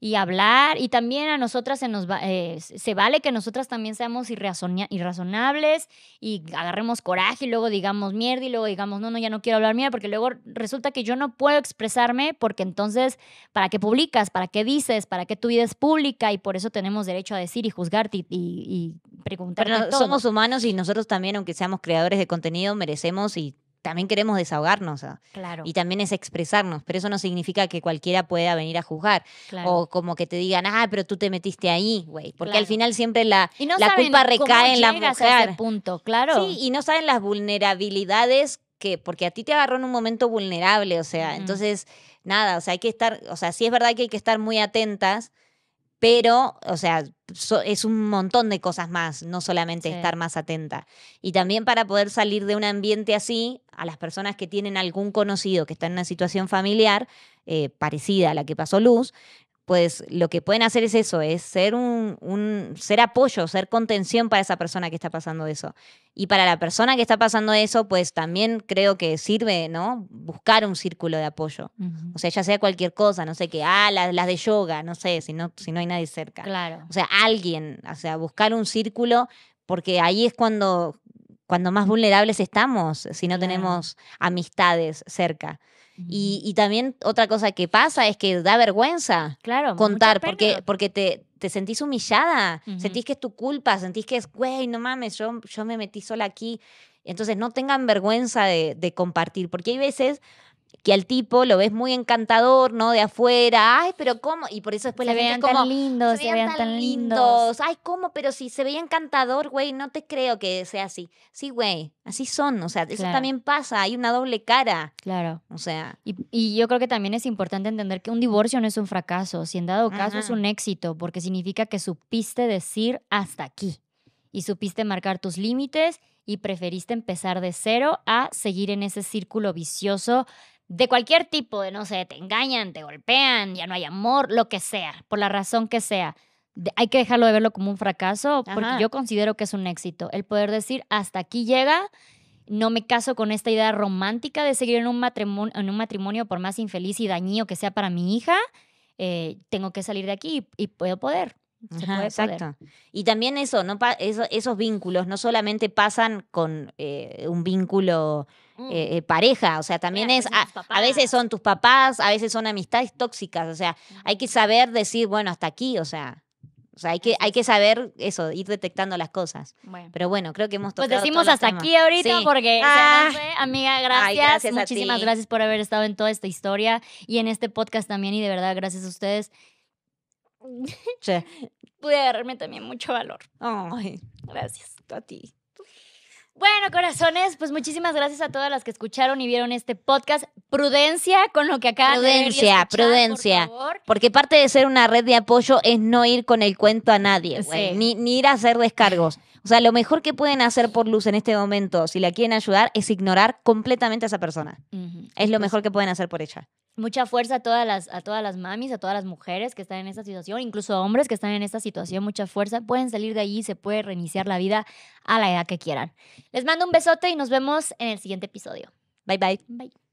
y hablar. Y también a nosotras se nos va, eh, se vale que nosotras también seamos irrazonables y agarremos coraje y luego digamos mierda y luego digamos no, no, ya no quiero hablar mierda porque luego resulta que yo no puedo expresarme porque entonces, ¿para qué publicas? ¿Para qué dices? ¿Para qué tu vida es pública? Y por eso tenemos derecho a decir y juzgarte y, y, preguntar. Pero somos humanos y nosotros también, aunque seamos creadores de contenido, merecemos y también queremos desahogarnos. Ah, claro. Y también es expresarnos, pero eso no significa que cualquiera pueda venir a juzgar. O como que te digan, ah, pero tú te metiste ahí, güey. Porque al final siempre la, la culpa recae en la mujer. punto, claro. Sí, y no saben las vulnerabilidades que, porque a ti te agarró en un momento vulnerable, o sea, entonces, nada, o sea, hay que estar, o sea, sí es verdad que hay que estar muy atentas pero, o sea, es un montón de cosas más, no solamente estar más atenta. Y también para poder salir de un ambiente así, a las personas que tienen algún conocido que está en una situación familiar eh, parecida a la que pasó Luz, pues lo que pueden hacer es eso, es ser un, ser apoyo, ser contención para esa persona que está pasando eso. Y para la persona que está pasando eso, pues también creo que sirve, ¿no? Buscar un círculo de apoyo. O sea, ya sea cualquier cosa, no sé qué, ah, las, de yoga, no sé, si no, si no hay nadie cerca. Claro. O sea, alguien, o sea, buscar un círculo, porque ahí es cuando, cuando más vulnerables estamos, si no tenemos amistades cerca. Y, también otra cosa que pasa es que da vergüenza contar porque, porque te, te sentís humillada, sentís que es tu culpa, sentís que es, güey, no mames, yo, yo me metí sola aquí. Entonces no tengan vergüenza de compartir, porque hay veces que al tipo lo ves muy encantador, ¿no? De afuera, ay, pero cómo, y por eso después la tan como, se, veían, tan, lindos. ay, cómo, pero si se veía encantador, güey, no te creo que sea así. Sí, güey, así son, o sea, eso también pasa, hay una doble cara. Claro. O sea. Y, yo creo que también es importante entender que un divorcio no es un fracaso, si en dado caso es un éxito, porque significa que supiste decir hasta aquí y supiste marcar tus límites y preferiste empezar de cero a seguir en ese círculo vicioso de cualquier tipo, de no sé, te engañan, te golpean, ya no hay amor, lo que sea, por la razón que sea. hay que dejarlo de verlo como un fracaso, porque yo considero que es un éxito. El poder decir, hasta aquí llega, no me caso con esta idea romántica de seguir en un matrimonio, en un matrimonio por más infeliz y dañino que sea para mi hija, eh, tengo que salir de aquí y, puedo poder. exacto. Y también eso, no esos vínculos no solamente pasan con eh, un vínculo Mm. Eh, eh, pareja, o sea, también es, ah, a, veces son tus papás, a veces son amistades tóxicas, o sea, hay que saber decir, bueno, hasta aquí, o sea. O sea, hay que, hay que saber eso, ir detectando las cosas. Pero bueno, creo que hemos pues tocado. Pues decimos hasta aquí ahorita porque, amiga, gracias. Muchísimas gracias por haber estado en toda esta historia y en este podcast también. Y de verdad, gracias a ustedes. Pude agarrarme también mucho valor. Gracias. A ti. Bueno, corazones, pues muchísimas gracias a todas las que escucharon y vieron este podcast. Prudencia con lo que acaba Prudencia, prudencia. prudencia. Porque parte de ser una red de apoyo es no ir con el cuento a nadie, ni, ir a hacer descargos. O sea, lo mejor que pueden hacer por Luz en este momento, si la quieren ayudar, es ignorar completamente a esa persona. Es lo pues mejor que pueden hacer por ella mucha fuerza a todas las a todas las mamis, a todas las mujeres que están en esta situación, incluso hombres que están en esta situación, mucha fuerza, pueden salir de allí, se puede reiniciar la vida a la edad que quieran. Les mando un besote y nos vemos en el siguiente episodio. Bye bye. Bye.